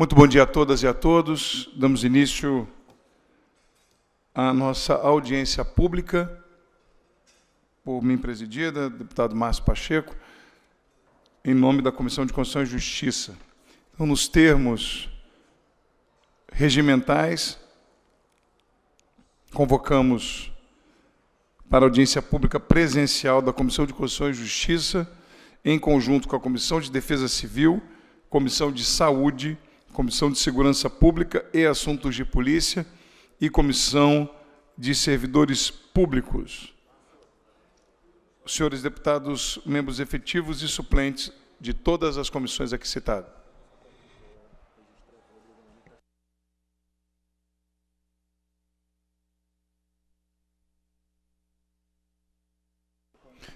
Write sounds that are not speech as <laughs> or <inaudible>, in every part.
Muito bom dia a todas e a todos. Damos início à nossa audiência pública, por mim presidida, deputado Márcio Pacheco, em nome da Comissão de Constituição e Justiça. Então, nos termos regimentais, convocamos para audiência pública presencial da Comissão de Constituição e Justiça, em conjunto com a Comissão de Defesa Civil, Comissão de Saúde Comissão de Segurança Pública e Assuntos de Polícia e Comissão de Servidores Públicos. senhores deputados, membros efetivos e suplentes de todas as comissões aqui citadas.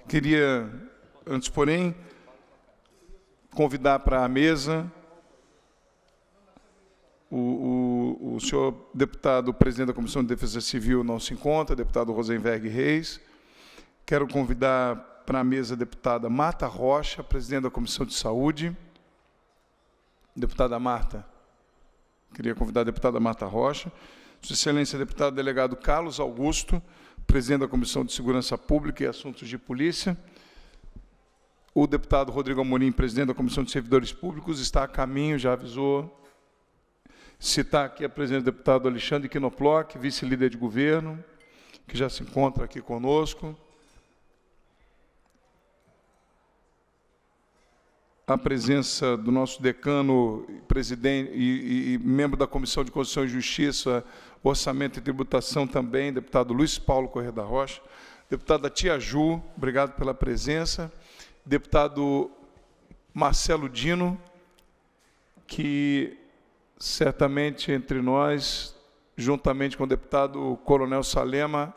Queria, antes porém, convidar para a mesa o, o, o, senhor deputado, presidente da Comissão de Defesa Civil, não se encontra, deputado Rosenberg Reis. Quero convidar para a mesa a deputada Marta Rocha, presidente da Comissão de Saúde. Deputada Marta, queria convidar a deputada Marta Rocha. Sua Excelência, deputado delegado Carlos Augusto, presidente da Comissão de Segurança Pública e Assuntos de Polícia. O deputado Rodrigo Amorim, presidente da Comissão de Servidores Públicos, está a caminho, já avisou Citar aqui a presidente do deputado Alexandre Kinoplock, vice-líder de governo, que já se encontra aqui conosco. A presença do nosso decano presidente e, e, e membro da Comissão de Constituição e Justiça, Orçamento e Tributação também, deputado Luiz Paulo Correia da Rocha. Deputada Tia Ju, obrigado pela presença. Deputado Marcelo Dino, que certamente entre nós, juntamente com o deputado Coronel Salema,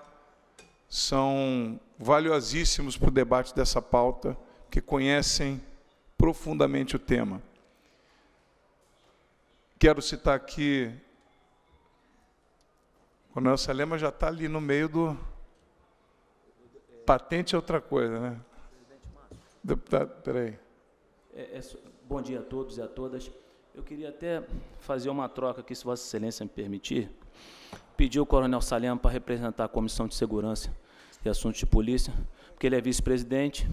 são valiosíssimos para o debate dessa pauta, que conhecem profundamente o tema. Quero citar aqui, o Coronel Salema já está ali no meio do. Patente é outra coisa, né? Deputado, peraí. É, é, bom dia a todos e a todas. Eu queria até fazer uma troca aqui, se Vossa Excelência me permitir. Pedir o Coronel Salema para representar a Comissão de Segurança e Assuntos de Polícia, porque ele é vice-presidente,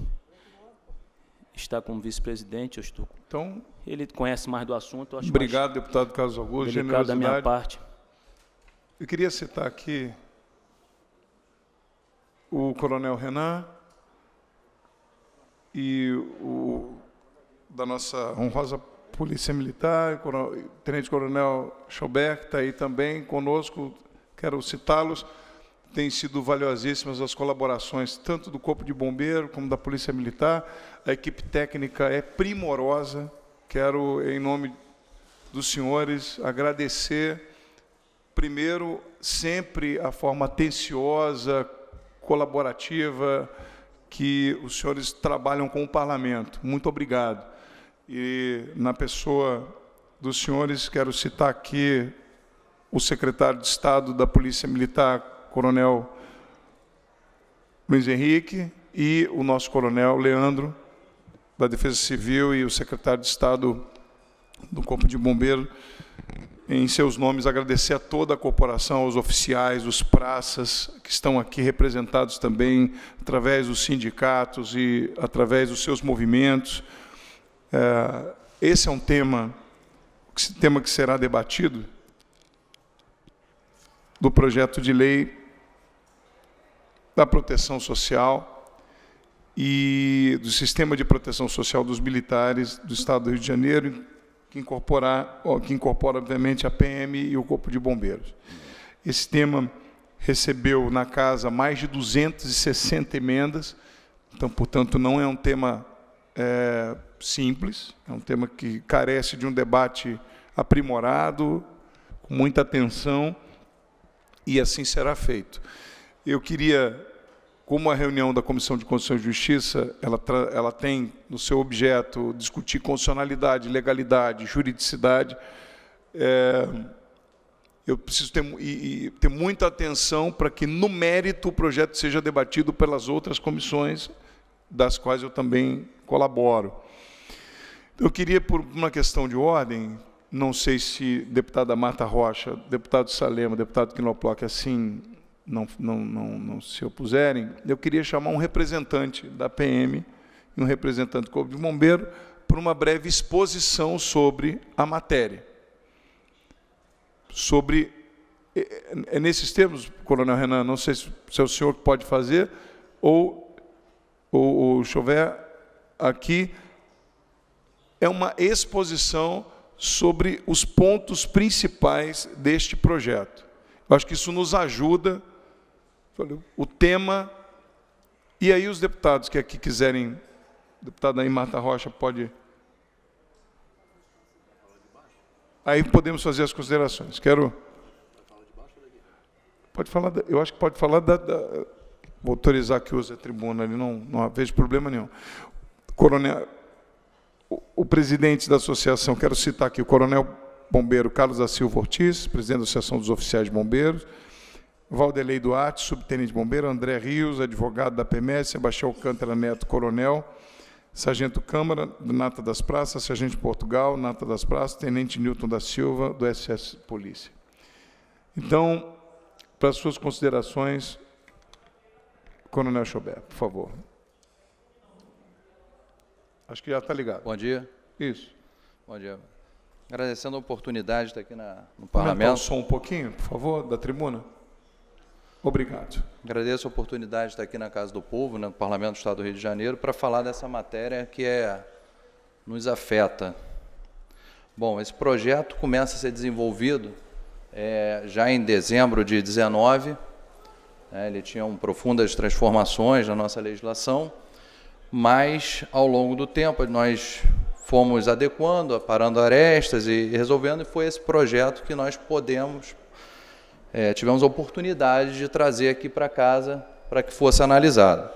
está como vice-presidente, eu estou. Então, ele conhece mais do assunto. acho obrigado, mais deputado Carlos Augusto, generosidade. da minha parte. Eu queria citar aqui o Coronel Renan e o da nossa honrosa Polícia Militar, Tenente Coronel Schobert, que está aí também conosco, quero citá-los. Têm sido valiosíssimas as colaborações, tanto do Corpo de Bombeiro como da Polícia Militar. A equipe técnica é primorosa. Quero, em nome dos senhores, agradecer, primeiro, sempre a forma atenciosa, colaborativa que os senhores trabalham com o Parlamento. Muito obrigado e na pessoa dos senhores quero citar aqui o secretário de Estado da Polícia Militar, Coronel Luiz Henrique, e o nosso coronel Leandro, da Defesa Civil, e o secretário de Estado do Corpo de Bombeiro, em seus nomes, agradecer a toda a corporação, aos oficiais, os praças, que estão aqui representados também através dos sindicatos e através dos seus movimentos. É, esse é um tema, tema que será debatido do projeto de lei da proteção social e do sistema de proteção social dos militares do Estado do Rio de Janeiro, que, incorporar, que incorpora, obviamente, a PM e o Corpo de Bombeiros. Esse tema recebeu na casa mais de 260 emendas, então, portanto, não é um tema é, simples, é um tema que carece de um debate aprimorado, com muita atenção, e assim será feito. Eu queria, como a reunião da Comissão de Constituição e Justiça, ela, ela tem no seu objeto discutir constitucionalidade, legalidade, juridicidade, é, eu preciso ter, e, e, ter muita atenção para que, no mérito, o projeto seja debatido pelas outras comissões, das quais eu também colaboro. Eu queria, por uma questão de ordem, não sei se deputada Marta Rocha, deputado Salema, deputado Quinoploc, assim não, não, não, não se opuserem, eu queria chamar um representante da PM e um representante do Corpo de Bombeiro para uma breve exposição sobre a matéria. Sobre, é, é, é nesses termos, Coronel Renan, não sei se é o senhor que pode fazer, ou, ou, ou aqui é uma exposição sobre os pontos principais deste projeto. Eu acho que isso nos ajuda. O tema. E aí, os deputados que aqui quiserem. Deputada aí, Marta Rocha, pode. Aí podemos fazer as considerações. Quero. Pode falar, eu acho que pode falar da, da, Vou autorizar que use a tribuna ali, não, não vejo problema nenhum coronel, o, o presidente da associação, quero citar aqui o coronel bombeiro Carlos da Silva Ortiz, presidente da Associação dos Oficiais de Bombeiros, Valdelei Duarte, subtenente bombeiro, André Rios, advogado da PMS, Sebastião Cântara Neto, coronel, Sargento Câmara, Nata das Praças, Sargento Portugal, Nata das Praças, Tenente Newton da Silva, do SS Polícia. Então, para suas considerações, Coronel Chobert, por favor. Acho que já está ligado. Bom dia. Isso. Bom dia. Agradecendo a oportunidade de estar aqui na, no Parlamento. Aumentar o som um pouquinho, por favor, da tribuna. Obrigado. Agradeço a oportunidade de estar aqui na Casa do Povo, no Parlamento do Estado do Rio de Janeiro, para falar dessa matéria que é, nos afeta. Bom, esse projeto começa a ser desenvolvido é, já em dezembro de 19. Né, ele tinha um, profundas transformações na nossa legislação mas ao longo do tempo nós fomos adequando, parando arestas e resolvendo, e foi esse projeto que nós podemos, é, tivemos a oportunidade de trazer aqui para casa para que fosse analisado.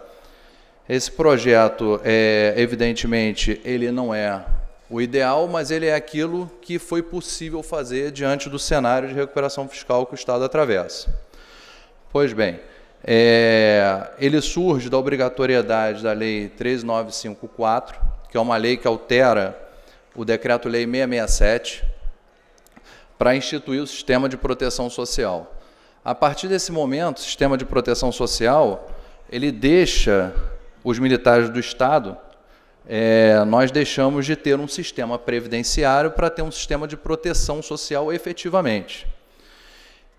Esse projeto, é, evidentemente, ele não é o ideal, mas ele é aquilo que foi possível fazer diante do cenário de recuperação fiscal que o Estado atravessa. Pois bem, é, ele surge da obrigatoriedade da Lei 3954, que é uma lei que altera o Decreto-Lei 667 para instituir o sistema de proteção social. A partir desse momento, o sistema de proteção social ele deixa os militares do Estado, é, nós deixamos de ter um sistema previdenciário para ter um sistema de proteção social efetivamente.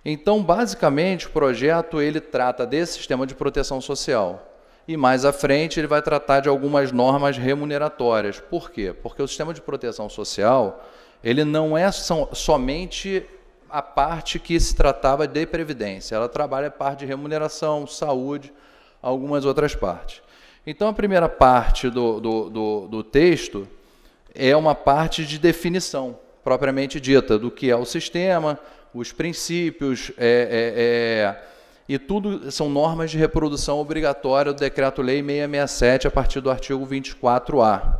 Então, basicamente, o projeto ele trata desse sistema de proteção social. E mais à frente ele vai tratar de algumas normas remuneratórias. Por quê? Porque o sistema de proteção social, ele não é so somente a parte que se tratava de previdência. Ela trabalha a parte de remuneração, saúde, algumas outras partes. Então, a primeira parte do, do, do, do texto é uma parte de definição, propriamente dita, do que é o sistema, os princípios é, é, é, e tudo são normas de reprodução obrigatória do Decreto-Lei 667, a partir do artigo 24A.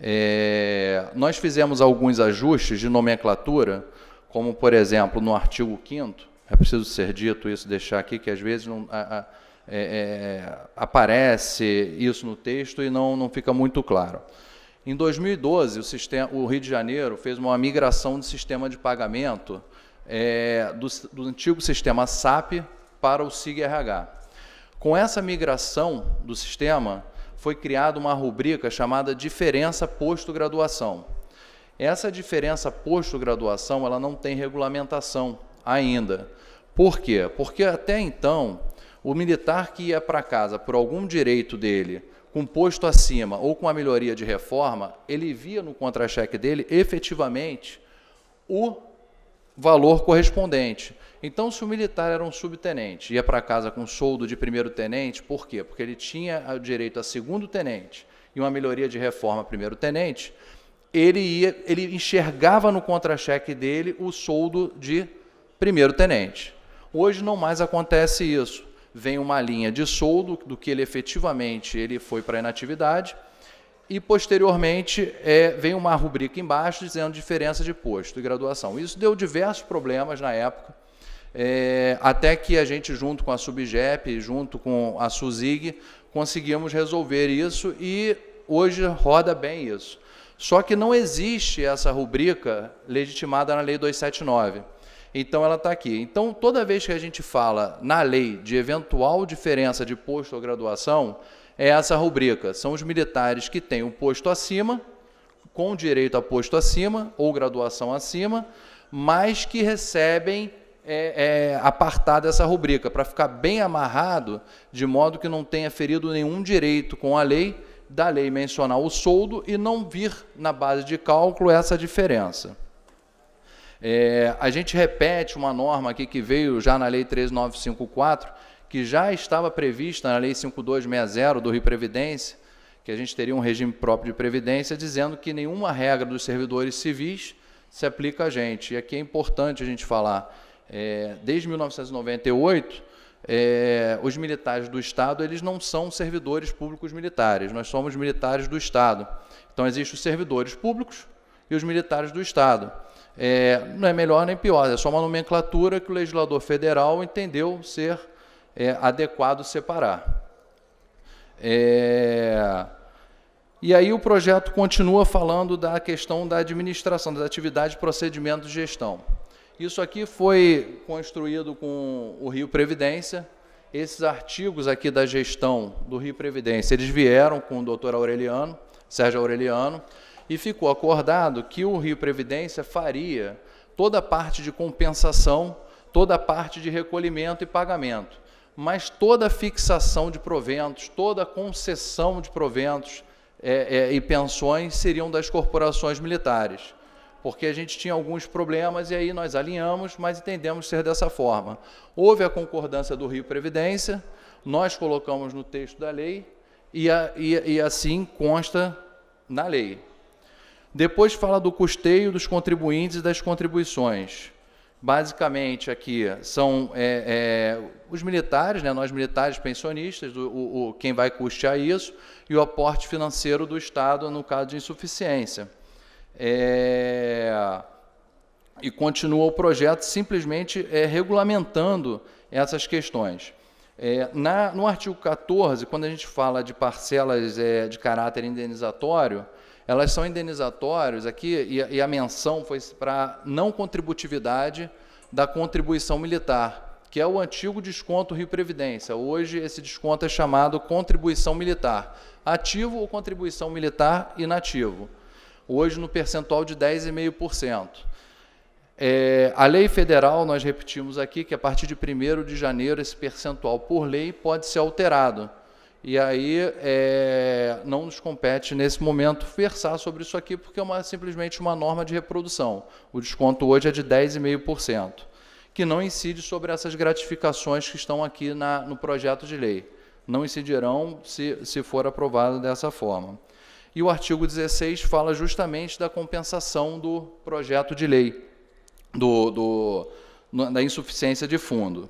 É, nós fizemos alguns ajustes de nomenclatura, como, por exemplo, no artigo 5 é preciso ser dito isso, deixar aqui, que às vezes não, a, a, é, é, aparece isso no texto e não, não fica muito claro. Em 2012, o, sistema, o, Rio de Janeiro fez uma migração de sistema de pagamento é, do, do, antigo sistema SAP para o SIGRH. Com essa migração do sistema, foi criada uma rubrica chamada diferença posto-graduação. Essa diferença posto-graduação ela não tem regulamentação ainda. Por quê? Porque até então, o militar que ia para casa por algum direito dele, com posto acima ou com a melhoria de reforma, ele via no contra-cheque dele efetivamente o valor correspondente. Então, se o militar era um subtenente, ia para casa com soldo de primeiro tenente, por quê? Porque ele tinha o direito a segundo tenente e uma melhoria de reforma primeiro tenente, ele ia, ele enxergava no contra-cheque dele o soldo de primeiro tenente. Hoje não mais acontece isso. Vem uma linha de soldo do que ele efetivamente ele foi para a inatividade e posteriormente é, vem uma rubrica embaixo dizendo diferença de posto e graduação. Isso deu diversos problemas na época, é, até que a gente, junto com a Subjep, junto com a Suzig, conseguimos resolver isso e hoje roda bem isso. Só que não existe essa rubrica legitimada na Lei 279. Então ela está aqui. Então, toda vez que a gente fala na lei de eventual diferença de posto ou graduação, é essa rubrica. São os militares que têm o um posto acima, com direito a posto acima ou graduação acima, mas que recebem é, é, rubrica, para ficar bem amarrado, de modo que não tenha ferido nenhum direito com a lei, da lei mencionar o soldo e não vir na base de cálculo essa diferença. É, a gente repete uma norma aqui que veio já na Lei 3954 que já estava prevista na Lei 5260 do Rio Previdência, que a gente teria um regime próprio de previdência, dizendo que nenhuma regra dos servidores civis se aplica a gente. E aqui é importante a gente falar. É, desde 1998, é, os militares do Estado eles não são servidores públicos militares, nós somos militares do Estado. Então, existem os servidores públicos e os militares do Estado. É, não é melhor nem pior, é só uma nomenclatura que o legislador federal entendeu ser é adequado separar. É... E aí o projeto continua falando da questão da administração, das atividades, procedimento de gestão. Isso aqui foi construído com o Rio Previdência. Esses artigos aqui da gestão do Rio Previdência, eles vieram com o doutor Aureliano, Sérgio Aureliano, e ficou acordado que o Rio Previdência faria toda a parte de compensação, toda a parte de recolhimento e pagamento mas toda a fixação de proventos, toda a concessão de proventos é, é, e pensões seriam das corporações militares. Porque a gente tinha alguns problemas e aí nós alinhamos, mas entendemos ser dessa forma. Houve a concordância do Rio Previdência, nós colocamos no texto da lei e, a, e, e assim consta na lei. Depois fala do custeio dos contribuintes e das contribuições basicamente aqui são é, é, os militares, né, nós militares pensionistas, o, o, quem vai custear isso, e o aporte financeiro do Estado no caso de insuficiência. É, e continua o projeto simplesmente é, regulamentando essas questões. É, na, no artigo 14, quando a gente fala de parcelas é, de caráter indenizatório, elas são indenizatórias aqui, e, e a menção foi para não contributividade da contribuição militar, que é o antigo desconto Rio Previdência. Hoje, esse desconto é chamado contribuição militar, ativo ou contribuição militar inativo. Hoje, no percentual de 10,5%. É, a lei federal, nós repetimos aqui, que a partir de 1 de janeiro, esse percentual por lei pode ser alterado. E aí é, não nos compete nesse momento versar sobre isso aqui, porque é uma, simplesmente uma norma de reprodução. O desconto hoje é de 10,5%, que não incide sobre essas gratificações que estão aqui na, no projeto de lei. Não incidirão se, se for aprovado dessa forma. E o artigo 16 fala justamente da compensação do projeto de lei, do, do, da insuficiência de fundo.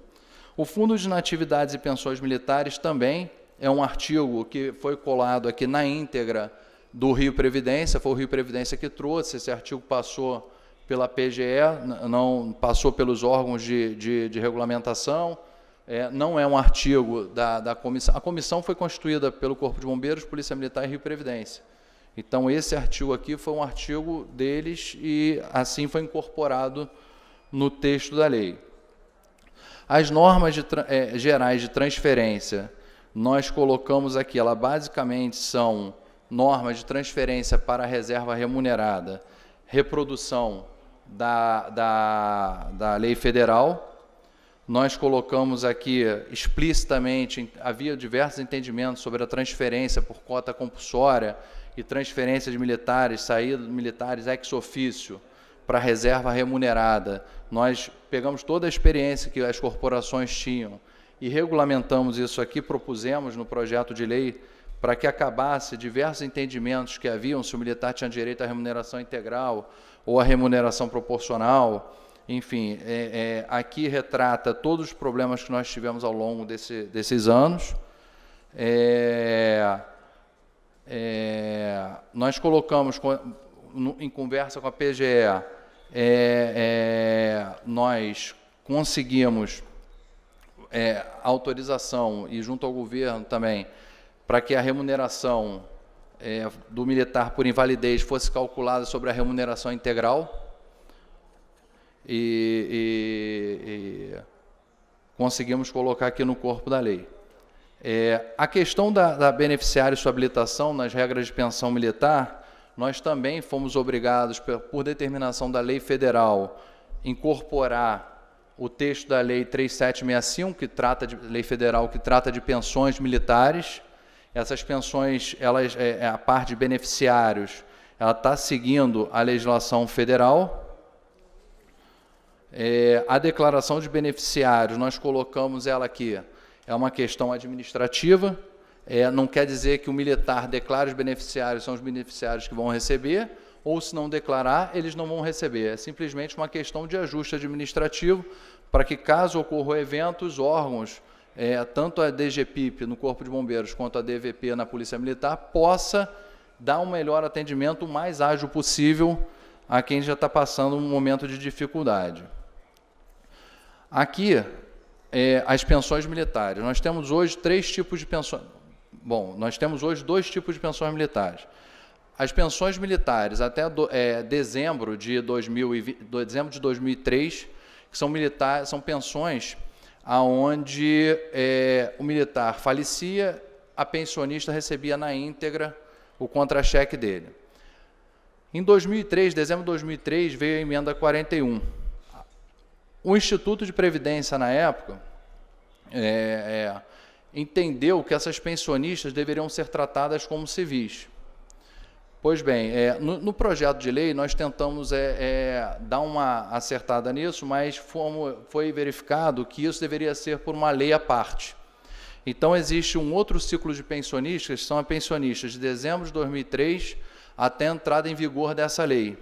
O Fundo de Natividades e Pensões Militares também é um artigo que foi colado aqui na íntegra do Rio Previdência, foi o Rio Previdência que trouxe, esse artigo passou pela PGE, não passou pelos órgãos de, de, de regulamentação, é, não é um artigo da, da comissão. A comissão foi constituída pelo Corpo de Bombeiros, Polícia Militar e Rio Previdência. Então, esse artigo aqui foi um artigo deles e assim foi incorporado no texto da lei. As normas de, é, gerais de transferência nós colocamos aqui, ela basicamente são normas de transferência para a reserva remunerada, reprodução da, da, da lei federal. Nós colocamos aqui explicitamente, havia diversos entendimentos sobre a transferência por cota compulsória e transferência de militares, saída de militares ex ofício para a reserva remunerada. Nós pegamos toda a experiência que as corporações tinham e regulamentamos isso aqui, propusemos no projeto de lei para que acabasse diversos entendimentos que haviam se o militar tinha direito à remuneração integral ou à remuneração proporcional. Enfim, é, é, aqui retrata todos os problemas que nós tivemos ao longo desse, desses anos. É, é nós colocamos com, no, em conversa com a PGE, é, é, nós conseguimos é, autorização e junto ao governo também para que a remuneração é, do militar por invalidez fosse calculada sobre a remuneração integral e, e, e conseguimos colocar aqui no corpo da lei. É, a questão da, da beneficiária e sua habilitação nas regras de pensão militar, nós também fomos obrigados, por, por determinação da lei federal, incorporar o texto da Lei 3765, que trata de lei federal que trata de pensões militares. Essas pensões, elas é, é a parte de beneficiários, ela está seguindo a legislação federal. É, a declaração de beneficiários, nós colocamos ela aqui, é uma questão administrativa. É, não quer dizer que o militar declare os beneficiários, são os beneficiários que vão receber, ou se não declarar, eles não vão receber. É simplesmente uma questão de ajuste administrativo para que, caso ocorra o evento, os órgãos, é, tanto a DGPIP no Corpo de Bombeiros quanto a DVP na Polícia Militar, possa dar um melhor atendimento, o mais ágil possível, a quem já está passando um momento de dificuldade. Aqui, é, as pensões militares. Nós temos hoje três tipos de pensões. Bom, nós temos hoje dois tipos de pensões militares. As pensões militares até do, é, dezembro, de 2000, dezembro de 2003 que são militares, são pensões aonde é, o militar falecia, a pensionista recebia na íntegra o contra-cheque dele. Em 2003, dezembro de 2003, veio a emenda 41. O Instituto de Previdência, na época, é, é, entendeu que essas pensionistas deveriam ser tratadas como civis. Pois bem, é, no, no, projeto de lei nós tentamos é, é, dar uma acertada nisso, mas fomos, foi verificado que isso deveria ser por uma lei à parte. Então existe um outro ciclo de pensionistas, que são pensionistas de dezembro de 2003 até a entrada em vigor dessa lei.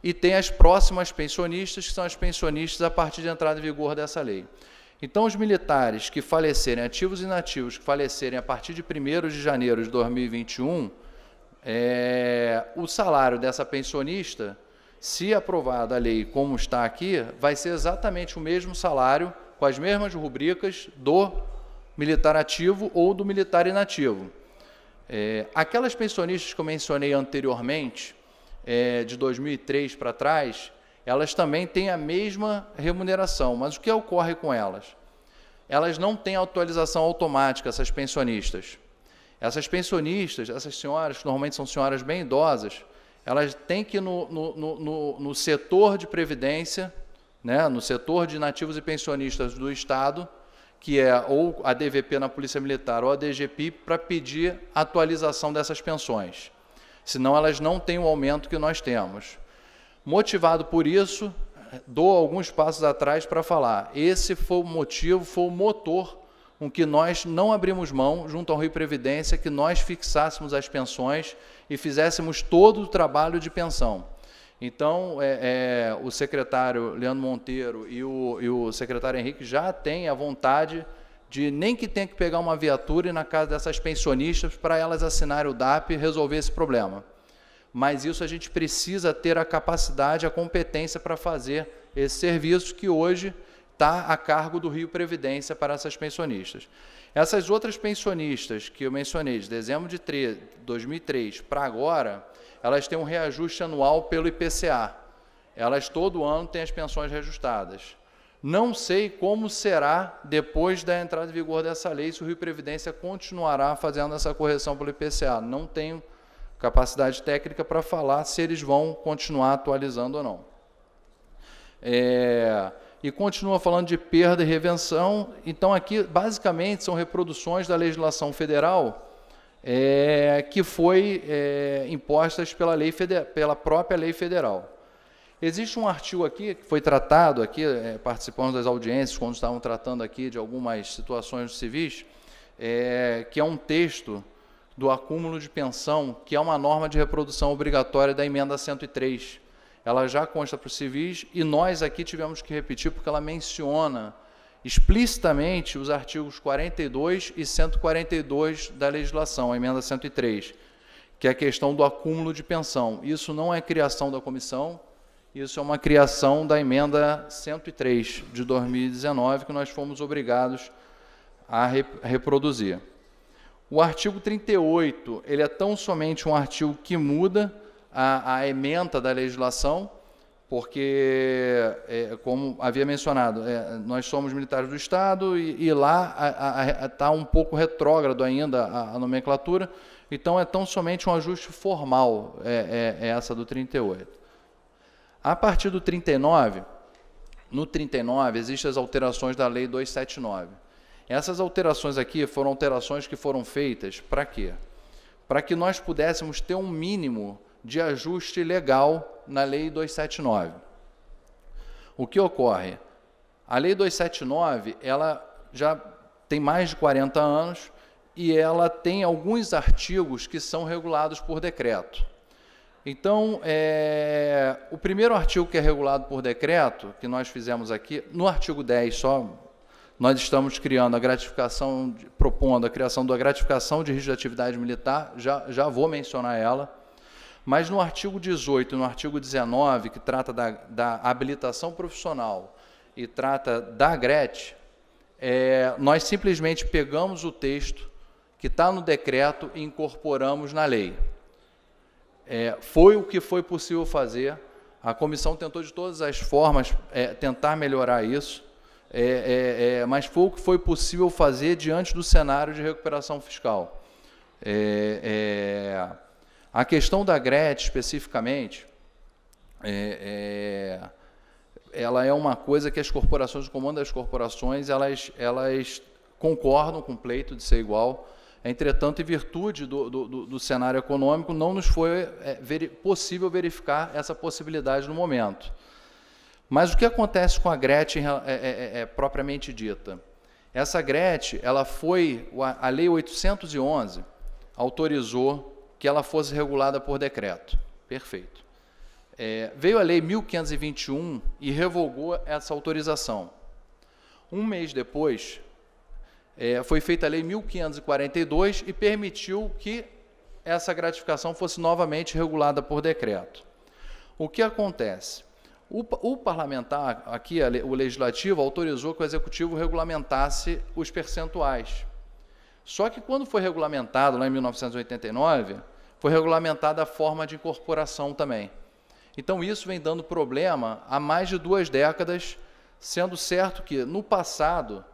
E tem as próximas pensionistas, que são as pensionistas a partir de entrada em vigor dessa lei. Então, os militares que falecerem, ativos e inativos, que falecerem a partir de 1 de janeiro de 2021, é, o salário dessa pensionista, se aprovada a lei como está aqui, vai ser exatamente o mesmo salário, com as mesmas rubricas do militar ativo ou do militar inativo. É, aquelas pensionistas que eu mencionei anteriormente, é, de 2003 para trás, elas também têm a mesma remuneração, mas o que ocorre com elas? Elas não têm atualização automática, essas pensionistas. Essas pensionistas, essas senhoras, que normalmente são senhoras bem idosas, elas têm que, no, no, no, no setor de previdência, né, no setor de nativos e pensionistas do Estado, que é ou a DVP na Polícia Militar ou a DGPI, para pedir atualização dessas pensões. Senão elas não têm o aumento que nós temos. Motivado por isso, dou alguns passos atrás para falar. Esse foi o motivo, foi o motor com que nós não abrimos mão, junto ao Rio Previdência, que nós fixássemos as pensões e fizéssemos todo o trabalho de pensão. Então, é, é, o secretário Leandro Monteiro e o, e o secretário Henrique já têm a vontade de nem que tenha que pegar uma viatura e na casa dessas pensionistas para elas assinarem o DAP e resolver esse problema. Mas isso a gente precisa ter a capacidade, a competência para fazer esse serviço que hoje está a cargo do Rio Previdência para essas pensionistas. Essas outras pensionistas que eu mencionei, de dezembro de 2003 para agora, elas têm um reajuste anual pelo IPCA. Elas todo ano têm as pensões reajustadas. Não sei como será depois da entrada em vigor dessa lei, se o Rio Previdência continuará fazendo essa correção pelo IPCA. Não tenho capacidade técnica para falar se eles vão continuar atualizando ou não. É, e continua falando de perda e revenção. Então, aqui, basicamente, são reproduções da legislação federal é, que foi é, impostas pela, lei pela própria lei federal. Existe um artigo aqui que foi tratado aqui, é, participamos das audiências quando estavam tratando aqui de algumas situações civis, é, que é um texto do acúmulo de pensão, que é uma norma de reprodução obrigatória da emenda 103 ela já consta para os civis e nós aqui tivemos que repetir porque ela menciona explicitamente os artigos 42 e 142 da legislação, a emenda 103, que é a questão do acúmulo de pensão. Isso não é criação da comissão, isso é uma criação da emenda 103 de 2019 que nós fomos obrigados a reproduzir. O artigo 38, ele é tão somente um artigo que muda a, a ementa da legislação, porque, é, como havia mencionado, é, nós somos militares do Estado e, e lá está um pouco retrógrado ainda a, a, nomenclatura, então é tão somente um ajuste formal, é, é, é essa do 38. A partir do 39, no 39 existem as alterações da Lei 279. Essas alterações aqui foram alterações que foram feitas para quê? Para que nós pudéssemos ter um mínimo de ajuste legal na Lei 279. O que ocorre? A Lei 279, ela já tem mais de 40 anos e ela tem alguns artigos que são regulados por decreto. Então, é, o primeiro artigo que é regulado por decreto, que nós fizemos aqui, no artigo 10 só, nós estamos criando a gratificação, propondo a criação da gratificação de risco de atividade militar, já, já vou mencionar ela, mas no artigo 18 e no artigo 19, que trata da, da habilitação profissional e trata da GRET, é, nós simplesmente pegamos o texto que está no decreto e incorporamos na lei. É, foi o que foi possível fazer. A comissão tentou de todas as formas é, tentar melhorar isso, é, é, é mas foi o que foi possível fazer diante do cenário de recuperação fiscal. É, a questão da Gretchen, especificamente, é, é, ela é uma coisa que as corporações, o comando das corporações, elas, elas concordam com o pleito de ser igual. Entretanto, em virtude do, do, do cenário econômico, não nos foi é, veri possível verificar essa possibilidade no momento. Mas o que acontece com a Gretchen é, é, é, é propriamente dita? Essa Gretchen, ela foi, a Lei 811 autorizou que ela fosse regulada por decreto. Perfeito. É, veio a Lei 1521 e revogou essa autorização. Um mês depois, é, foi feita a Lei 1542 e permitiu que essa gratificação fosse novamente regulada por decreto. O que acontece? O, o parlamentar, aqui a, o legislativo, autorizou que o executivo regulamentasse os percentuais só que quando foi regulamentado, lá em 1989, foi regulamentada a forma de incorporação também. Então isso vem dando problema há mais de duas décadas, sendo certo que no passado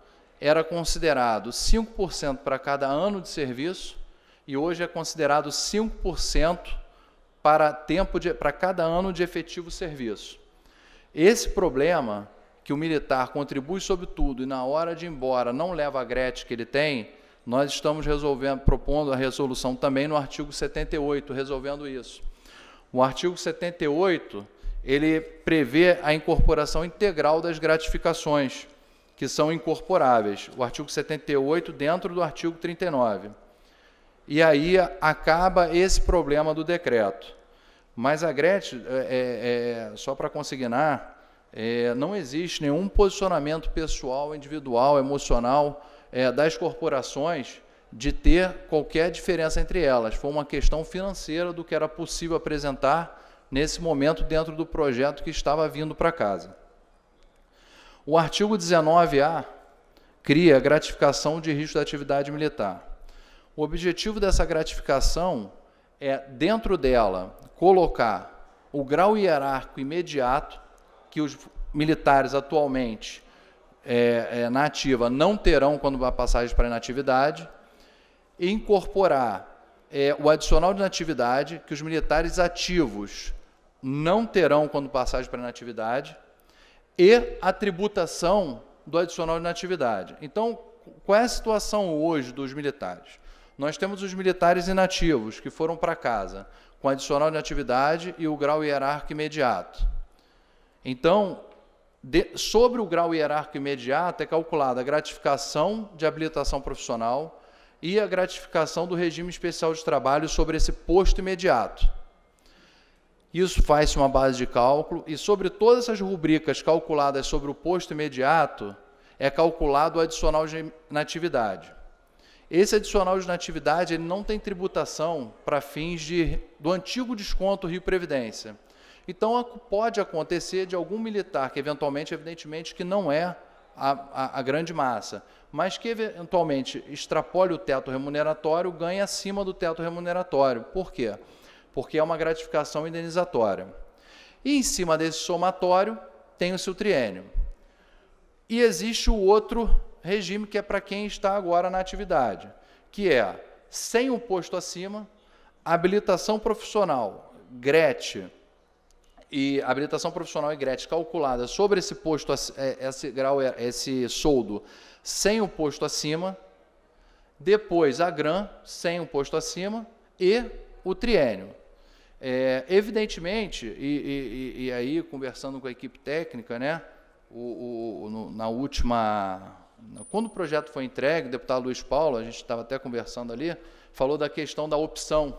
era considerado 5% para cada ano de serviço e hoje é considerado 5% para tempo de, para cada ano de efetivo serviço. Esse problema que o militar contribui sobre tudo e na hora de ir embora não leva a grete que ele tem, nós estamos resolvendo, propondo a resolução também no artigo 78, resolvendo isso. O artigo 78, ele prevê a incorporação integral das gratificações que são incorporáveis. O artigo 78 dentro do artigo 39. E aí acaba esse problema do decreto. Mas a Gretchen, é, é, é, só para consignar, é, não existe nenhum posicionamento pessoal, individual, emocional é, das corporações de ter qualquer diferença entre elas. Foi uma questão financeira do que era possível apresentar nesse momento dentro do projeto que estava vindo para casa. O artigo 19A cria gratificação de risco da atividade militar. O objetivo dessa gratificação é, dentro dela, colocar o grau hierárquico imediato que os militares atualmente é, é, na ativa não terão quando a passagem para inatividade, e incorporar é, o adicional de inatividade que os militares ativos não terão quando passagem para inatividade, e a tributação do adicional de inatividade. Então, qual é a situação hoje dos militares? Nós temos os militares inativos que foram para casa com adicional de atividade e o grau hierárquico imediato. Então, de, sobre o grau hierárquico imediato, é calculada a gratificação de habilitação profissional e a gratificação do regime especial de trabalho sobre esse posto imediato. Isso faz-se uma base de cálculo e sobre todas essas rubricas calculadas sobre o posto imediato, é calculado o adicional de natividade. Esse adicional de natividade ele não tem tributação para fins de, do antigo desconto Rio Previdência. Então pode acontecer de algum militar que eventualmente, evidentemente, que não é a, a, a, grande massa, mas que eventualmente extrapole o teto remuneratório, ganha acima do teto remuneratório. Por quê? Porque é uma gratificação indenizatória. E em cima desse somatório tem o seu triênio. E existe o outro regime que é para quem está agora na atividade, que é sem o posto acima, habilitação profissional, GRET, e habilitação profissional e egrete calculada sobre esse posto, é, esse grau, é, esse soldo, sem o posto acima, depois a GRAM, sem o posto acima, e o triênio. É, evidentemente, e, e, e, aí conversando com a equipe técnica, né, o, o no, na última. Quando o projeto foi entregue, o deputado Luiz Paulo, a gente estava até conversando ali, falou da questão da opção.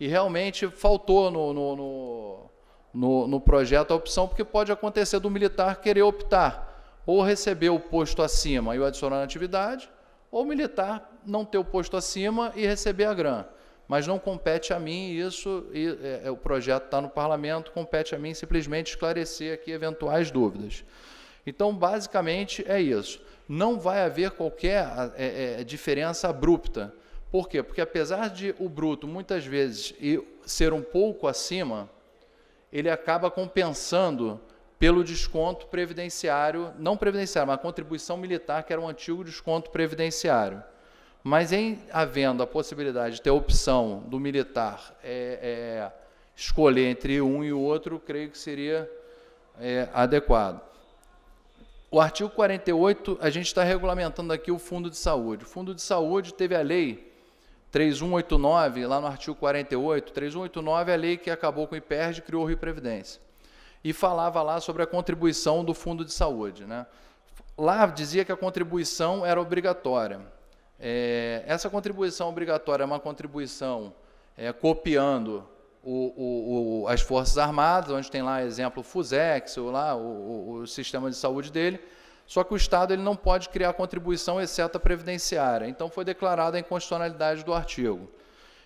E realmente faltou no, no, no no, no projeto a opção, porque pode acontecer do militar querer optar ou receber o posto acima e o adicionar na atividade, ou o militar não ter o posto acima e receber a grana. Mas não compete a mim isso, e, é, é o projeto está no parlamento, compete a mim simplesmente esclarecer aqui eventuais dúvidas. Então, basicamente, é isso. Não vai haver qualquer é, é, diferença abrupta. Por quê? Porque apesar de o bruto, muitas vezes, ser um pouco acima, ele acaba compensando pelo desconto previdenciário, não previdenciário, mas a contribuição militar, que era um antigo desconto previdenciário. Mas em havendo a possibilidade de ter a opção do militar é, é, escolher entre um e o outro, creio que seria é, adequado. O artigo 48, a gente está regulamentando aqui o fundo de saúde. O fundo de saúde teve a lei 3189, lá no artigo 48, 3189 é a lei que acabou com o IPERD e criou o Rio Previdência. E falava lá sobre a contribuição do fundo de saúde. Né? Lá dizia que a contribuição era obrigatória. É, essa contribuição obrigatória é uma contribuição é, copiando o, o, o, as Forças Armadas, onde tem lá exemplo o FUSEX, ou lá o sistema de saúde dele, só que o Estado ele não pode criar contribuição exceto a previdenciária. Então foi declarada a inconstitucionalidade do artigo.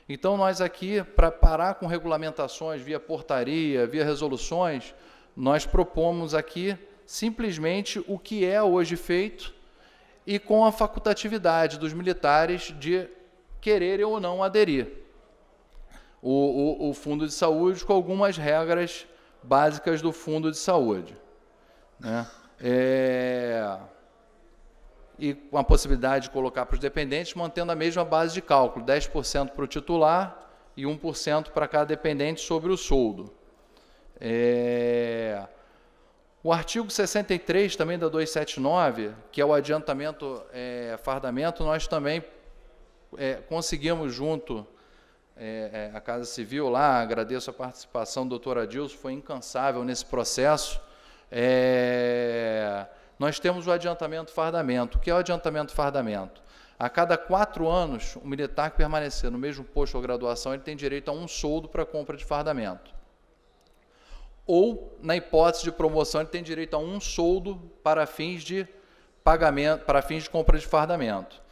Então nós aqui, para parar com regulamentações via portaria, via resoluções, nós propomos aqui simplesmente o que é hoje feito e com a facultatividade dos militares de quererem ou não aderir. O, o, o fundo de saúde com algumas regras básicas do fundo de saúde. Né? É, e com a possibilidade de colocar para os dependentes, mantendo a mesma base de cálculo, 10% para o titular e 1% para cada dependente sobre o soldo. É, o artigo 63 também da 279, que é o adiantamento é, fardamento, nós também é, conseguimos junto é, é, a Casa Civil lá, agradeço a participação do doutor Adilson, foi incansável nesse processo, é, nós temos o adiantamento fardamento. O que é o adiantamento fardamento? A cada quatro anos, o militar que permanecer no mesmo posto ou graduação, ele tem direito a um soldo para compra de fardamento. Ou, na hipótese de promoção, ele tem direito a um soldo para fins de pagamento, para fins de compra de fardamento.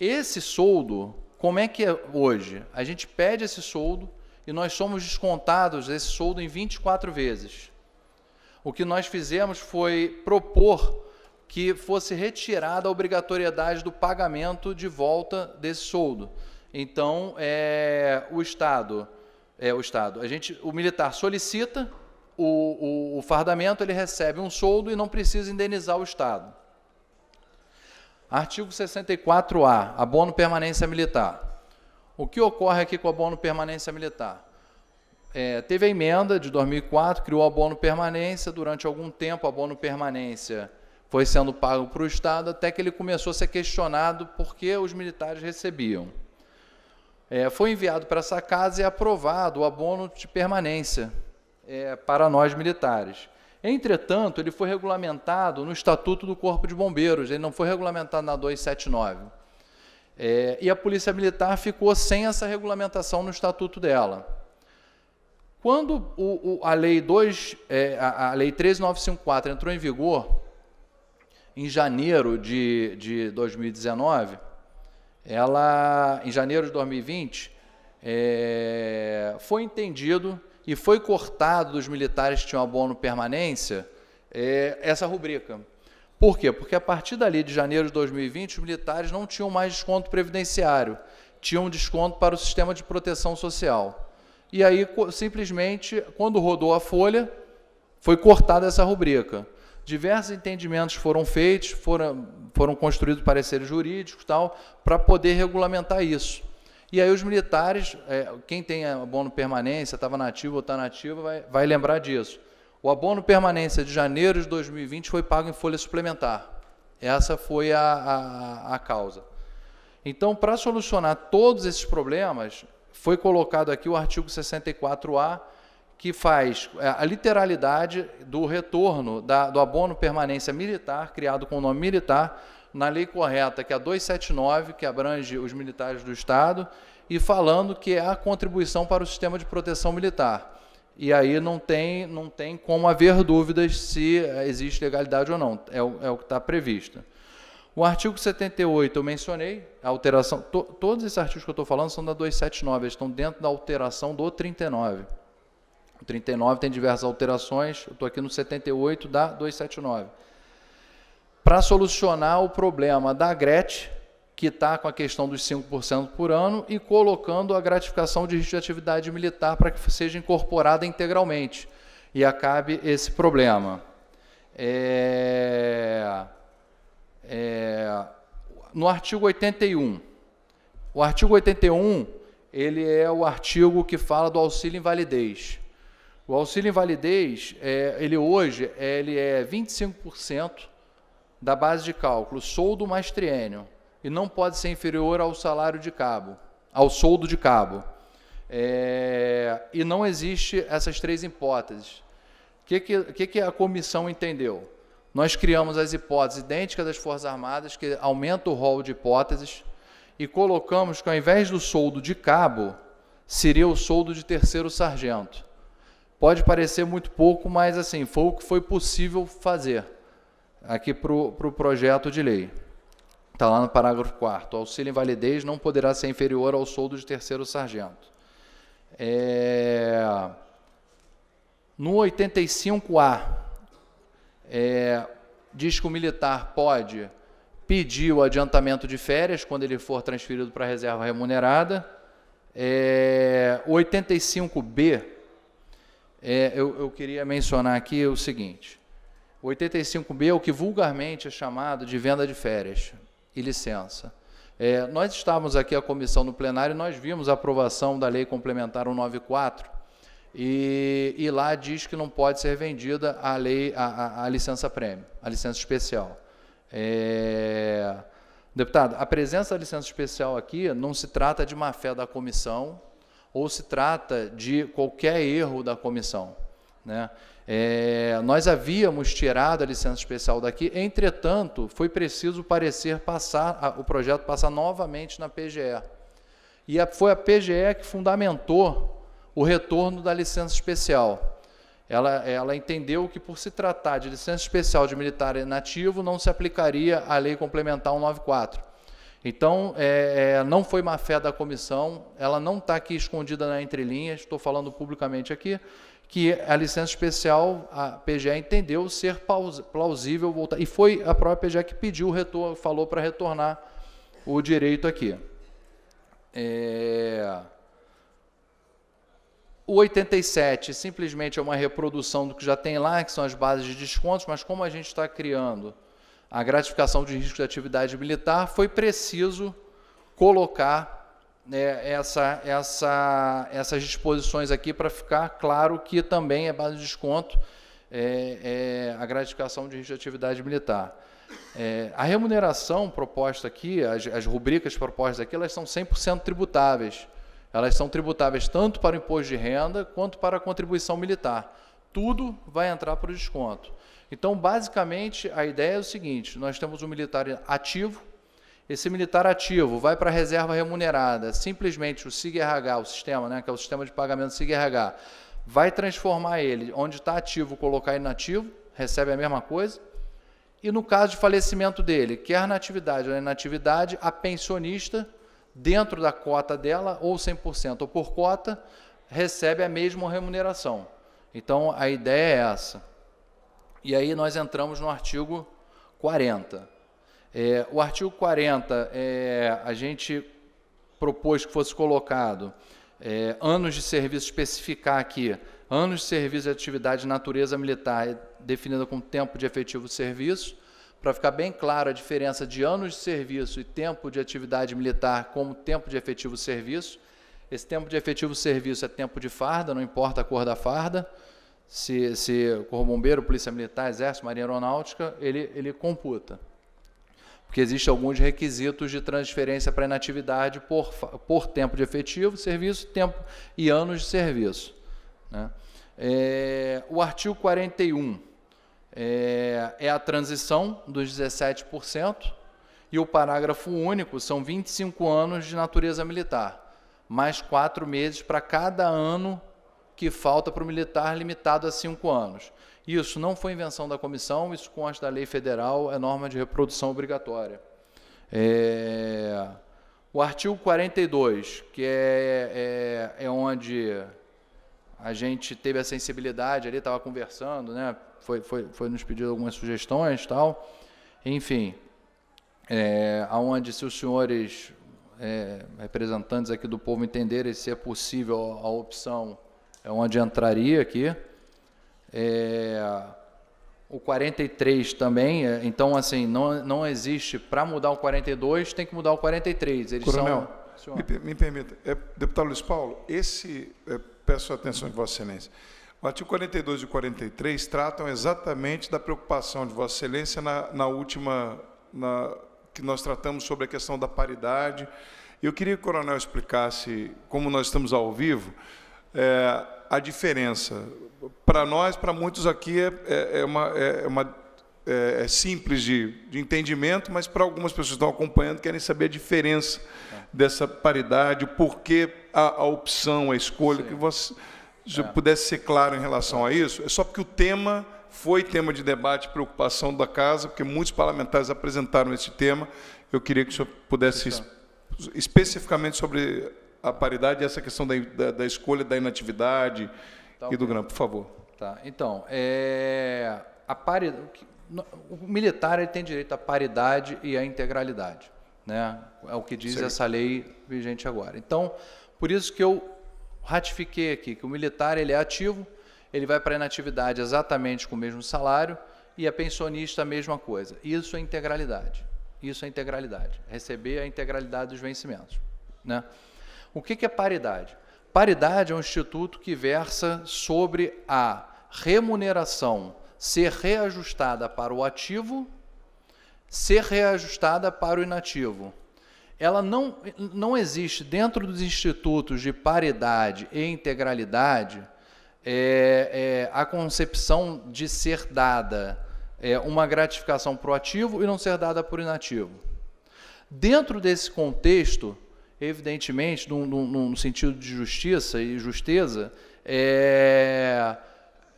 Esse soldo, como é que é hoje? A gente pede esse soldo e nós somos descontados esse soldo em 24 vezes o que nós fizemos foi propor que fosse retirada a obrigatoriedade do pagamento de volta desse soldo. Então, é, o Estado, é, o Estado, a gente, o militar solicita o, o, o fardamento, ele recebe um soldo e não precisa indenizar o Estado. Artigo 64A, abono permanência militar. O que ocorre aqui com o abono permanência militar? é, teve a emenda de 2004, criou o abono permanência. Durante algum tempo, o abono permanência foi sendo pago para o Estado, até que ele começou a ser questionado porque os militares recebiam. É, foi enviado para essa casa e é aprovado o abono de permanência é, para nós militares. Entretanto, ele foi regulamentado no Estatuto do Corpo de Bombeiros, ele não foi regulamentado na 279. É, e a Polícia Militar ficou sem essa regulamentação no estatuto dela. Quando o, o, a Lei 2, é, a, a, Lei 13954 entrou em vigor, em janeiro de, de 2019, ela, em janeiro de 2020, é, foi entendido e foi cortado dos militares que tinham abono permanência é, essa rubrica. Por quê? Porque a partir dali de janeiro de 2020, os militares não tinham mais desconto previdenciário, tinham desconto para o sistema de proteção social e aí simplesmente, quando rodou a folha, foi cortada essa rubrica. Diversos entendimentos foram feitos, foram, foram construídos pareceres jurídicos tal, para poder regulamentar isso. E aí os militares, é, quem tem abono permanência, estava nativo ou está nativo, vai, vai lembrar disso. O abono permanência de janeiro de 2020 foi pago em folha suplementar. Essa foi a, a, a causa. Então, para solucionar todos esses problemas, foi colocado aqui o artigo 64A, que faz é, a literalidade do retorno da, do abono permanência militar, criado com o nome militar, na lei correta, que é a 279, que abrange os militares do Estado, e falando que é a contribuição para o sistema de proteção militar. E aí não tem, não tem como haver dúvidas se é, existe legalidade ou não, é o, é o que está previsto. O artigo 78 eu mencionei, a alteração, to, todos esses artigos que eu estou falando são da 279, eles estão dentro da alteração do 39. O 39 tem diversas alterações, eu estou aqui no 78 da 279. Para solucionar o problema da Gret, que está com a questão dos 5% por ano, e colocando a gratificação de risco de atividade militar para que seja incorporada integralmente e acabe esse problema. É... É, no artigo 81. O artigo 81, ele é o artigo que fala do auxílio invalidez. O auxílio invalidez, é, ele hoje, é, ele é 25% da base de cálculo, soldo mais triênio, e não pode ser inferior ao salário de cabo, ao soldo de cabo. É, e não existe essas três hipóteses. O que, que, que, que a comissão entendeu? nós criamos as hipóteses idênticas das Forças Armadas, que aumenta o rol de hipóteses, e colocamos que ao invés do soldo de cabo, seria o soldo de terceiro sargento. Pode parecer muito pouco, mas assim, foi o que foi possível fazer aqui para o pro projeto de lei. Está lá no parágrafo 4 O auxílio invalidez não poderá ser inferior ao soldo de terceiro sargento. É... No 85A, é, diz que o militar pode pedir o adiantamento de férias quando ele for transferido para a reserva remunerada. É, 85B, é, eu, eu queria mencionar aqui o seguinte: 85B é o que vulgarmente é chamado de venda de férias e licença. É, nós estávamos aqui a comissão no plenário e nós vimos a aprovação da Lei Complementar 194, e, e, lá diz que não pode ser vendida a lei, a, a, a licença prêmio, a licença especial. É... Deputado, a presença da licença especial aqui não se trata de má fé da comissão ou se trata de qualquer erro da comissão. Né? É... nós havíamos tirado a licença especial daqui, entretanto, foi preciso parecer passar, o projeto passar novamente na PGE. E foi a PGE que fundamentou o retorno da licença especial. Ela, ela entendeu que, por se tratar de licença especial de militar inativo, não se aplicaria a lei complementar 194. Então, é, é, não foi má fé da comissão, ela não está aqui escondida na entrelinha, estou falando publicamente aqui, que a licença especial, a PGE entendeu ser plausível voltar. E foi a própria PGE que pediu falou para retornar o direito aqui. É... O 87 simplesmente é uma reprodução do que já tem lá, que são as bases de descontos, mas como a gente está criando a gratificação de risco de atividade militar, foi preciso colocar né, essa, essa, essas disposições aqui para ficar claro que também é base de desconto é, é a gratificação de risco de atividade militar. É, a remuneração proposta aqui, as, as rubricas propostas aqui, elas são 100% tributáveis. Elas são tributáveis tanto para o imposto de renda quanto para a contribuição militar. Tudo vai entrar para o desconto. Então, basicamente, a ideia é o seguinte: nós temos um militar ativo. Esse militar ativo vai para a reserva remunerada. Simplesmente o SIGRH, o sistema, né, que é o sistema de pagamento SIGRH, vai transformar ele, onde está ativo, colocar inativo, recebe a mesma coisa. E no caso de falecimento dele, quer na atividade ou na inatividade, a pensionista dentro da cota dela, ou 100% ou por cota, recebe a mesma remuneração. Então a ideia é essa. E aí nós entramos no artigo 40. É, o artigo 40, é, a gente propôs que fosse colocado é, anos de serviço, especificar aqui, anos de serviço e atividade de natureza militar é definida como tempo de efetivo serviço, para ficar bem claro a diferença de anos de serviço e tempo de atividade militar como tempo de efetivo serviço. Esse tempo de efetivo serviço é tempo de farda, não importa a cor da farda. Se, se Bombeiro, Polícia Militar, Exército, Marinha Aeronáutica, ele, ele computa. Porque existem alguns requisitos de transferência para inatividade por, por tempo de efetivo, serviço, tempo e anos de serviço. Né? É, o artigo 41 é, é a transição dos 17% e o parágrafo único são 25 anos de natureza militar, mais quatro meses para cada ano que falta para o militar, limitado a cinco anos. Isso não foi invenção da comissão, isso consta da lei federal, é norma de reprodução obrigatória. É, o artigo 42, que é, é, é onde a gente teve a sensibilidade ali, estava conversando, né? foi, foi, foi nos pedido algumas sugestões tal. Enfim, é, aonde se os senhores é, representantes aqui do povo entenderem se é possível a opção, é onde entraria aqui. É, o 43 também, é, então assim, não, não existe, para mudar o 42 tem que mudar o 43. Eles Coronel, são, me, me, permita, é, deputado Luiz Paulo, esse, é, peço a atenção de Vossa Excelência, o artigo 42 e 43 tratam exatamente da preocupação de Vossa Excelência na, na última, na, que nós tratamos sobre a questão da paridade. Eu queria que o coronel explicasse, como nós estamos ao vivo, é, a diferença. Para nós, para muitos aqui, é, é, é uma, é, é uma é, é, simples de, de entendimento, mas para algumas pessoas que estão acompanhando querem saber a diferença dessa paridade, por que a, a opção, a escolha Sim. que você se eu pudesse ser claro em relação a isso, é só porque o tema foi tema de debate, preocupação da casa, porque muitos parlamentares apresentaram esse tema. Eu queria que o senhor pudesse es especificamente sobre a paridade e essa questão da, da, da escolha da inatividade tá, e do grão, por favor. Tá. Então, é, a paridade, o militar ele tem direito à paridade e à integralidade, né? É o que diz Sim. essa lei vigente agora. Então, por isso que eu ratifiquei aqui que o militar ele é ativo, ele vai para a inatividade exatamente com o mesmo salário e a pensionista a mesma coisa. Isso é integralidade. Isso é integralidade. Receber é a integralidade dos vencimentos. Né? O que, que é paridade? Paridade é um instituto que versa sobre a remuneração ser reajustada para o ativo, ser reajustada para o inativo ela não, não existe dentro dos institutos de paridade e integralidade é, é, a concepção de ser dada é, uma gratificação para o ativo e não ser dada por inativo. Dentro desse contexto, evidentemente, num, num, num sentido de justiça e justeza, é,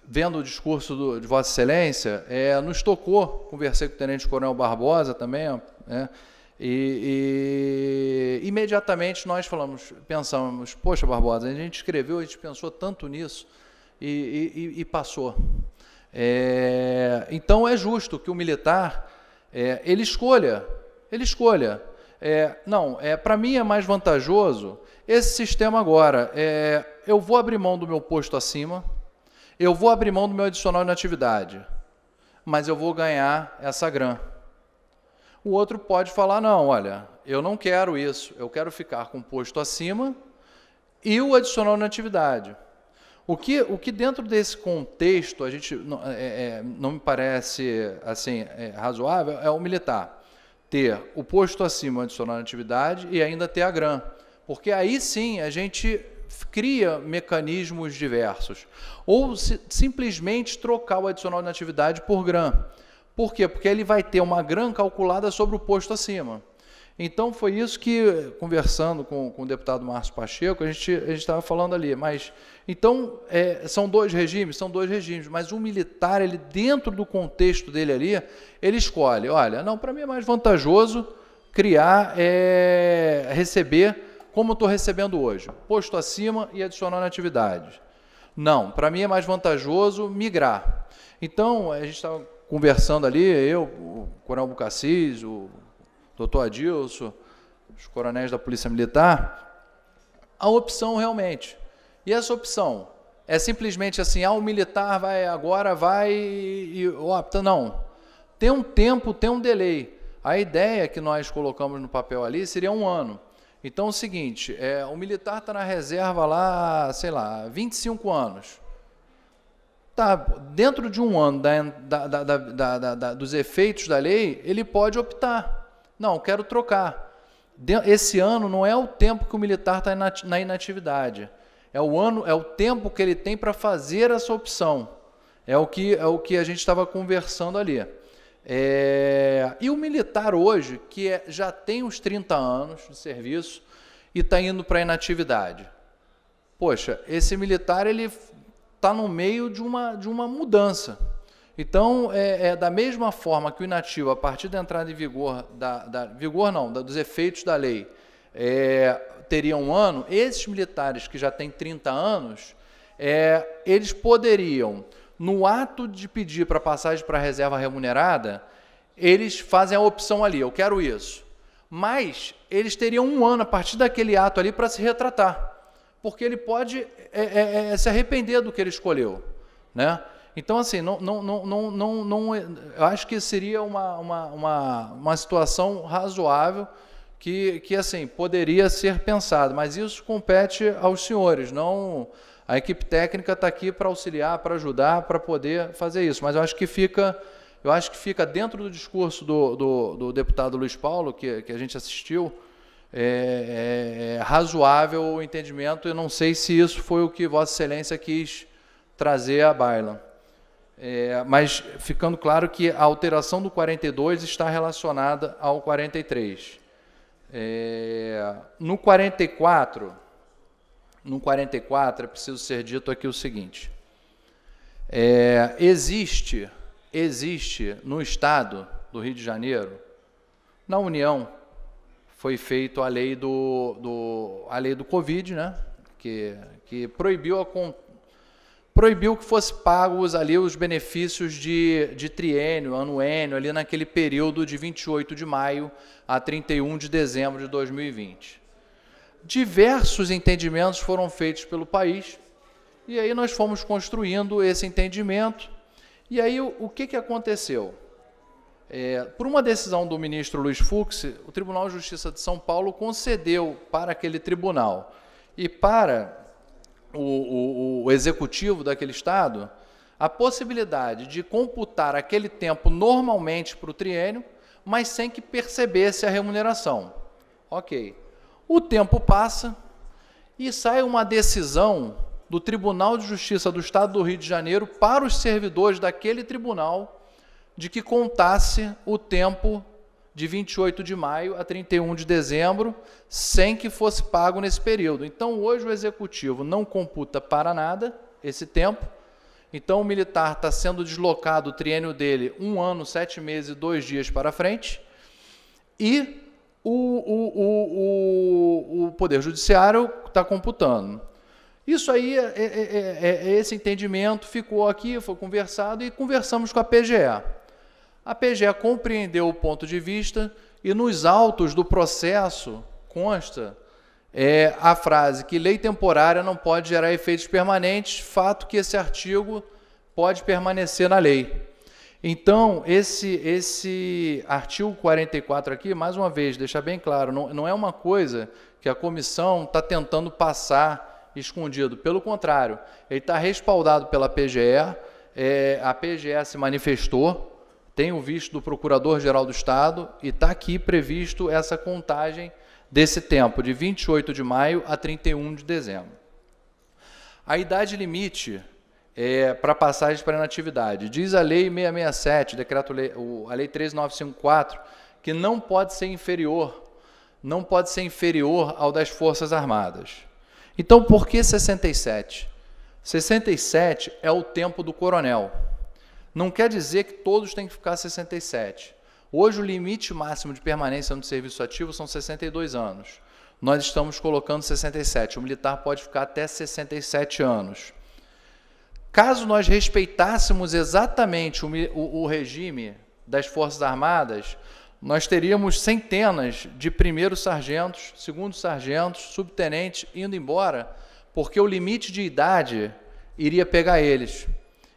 vendo o discurso do, de Vossa Excelência, é, nos tocou, conversei com o Tenente Coronel Barbosa também, né, e, e, imediatamente nós falamos, pensamos, poxa Barbosa, a gente escreveu, a gente pensou tanto nisso e, e passou. É, então é justo que o militar é, ele escolha, ele escolha. É, não, é para mim é mais vantajoso esse sistema agora. É, eu vou abrir mão do meu posto acima, eu vou abrir mão do meu adicional de atividade, mas eu vou ganhar essa grana. O outro pode falar: não, olha, eu não quero isso, eu quero ficar com o posto acima e o adicional na atividade. O que, o que dentro desse contexto a gente não, é, é, é não me parece assim é, razoável é o militar ter o posto acima adicional na atividade e ainda ter a GRAM. Porque aí sim a gente cria mecanismos diversos. Ou se, simplesmente trocar o adicional de atividade por GRAM. Por quê? Porque ele vai ter uma grana calculada sobre o posto acima. Então foi isso que, conversando com, com o deputado Márcio Pacheco, a gente estava falando ali. Mas então é, são dois regimes, são dois regimes, mas o militar, ele dentro do contexto dele ali, ele escolhe, olha, não, para mim é mais vantajoso criar, é, receber como estou recebendo hoje, posto acima e adicionando atividades. Não, para mim é mais vantajoso migrar. Então, a gente estava conversando ali, eu, o Coronel Bucassis, o doutor Adilson, os coronéis da Polícia Militar, a opção realmente. E essa opção é simplesmente assim, ah, o militar vai agora, vai e opta. Não. Tem um tempo, tem um delay. A ideia que nós colocamos no papel ali seria um ano. Então é o seguinte, é, o militar está na reserva lá, sei lá, 25 anos tá, dentro de um ano da, da, da, dos efeitos da lei, ele pode optar. Não, quero trocar. Esse ano não é o tempo que o militar está na inatividade. É o ano, é o tempo que ele tem para fazer essa opção. É o que, é o que a gente estava conversando ali. É, e o militar hoje, que é, já tem os 30 anos de serviço e está indo para a inatividade. Poxa, esse militar ele está no meio de uma, de uma mudança. Então, é, é, da mesma forma que o inativo, a partir da entrada em vigor, da, da vigor não, da, dos efeitos da lei, é, teria um ano, esses militares que já têm 30 anos, é, eles poderiam, no ato de pedir para passagem para a reserva remunerada, eles fazem a opção ali, eu quero isso. Mas eles teriam um ano a partir daquele ato ali para se retratar porque ele pode é, é, é, se arrepender do que ele escolheu, né? Então, assim, não, não, não, não, não, não é, eu acho que seria uma, uma, uma, uma situação razoável que, que, assim, poderia ser pensada, mas isso compete aos senhores, não... A equipe técnica está aqui para auxiliar, para ajudar, para poder fazer isso, mas eu acho que fica... Eu acho que fica dentro do discurso do, do, do deputado Luiz Paulo, que, que a gente assistiu, é, é, é, razoável o entendimento, e não sei se isso foi o que Vossa Excelência quis trazer à baila. É, mas ficando claro que a alteração do 42 está relacionada ao 43. É, no 44, no 44 é preciso ser dito aqui o seguinte: é, existe, existe no Estado do Rio de Janeiro, na União foi feito a lei do, do, a lei do Covid, né? que, que proibiu, a, proibiu que fosse pagos ali os benefícios de, de triênio, anuênio, ali naquele período de 28 de maio a 31 de dezembro de 2020. Diversos entendimentos foram feitos pelo país, e aí nós fomos construindo esse entendimento. E aí o, o que, que aconteceu? É, por uma decisão do ministro Luiz Fux, o Tribunal de Justiça de São Paulo concedeu para aquele tribunal e para o, o, o executivo daquele estado a possibilidade de computar aquele tempo normalmente para o triênio, mas sem que percebesse a remuneração. Ok. O tempo passa e sai uma decisão do Tribunal de Justiça do Estado do Rio de Janeiro para os servidores daquele tribunal de que contasse o tempo de 28 de maio a 31 de dezembro, sem que fosse pago nesse período. Então, hoje o executivo não computa para nada esse tempo. Então, o militar está sendo deslocado o triênio dele um ano, sete meses e dois dias para frente. E o, o, o, o Poder Judiciário está computando. Isso aí, é é, é, é, é, esse entendimento ficou aqui, foi conversado e conversamos com a PGE a PGE compreendeu o ponto de vista e nos autos do processo consta é, a frase que lei temporária não pode gerar efeitos permanentes, fato que esse artigo pode permanecer na lei. Então, esse, esse artigo 44 aqui, mais uma vez, deixar bem claro, não, não é uma coisa que a comissão está tentando passar escondido. Pelo contrário, ele está respaldado pela PGE, é, a PGE se manifestou, tem o visto do Procurador-Geral do Estado e está aqui previsto essa contagem desse tempo, de 28 de maio a 31 de dezembro. A idade limite é, para passagem para a inatividade. Diz a Lei 667, decreto lei, o, a Lei 13954, que não pode ser inferior, não pode ser inferior ao das Forças Armadas. Então, por que 67? 67 é o tempo do coronel. Não quer dizer que todos têm que ficar 67. Hoje o limite máximo de permanência no serviço ativo são 62 anos. Nós estamos colocando 67. O militar pode ficar até 67 anos. Caso nós respeitássemos exatamente o, o, o regime das Forças Armadas, nós teríamos centenas de primeiros sargentos, segundos sargentos, subtenentes indo embora, porque o limite de idade iria pegar eles.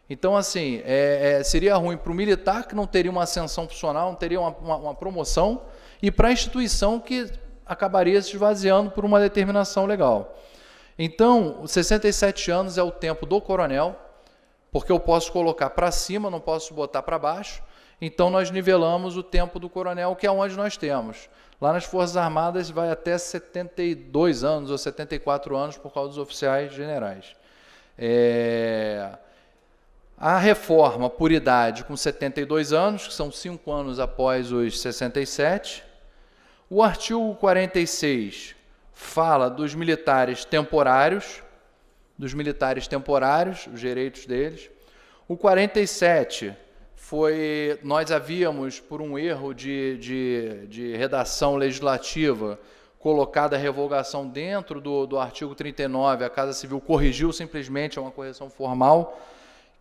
Então, assim, é, é, seria ruim para o militar, que não teria uma ascensão funcional, não teria uma, uma, uma promoção, e para a instituição que acabaria se esvaziando por uma determinação legal. Então, 67 anos é o tempo do coronel, porque eu posso colocar para cima, não posso botar para baixo. Então, nós nivelamos o tempo do coronel, que é onde nós temos. Lá nas Forças Armadas vai até 72 anos ou 74 anos por causa dos oficiais generais. É... A reforma por idade com 72 anos, que são cinco anos após os 67. O artigo 46 fala dos militares temporários, dos militares temporários, os direitos deles. O 47 foi. Nós havíamos, por um erro de, de, de redação legislativa, colocado a revogação dentro do, do artigo 39. A Casa Civil corrigiu simplesmente, é uma correção formal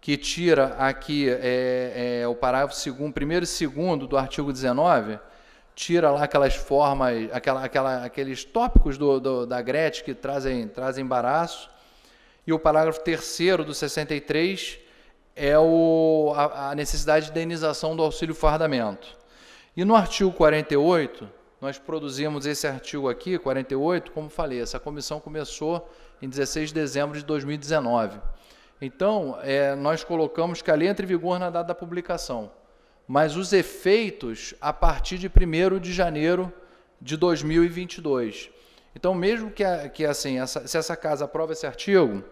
que tira aqui é, é, o parágrafo segundo, primeiro e segundo do artigo 19, tira lá aquelas formas, aquela, aquela, aqueles tópicos do, do, da Gret que trazem, trazem embaraço, e o parágrafo terceiro do 63 é o, a, a necessidade de indenização do auxílio fardamento. E no artigo 48, nós produzimos esse artigo aqui, 48, como falei, essa comissão começou em 16 de dezembro de 2019. Então, é, nós colocamos que a lei entre em vigor na data da publicação, mas os efeitos a partir de 1 de janeiro de 2022. Então, mesmo que, que assim, essa, se essa casa aprova esse artigo,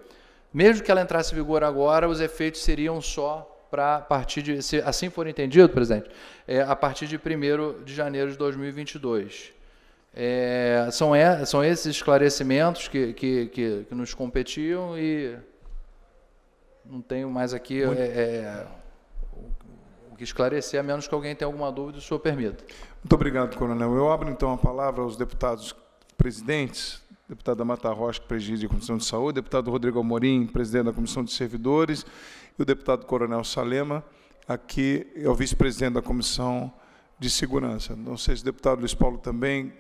mesmo que ela entrasse em vigor agora, os efeitos seriam só para a partir de, se assim for entendido, presidente, é, a partir de 1 de janeiro de 2022. É, são, é, são esses esclarecimentos que, que, que, que nos competiam e não tenho mais aqui Muito... é, é, o que esclarecer, a menos que alguém tenha alguma dúvida, o senhor permita. Muito obrigado, coronel. Eu abro então a palavra aos deputados presidentes, deputada Mata Rocha, que preside a Comissão de Saúde, deputado Rodrigo Amorim, presidente da Comissão de Servidores, e o deputado Coronel Salema, aqui é o vice-presidente da Comissão de Segurança. Não sei se o deputado Luiz Paulo também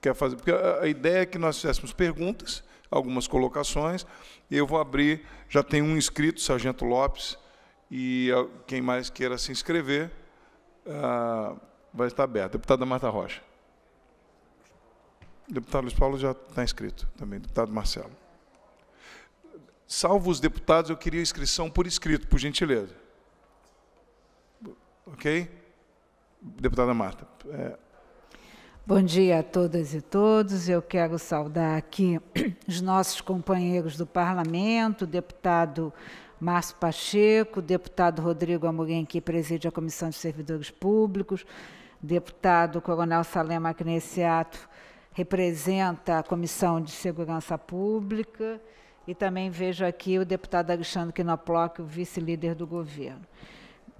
quer fazer, porque a ideia é que nós fizéssemos perguntas, algumas colocações. Eu vou abrir, já tem um inscrito, Sargento Lopes, e ah, quem mais queira se inscrever uh, vai estar aberto. Deputada Marta Rocha. Deputado Luiz Paulo já está inscrito também, deputado Marcelo. Salvo os deputados, eu queria inscrição por escrito, por gentileza. Ok? Deputada Marta. É. Bom dia a todas e todos. Eu quero saudar aqui <clears throat> os nossos companheiros do parlamento, o deputado Márcio Pacheco, o deputado Rodrigo Amorim, que preside a Comissão de Servidores Públicos, o deputado Coronel Salem Acneciato, representa a Comissão de Segurança Pública, e também vejo aqui o deputado Alexandre Quinoploc, o vice-líder do governo.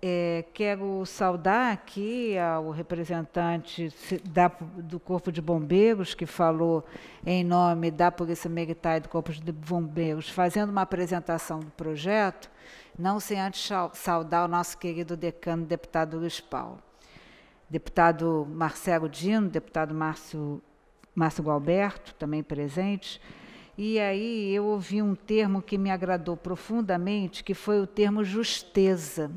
É, quero saudar aqui ao representante da, do Corpo de Bombeiros, que falou em nome da Polícia Militar e do Corpo de Bombeiros, fazendo uma apresentação do projeto, não sem antes saudar o nosso querido decano, deputado Luiz Paulo. Deputado Marcelo Dino, deputado Márcio, Márcio Galberto, também presente. E aí eu ouvi um termo que me agradou profundamente, que foi o termo justeza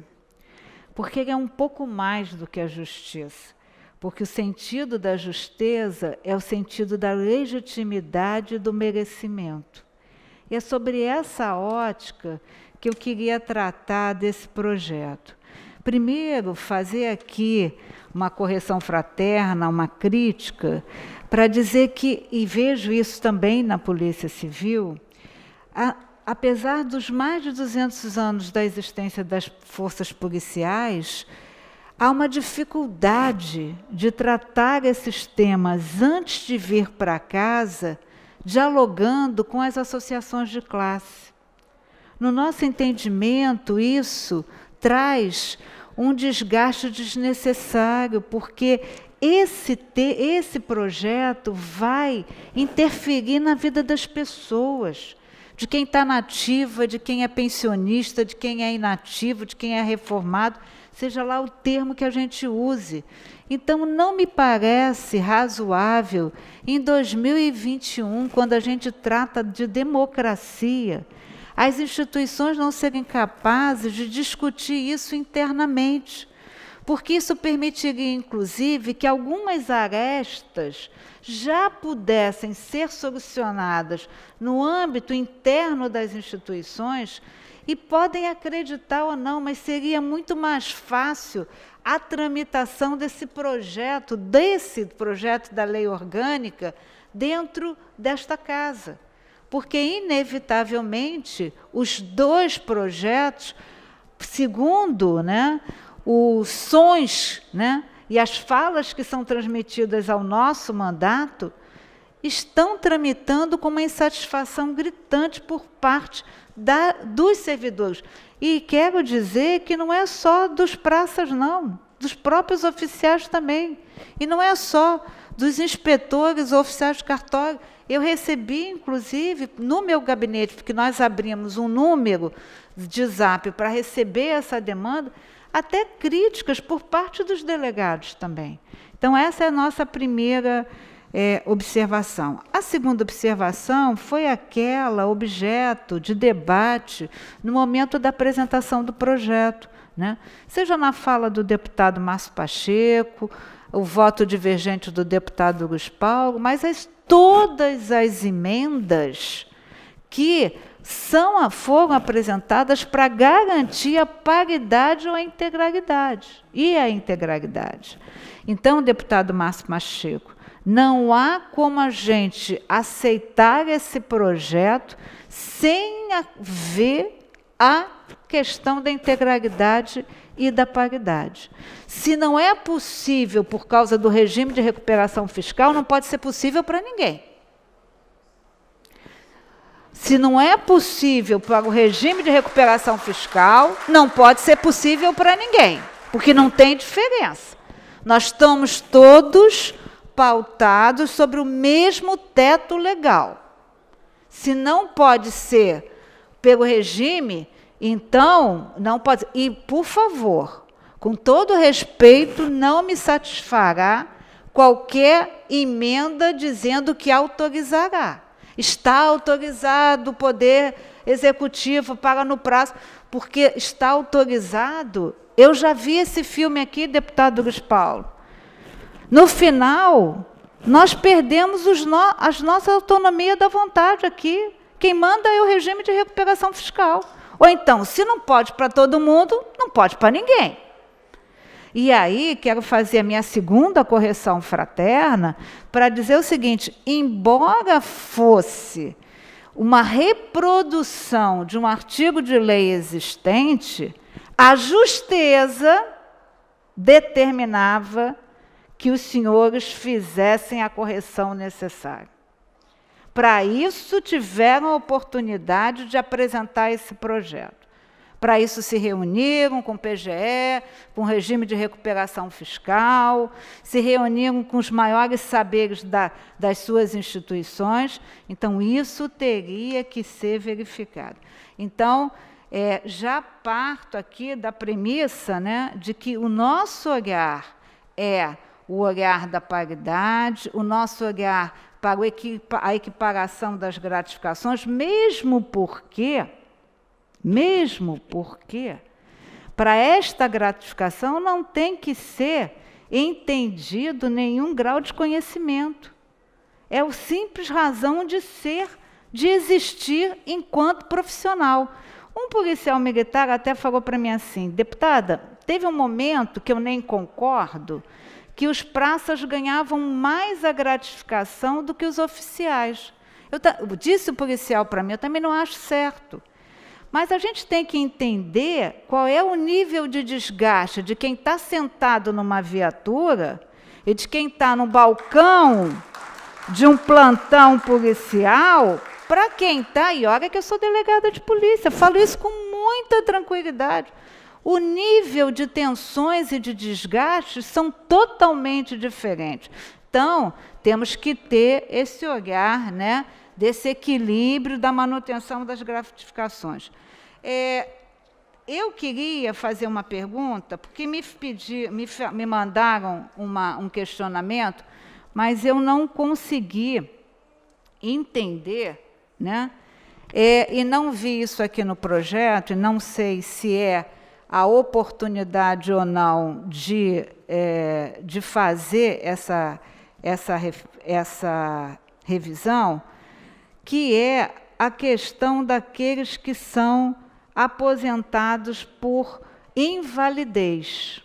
porque ele é um pouco mais do que a justiça. Porque o sentido da justeza é o sentido da legitimidade do merecimento. E é sobre essa ótica que eu queria tratar desse projeto. Primeiro, fazer aqui uma correção fraterna, uma crítica, para dizer que, e vejo isso também na Polícia Civil, a, apesar dos mais de 200 anos da existência das forças policiais, há uma dificuldade de tratar esses temas antes de vir para casa, dialogando com as associações de classe. No nosso entendimento, isso traz um desgaste desnecessário, porque esse, te, esse projeto vai interferir na vida das pessoas de quem está nativa, de quem é pensionista, de quem é inativo, de quem é reformado, seja lá o termo que a gente use. Então, não me parece razoável, em 2021, quando a gente trata de democracia, as instituições não serem capazes de discutir isso internamente porque isso permitiria, inclusive, que algumas arestas já pudessem ser solucionadas no âmbito interno das instituições, e podem acreditar ou não, mas seria muito mais fácil a tramitação desse projeto, desse projeto da lei orgânica, dentro desta casa. Porque, inevitavelmente, os dois projetos, segundo né, os sons né, e as falas que são transmitidas ao nosso mandato estão tramitando com uma insatisfação gritante por parte da, dos servidores. E quero dizer que não é só dos praças, não, dos próprios oficiais também. E não é só dos inspetores oficiais de cartório. Eu recebi, inclusive, no meu gabinete, porque nós abrimos um número de zap para receber essa demanda, até críticas por parte dos delegados também. Então, essa é a nossa primeira é, observação. A segunda observação foi aquela objeto de debate no momento da apresentação do projeto, né? seja na fala do deputado Márcio Pacheco, o voto divergente do deputado Luiz Paulo, mas as, todas as emendas que são a, foram apresentadas para garantir a paridade ou a integralidade. E a integralidade. Então, deputado Márcio Macheco, não há como a gente aceitar esse projeto sem ver a questão da integralidade e da paridade. Se não é possível por causa do regime de recuperação fiscal, não pode ser possível para ninguém. Se não é possível para o regime de recuperação fiscal, não pode ser possível para ninguém, porque não tem diferença. Nós estamos todos pautados sobre o mesmo teto legal. Se não pode ser pelo regime, então não pode. E, por favor, com todo respeito, não me satisfará qualquer emenda dizendo que autorizará. Está autorizado o poder executivo para no prazo, porque está autorizado. Eu já vi esse filme aqui, deputado Luiz Paulo. No final, nós perdemos os no, as nossa autonomia da vontade aqui. Quem manda é o regime de recuperação fiscal. Ou então, se não pode para todo mundo, não pode para ninguém. E aí, quero fazer a minha segunda correção fraterna para dizer o seguinte: embora fosse uma reprodução de um artigo de lei existente, a justeza determinava que os senhores fizessem a correção necessária. Para isso, tiveram a oportunidade de apresentar esse projeto. Para isso se reuniram com o PGE, com o regime de recuperação fiscal, se reuniram com os maiores saberes da, das suas instituições. Então, isso teria que ser verificado. Então, é, já parto aqui da premissa né, de que o nosso olhar é o olhar da paridade, o nosso olhar para a equiparação das gratificações, mesmo porque mesmo porque, para esta gratificação, não tem que ser entendido nenhum grau de conhecimento. É o simples razão de ser, de existir enquanto profissional. Um policial militar até falou para mim assim: deputada, teve um momento que eu nem concordo que os praças ganhavam mais a gratificação do que os oficiais. Eu disse o policial para mim, eu também não acho certo. Mas a gente tem que entender qual é o nível de desgaste de quem está sentado numa viatura e de quem está no balcão de um plantão policial para quem está, e olha que eu sou delegada de polícia, falo isso com muita tranquilidade. O nível de tensões e de desgastes são totalmente diferentes. Então, temos que ter esse olhar né, desse equilíbrio da manutenção das gratificações. É, eu queria fazer uma pergunta, porque me, pedi, me, me mandaram uma, um questionamento, mas eu não consegui entender, né? É, e não vi isso aqui no projeto, e não sei se é a oportunidade ou não de, é, de fazer essa, essa, essa revisão, que é a questão daqueles que são aposentados por invalidez.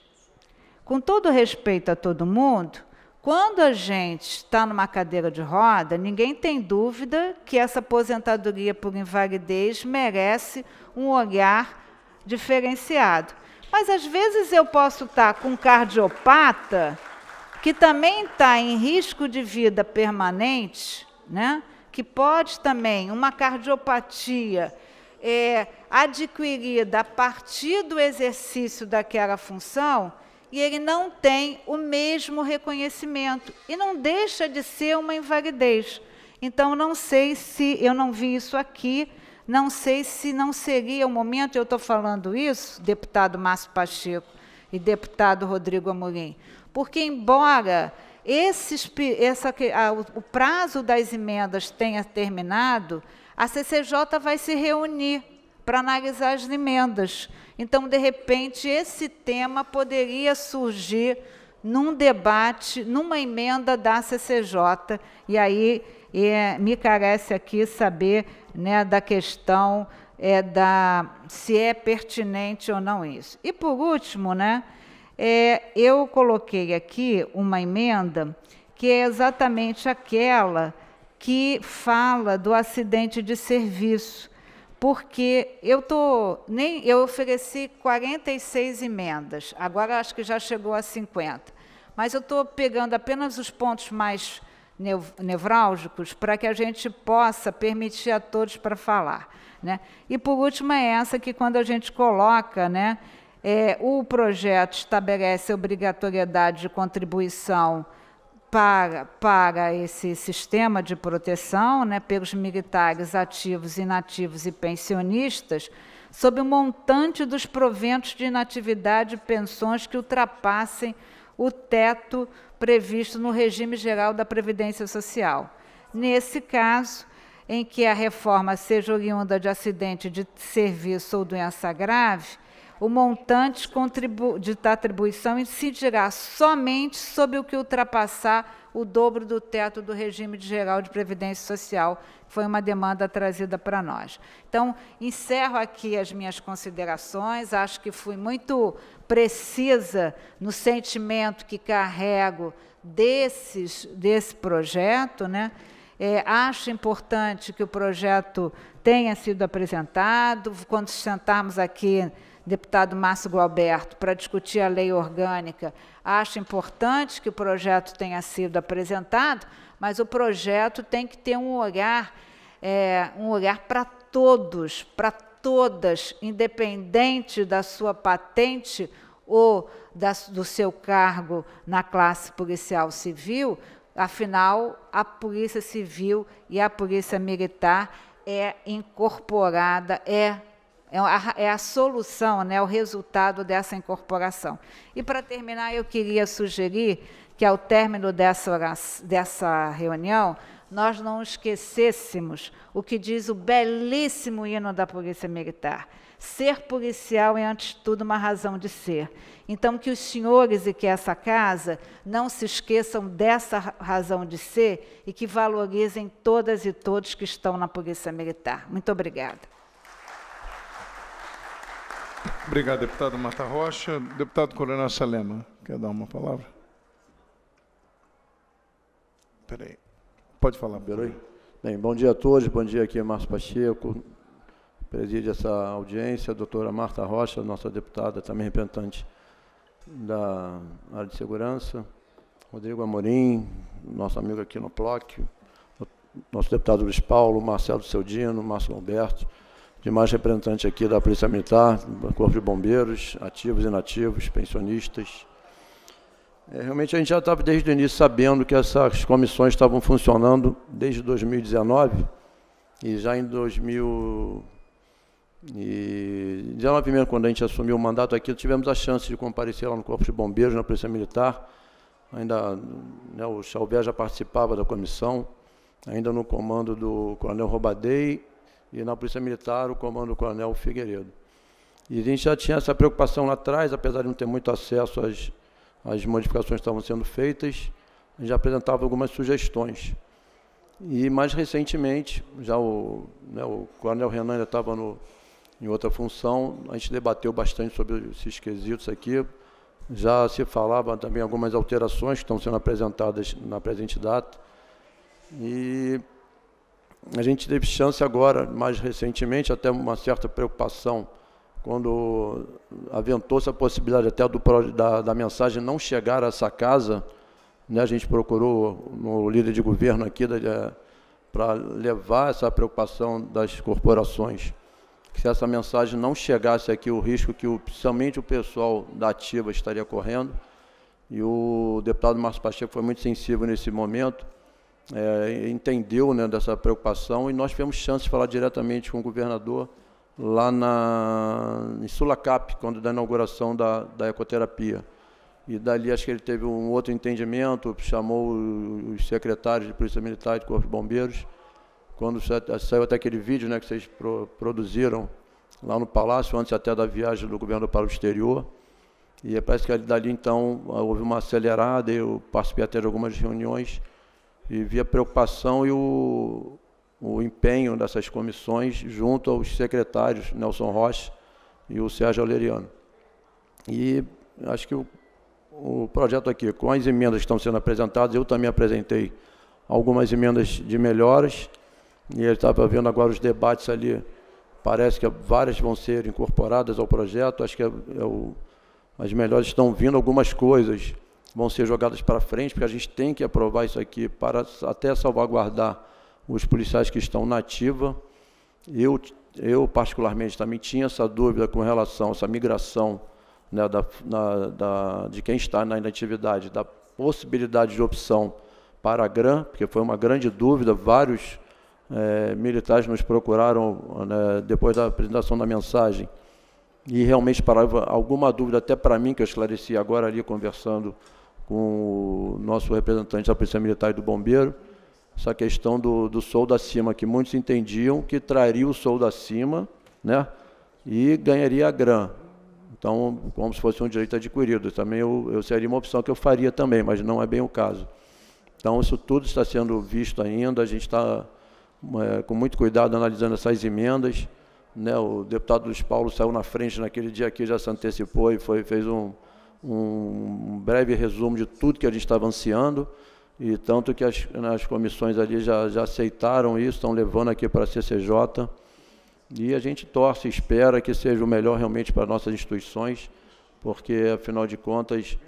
Com todo respeito a todo mundo, quando a gente está numa cadeira de roda, ninguém tem dúvida que essa aposentadoria por invalidez merece um olhar diferenciado. Mas às vezes eu posso estar com um cardiopata que também está em risco de vida permanente, né? que pode também uma cardiopatia é, adquirida a partir do exercício daquela função e ele não tem o mesmo reconhecimento e não deixa de ser uma invalidez. Então, não sei se eu não vi isso aqui, não sei se não seria o momento, eu estou falando isso, deputado Márcio Pacheco e deputado Rodrigo Amorim, porque, embora essa, a, o prazo das emendas tenha terminado, a CCJ vai se reunir para analisar as emendas. Então, de repente, esse tema poderia surgir num debate, numa emenda da CCJ. E aí é, me carece aqui saber né, da questão é, da se é pertinente ou não isso. E por último, né? É, eu coloquei aqui uma emenda que é exatamente aquela que fala do acidente de serviço, porque eu tô nem eu ofereci 46 emendas, agora acho que já chegou a 50, mas eu estou pegando apenas os pontos mais nevrálgicos para que a gente possa permitir a todos para falar, né? E por último é essa que quando a gente coloca, né? É, o projeto estabelece obrigatoriedade de contribuição para, para esse sistema de proteção né, pelos militares ativos, inativos e pensionistas sobre o montante dos proventos de inatividade e pensões que ultrapassem o teto previsto no regime geral da Previdência Social. Nesse caso, em que a reforma seja oriunda de acidente de serviço ou doença grave, o montante de atribuição incidirá somente sobre o que ultrapassar o dobro do teto do regime geral de previdência social. Foi uma demanda trazida para nós. Então, encerro aqui as minhas considerações. Acho que fui muito precisa no sentimento que carrego desses, desse projeto, né? É, acho importante que o projeto tenha sido apresentado. Quando sentarmos aqui deputado Márcio Gualberto, para discutir a lei orgânica. Acho importante que o projeto tenha sido apresentado, mas o projeto tem que ter um olhar, é, um olhar para todos, para todas, independente da sua patente ou da, do seu cargo na classe policial civil. Afinal, a Polícia Civil e a Polícia Militar é incorporada, é é a, é a solução, né, o resultado dessa incorporação. E para terminar, eu queria sugerir que ao término dessa, dessa reunião, nós não esquecêssemos o que diz o belíssimo hino da Polícia Militar. Ser policial é, antes de tudo, uma razão de ser. Então, que os senhores e que essa casa não se esqueçam dessa razão de ser e que valorizem todas e todos que estão na Polícia Militar. Muito obrigada. Obrigado, deputado Mata Rocha. Deputado Coronel Salema, quer dar uma palavra? Peraí. Pode falar. Peraí. Bem, bom dia a todos. Bom dia aqui, Márcio Pacheco. Preside essa audiência. A doutora Marta Rocha, nossa deputada, também representante da área de segurança. Rodrigo Amorim, nosso amigo aqui no PLOC. Nosso deputado Luiz Paulo, Marcelo Seudino, Márcio Alberto demais representantes aqui da Polícia Militar, do Corpo de Bombeiros, ativos e inativos, pensionistas. É, realmente a gente já estava desde o início sabendo que essas comissões estavam funcionando desde 2019 e já em 2019 mesmo, quando a gente assumiu o mandato aqui, tivemos a chance de comparecer lá no Corpo de Bombeiros, na Polícia Militar. Ainda né, o Chalvé já participava da comissão, ainda no comando do Coronel Robadei e na Polícia Militar o comando do Coronel Figueiredo. E a gente já tinha essa preocupação lá atrás, apesar de não ter muito acesso às, às modificações que estavam sendo feitas, a gente já apresentava algumas sugestões. E mais recentemente, já o, né, o Coronel Renan ainda estava no, em outra função, a gente debateu bastante sobre esses quesitos aqui. Já se falava também algumas alterações que estão sendo apresentadas na presente data. E a gente teve chance agora, mais recentemente, até uma certa preocupação, quando aventou-se a possibilidade até do, da, da, mensagem não chegar a essa casa, né, a gente procurou no líder de governo aqui é, para levar essa preocupação das corporações, que se essa mensagem não chegasse aqui, o risco que o, somente o pessoal da ativa estaria correndo, e o deputado Márcio Pacheco foi muito sensível nesse momento, é, entendeu né, dessa preocupação e nós tivemos chance de falar diretamente com o governador lá na, em Sulacap, quando da inauguração da, da ecoterapia. E dali acho que ele teve um outro entendimento, chamou os secretários de Polícia Militar e de Corpo de Bombeiros. Quando saiu até aquele vídeo né, que vocês pro, produziram lá no Palácio, antes até da viagem do governo para o exterior. E é, parece que dali então houve uma acelerada, eu participei até de algumas reuniões e vi a preocupação e o, o empenho dessas comissões junto aos secretários Nelson Rocha e o Sérgio Aleriano. E acho que o, o projeto aqui, com as emendas que estão sendo apresentadas, eu também apresentei algumas emendas de melhoras, e ele estava vendo agora os debates ali, parece que várias vão ser incorporadas ao projeto, acho que é, é o, as melhores estão vindo algumas coisas vão ser jogadas para frente, porque a gente tem que aprovar isso aqui para até salvaguardar os policiais que estão na ativa. Eu, eu particularmente, também tinha essa dúvida com relação a essa migração né, da, na, da, de quem está na inatividade, da possibilidade de opção para a GRAM, porque foi uma grande dúvida, vários é, militares nos procuraram né, depois da apresentação da mensagem, e realmente parava alguma dúvida, até para mim, que eu esclareci agora ali conversando com o nosso representante da Polícia Militar e do Bombeiro, essa questão do, do soldo acima, que muitos entendiam que traria o soldo acima né, e ganharia a grã Então, como se fosse um direito adquirido. Também eu, eu seria uma opção que eu faria também, mas não é bem o caso. Então, isso tudo está sendo visto ainda, a gente está é, com muito cuidado analisando essas emendas. Né, o deputado Luiz Paulo saiu na frente naquele dia aqui, já se antecipou e foi, fez um, um breve resumo de tudo que a gente estava ansiando, e tanto que as, as comissões ali já, já aceitaram isso, estão levando aqui para a CCJ, e a gente torce, espera que seja o melhor realmente para nossas instituições, porque, afinal de contas,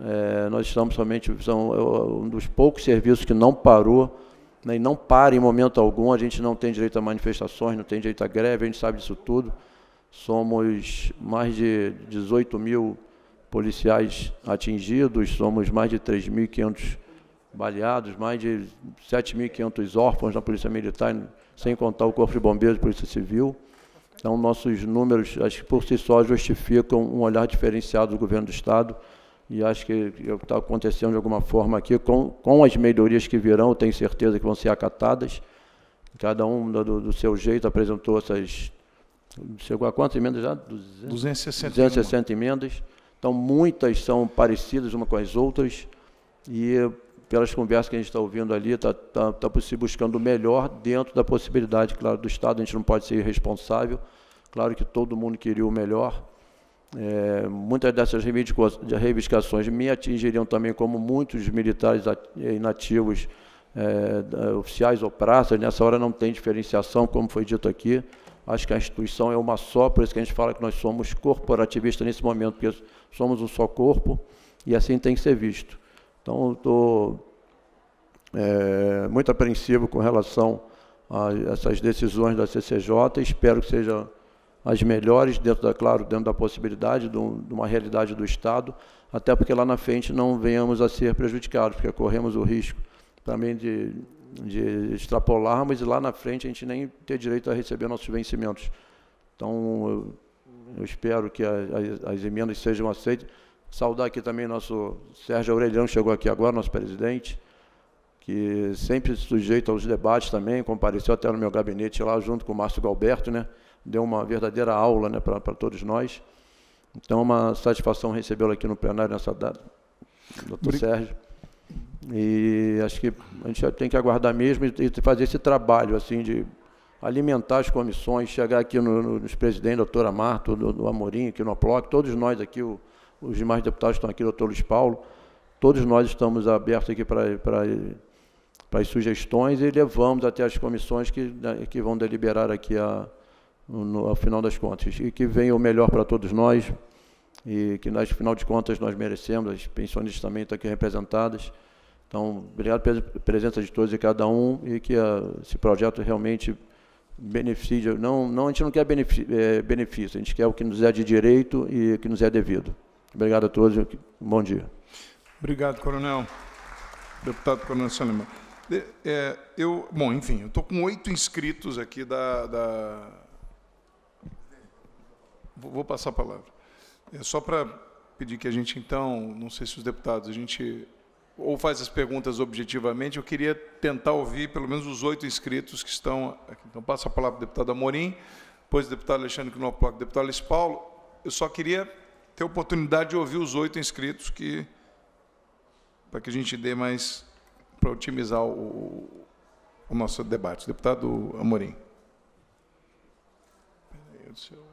é, nós estamos somente, são é, um dos poucos serviços que não parou, né, e não para em momento algum, a gente não tem direito a manifestações, não tem direito a greve, a gente sabe disso tudo. Somos mais de 18 mil policiais atingidos, somos mais de 3.500 baleados, mais de 7.500 órfãos na Polícia Militar, sem contar o Corpo de Bombeiros e Polícia Civil. Então, nossos números, acho que por si só, justificam um olhar diferenciado do governo do Estado e acho que está acontecendo de alguma forma aqui, com, com as melhorias que virão, tenho certeza que vão ser acatadas. Cada um do, do seu jeito apresentou essas. Chegou a quantas emendas já? 260 emendas. 260 emendas. Então, muitas são parecidas uma com as outras e pelas conversas que a gente está ouvindo ali, está tá, tá se buscando o melhor dentro da possibilidade, claro, do Estado. A gente não pode ser irresponsável. Claro que todo mundo queria o melhor. É, muitas dessas reivindicações me atingiriam também, como muitos militares é, inativos, é, oficiais ou praças. Nessa hora não tem diferenciação, como foi dito aqui. Acho que a instituição é uma só, por isso que a gente fala que nós somos corporativistas nesse momento, porque somos um só corpo e assim tem que ser visto. Então, estou é, muito apreensivo com relação a essas decisões da CCJ, espero que sejam as melhores, dentro da, claro, dentro da possibilidade de uma realidade do Estado, até porque lá na frente não venhamos a ser prejudicados, porque corremos o risco também de, de extrapolarmos e lá na frente a gente nem ter direito a receber nossos vencimentos. Então, eu espero que as, as emendas sejam aceitas. Saudar aqui também nosso Sérgio Aurelião, chegou aqui agora, nosso presidente, que sempre sujeito aos debates também, compareceu até no meu gabinete lá junto com o Márcio Galberto, né? Deu uma verdadeira aula né, para todos nós. Então, uma satisfação recebê-lo aqui no plenário nessa data, doutor Sérgio. E acho que a gente tem que aguardar mesmo e fazer esse trabalho assim de alimentar as comissões, chegar aqui no, no, nos presidentes, doutora Marta, do, do Amorim, aqui no Aploc, todos nós aqui, o, os demais deputados estão aqui, doutor Luiz Paulo, todos nós estamos abertos aqui para, para, para as sugestões e levamos até as comissões que, né, que vão deliberar aqui a, no, ao final das contas. E que venha o melhor para todos nós e que, no final de contas, nós merecemos, as pensionistas também estão aqui representadas, então, obrigado pela presença de todos e cada um e que a, ah, esse projeto realmente benefício, não, não, a gente não quer eh, benefício, a gente quer o que nos é de direito e o que nos é devido. Obrigado a todos, bom dia. Obrigado, Coronel. Deputado Coronel Salema. É, eu, bom, enfim, eu estou com oito inscritos aqui da... da... Vou, vou passar a palavra. É só para pedir que a gente, então, não sei se os deputados, a gente ou faz as perguntas objetivamente, eu queria tentar ouvir pelo menos os oito inscritos que estão aqui. Então, passo a palavra para o deputado Amorim, depois o deputado Alexandre Knoplock, o deputado Alice Paulo. Eu só queria ter a oportunidade de ouvir os oito inscritos, que para que a gente dê mais, para otimizar o, o nosso debate. Deputado Amorim. Peraí, o seu...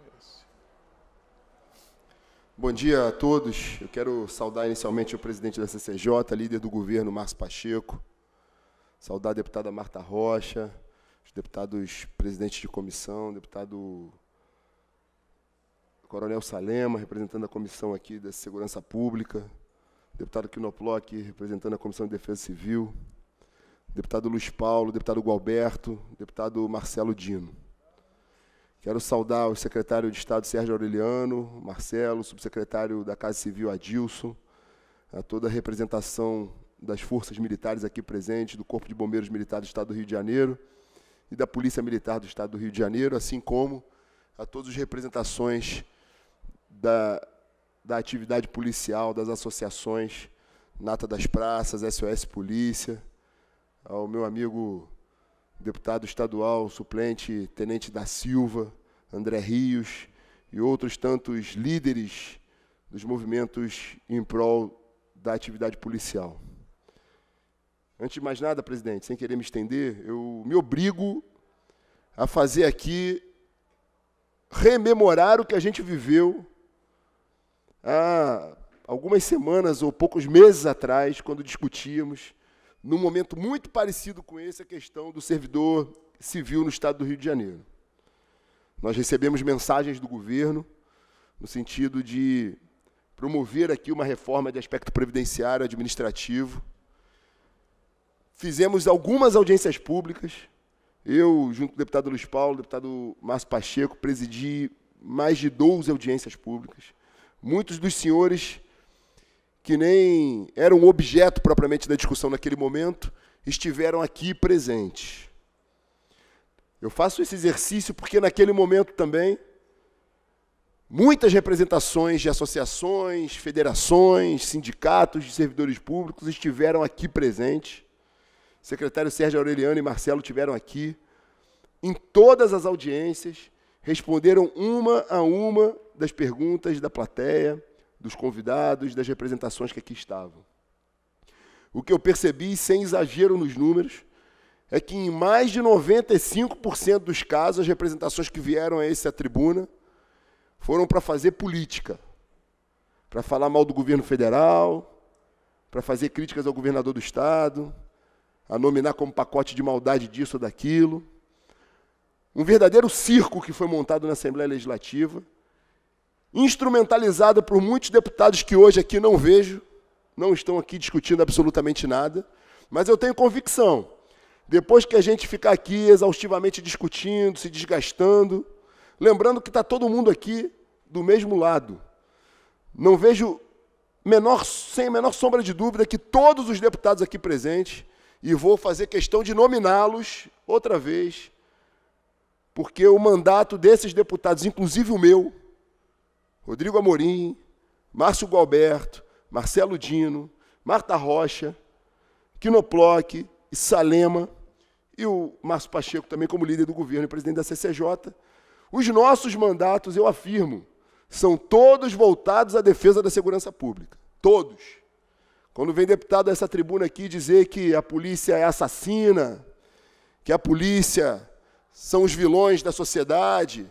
Bom dia a todos. Eu quero saudar inicialmente o presidente da CCJ, líder do governo, Márcio Pacheco. Saudar a deputada Marta Rocha, os deputados presidentes de comissão, deputado Coronel Salema, representando a comissão aqui da Segurança Pública, deputado Quinoploc, representando a Comissão de Defesa Civil, deputado Luiz Paulo, deputado Gualberto, deputado Marcelo Dino. Quero saudar o secretário de Estado Sérgio Aureliano, Marcelo, subsecretário da Casa Civil Adilson, a toda a representação das forças militares aqui presentes, do Corpo de Bombeiros Militar do Estado do Rio de Janeiro e da Polícia Militar do Estado do Rio de Janeiro, assim como a todas as representações da, da atividade policial, das associações Nata das Praças, SOS Polícia, ao meu amigo deputado estadual suplente Tenente da Silva, André Rios e outros tantos líderes dos movimentos em prol da atividade policial. Antes de mais nada, presidente, sem querer me estender, eu me obrigo a fazer aqui rememorar o que a gente viveu há algumas semanas ou poucos meses atrás, quando discutíamos num momento muito parecido com esse, a questão do servidor civil no estado do Rio de Janeiro. Nós recebemos mensagens do governo no sentido de promover aqui uma reforma de aspecto previdenciário administrativo. Fizemos algumas audiências públicas. Eu, junto com o deputado Luiz Paulo, deputado Márcio Pacheco, presidi mais de 12 audiências públicas. Muitos dos senhores que nem eram um objeto propriamente da discussão naquele momento, estiveram aqui presentes. Eu faço esse exercício porque naquele momento também muitas representações de associações, federações, sindicatos de servidores públicos estiveram aqui presentes. Secretário Sérgio Aureliano e Marcelo tiveram aqui em todas as audiências, responderam uma a uma das perguntas da plateia dos convidados, das representações que aqui estavam. O que eu percebi, sem exagero nos números, é que em mais de 95% dos casos, as representações que vieram a essa tribuna foram para fazer política, para falar mal do governo federal, para fazer críticas ao governador do estado, a nominar como pacote de maldade disso ou daquilo. Um verdadeiro circo que foi montado na Assembleia Legislativa instrumentalizada por muitos deputados que hoje aqui não vejo, não estão aqui discutindo absolutamente nada, mas eu tenho convicção. Depois que a gente ficar aqui exaustivamente discutindo, se desgastando, lembrando que está todo mundo aqui do mesmo lado, não vejo menor, sem a menor sombra de dúvida que todos os deputados aqui presentes, e vou fazer questão de nominá-los outra vez, porque o mandato desses deputados, inclusive o meu, Rodrigo Amorim, Márcio Galberto, Marcelo Dino, Marta Rocha, Quinoploc e Salema, e o Márcio Pacheco também como líder do governo e presidente da CCJ. Os nossos mandatos, eu afirmo, são todos voltados à defesa da segurança pública. Todos. Quando vem deputado a essa tribuna aqui dizer que a polícia é assassina, que a polícia são os vilões da sociedade,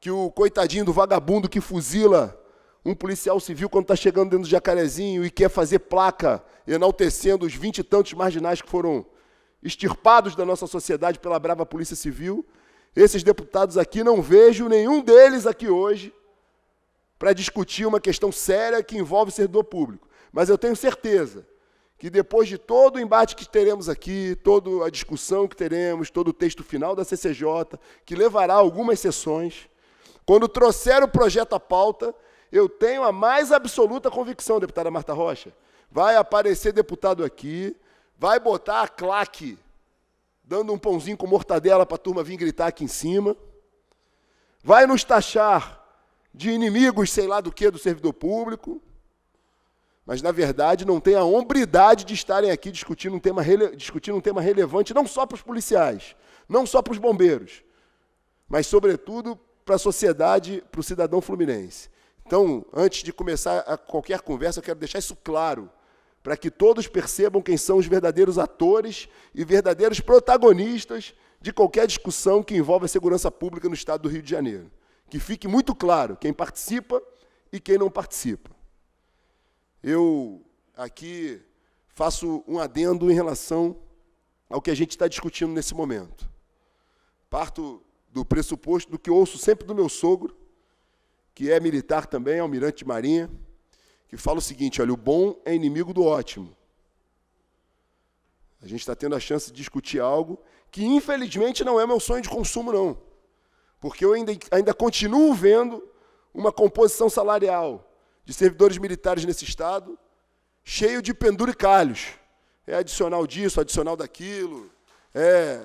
que o coitadinho do vagabundo que fuzila um policial civil quando está chegando dentro do Jacarezinho e quer fazer placa enaltecendo os vinte e tantos marginais que foram extirpados da nossa sociedade pela brava polícia civil. Esses deputados aqui não vejo nenhum deles aqui hoje para discutir uma questão séria que envolve o servidor público. Mas eu tenho certeza que depois de todo o embate que teremos aqui, toda a discussão que teremos, todo o texto final da CCJ, que levará algumas sessões, quando trouxeram o projeto à pauta, eu tenho a mais absoluta convicção, deputada Marta Rocha. Vai aparecer deputado aqui, vai botar a claque, dando um pãozinho com mortadela para a turma vir gritar aqui em cima. Vai nos taxar de inimigos, sei lá do que, do servidor público. Mas, na verdade, não tem a hombridade de estarem aqui discutindo um tema, discutindo um tema relevante, não só para os policiais, não só para os bombeiros, mas, sobretudo, para a sociedade, para o cidadão fluminense. Então, antes de começar a qualquer conversa, eu quero deixar isso claro, para que todos percebam quem são os verdadeiros atores e verdadeiros protagonistas de qualquer discussão que envolve a segurança pública no estado do Rio de Janeiro. Que fique muito claro quem participa e quem não participa. Eu aqui faço um adendo em relação ao que a gente está discutindo nesse momento. Parto do pressuposto do que ouço sempre do meu sogro, que é militar também, almirante de marinha, que fala o seguinte: olha, o bom é inimigo do ótimo. A gente está tendo a chance de discutir algo que, infelizmente, não é meu sonho de consumo, não. Porque eu ainda, ainda continuo vendo uma composição salarial de servidores militares nesse Estado cheio de penduricalhos. É adicional disso, adicional daquilo, é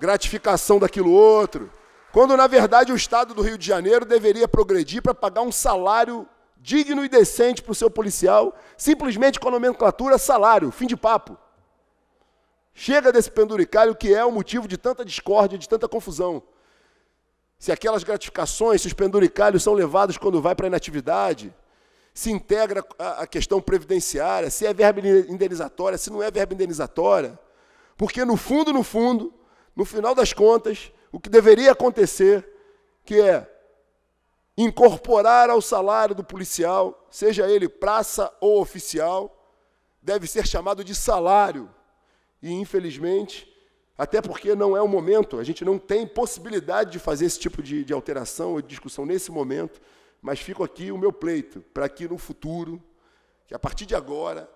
gratificação daquilo outro. Quando, na verdade, o Estado do Rio de Janeiro deveria progredir para pagar um salário digno e decente para o seu policial, simplesmente com a nomenclatura salário, fim de papo. Chega desse penduricalho que é o motivo de tanta discórdia, de tanta confusão. Se aquelas gratificações, se os penduricalhos são levados quando vai para a inatividade, se integra a questão previdenciária, se é verba indenizatória, se não é verba indenizatória. Porque, no fundo, no fundo, no final das contas, o que deveria acontecer, que é incorporar ao salário do policial, seja ele praça ou oficial, deve ser chamado de salário. E, infelizmente, até porque não é o momento, a gente não tem possibilidade de fazer esse tipo de, de alteração ou de discussão nesse momento, mas fico aqui o meu pleito para que no futuro, que a partir de agora,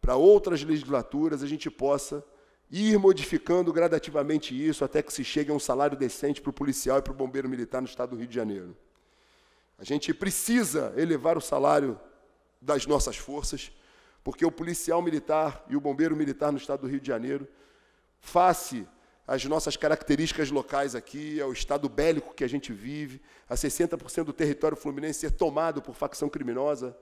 para outras legislaturas, a gente possa ir modificando gradativamente isso até que se chegue a um salário decente para o policial e para o bombeiro militar no estado do Rio de Janeiro. A gente precisa elevar o salário das nossas forças, porque o policial militar e o bombeiro militar no estado do Rio de Janeiro, face às nossas características locais aqui, ao estado bélico que a gente vive, a 60% do território fluminense ser tomado por facção criminosa,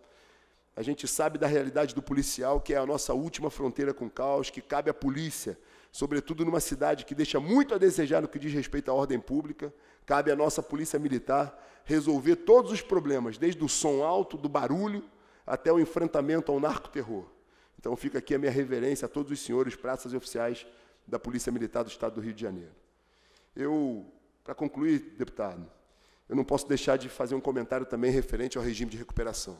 a gente sabe da realidade do policial, que é a nossa última fronteira com o caos, que cabe à polícia, sobretudo numa cidade que deixa muito a desejar no que diz respeito à ordem pública, cabe à nossa polícia militar resolver todos os problemas, desde o som alto, do barulho, até o enfrentamento ao narcoterror. Então fica aqui a minha reverência a todos os senhores, praças e oficiais da Polícia Militar do Estado do Rio de Janeiro. Eu, para concluir, deputado, eu não posso deixar de fazer um comentário também referente ao regime de recuperação.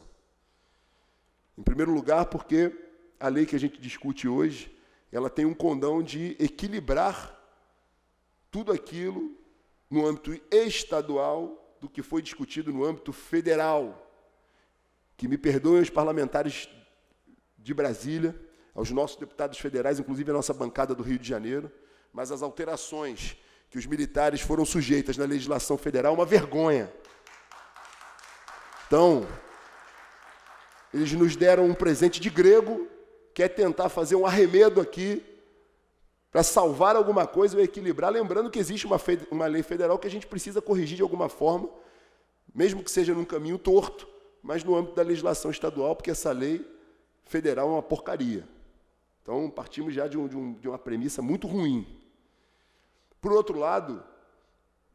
Em primeiro lugar, porque a lei que a gente discute hoje, ela tem um condão de equilibrar tudo aquilo no âmbito estadual do que foi discutido no âmbito federal. Que me perdoem os parlamentares de Brasília, aos nossos deputados federais, inclusive a nossa bancada do Rio de Janeiro, mas as alterações que os militares foram sujeitas na legislação federal, é uma vergonha. Então, eles nos deram um presente de grego, que é tentar fazer um arremedo aqui para salvar alguma coisa ou equilibrar. Lembrando que existe uma, uma lei federal que a gente precisa corrigir de alguma forma, mesmo que seja num caminho torto, mas no âmbito da legislação estadual, porque essa lei federal é uma porcaria. Então, partimos já de, um, de, um, de uma premissa muito ruim. Por outro lado,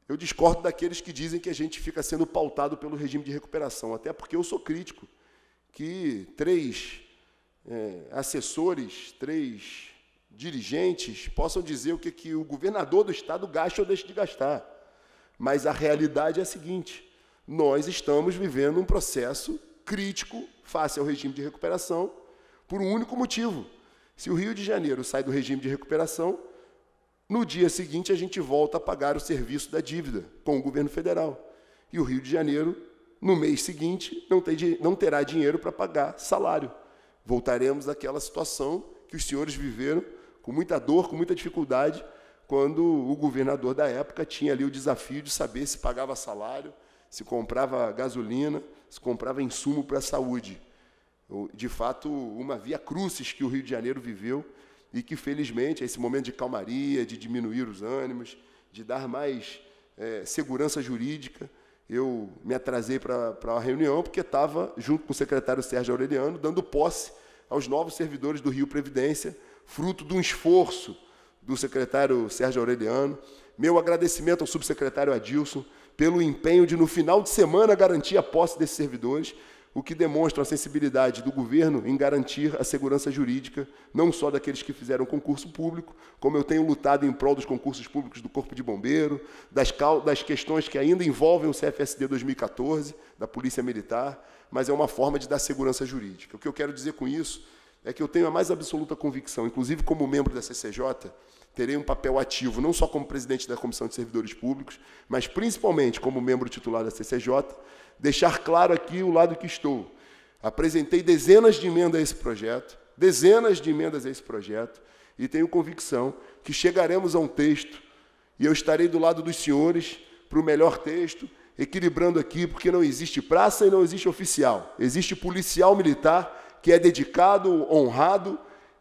eu discordo daqueles que dizem que a gente fica sendo pautado pelo regime de recuperação, até porque eu sou crítico que três é, assessores, três dirigentes possam dizer o que, que o governador do estado gasta ou deixa de gastar. Mas a realidade é a seguinte: nós estamos vivendo um processo crítico face ao regime de recuperação por um único motivo. Se o Rio de Janeiro sai do regime de recuperação, no dia seguinte a gente volta a pagar o serviço da dívida com o governo federal. E o Rio de Janeiro no mês seguinte, não, tem, não terá dinheiro para pagar salário. Voltaremos àquela situação que os senhores viveram com muita dor, com muita dificuldade, quando o governador da época tinha ali o desafio de saber se pagava salário, se comprava gasolina, se comprava insumo para a saúde. De fato, uma via crucis que o Rio de Janeiro viveu e que, felizmente, é esse momento de calmaria, de diminuir os ânimos, de dar mais é, segurança jurídica, eu me atrasei para a reunião porque estava junto com o secretário Sérgio Aureliano dando posse aos novos servidores do Rio Previdência, fruto de um esforço do secretário Sérgio Aureliano. Meu agradecimento ao subsecretário Adilson pelo empenho de, no final de semana, garantir a posse desses servidores o que demonstra a sensibilidade do governo em garantir a segurança jurídica, não só daqueles que fizeram concurso público, como eu tenho lutado em prol dos concursos públicos do Corpo de Bombeiro, das, das questões que ainda envolvem o CFSD 2014, da Polícia Militar, mas é uma forma de dar segurança jurídica. O que eu quero dizer com isso é que eu tenho a mais absoluta convicção, inclusive como membro da CCJ, terei um papel ativo, não só como presidente da Comissão de Servidores Públicos, mas principalmente como membro titular da CCJ, deixar claro aqui o lado que estou. Apresentei dezenas de emendas a esse projeto, dezenas de emendas a esse projeto, e tenho convicção que chegaremos a um texto e eu estarei do lado dos senhores para o melhor texto, equilibrando aqui, porque não existe praça e não existe oficial. Existe policial militar que é dedicado, honrado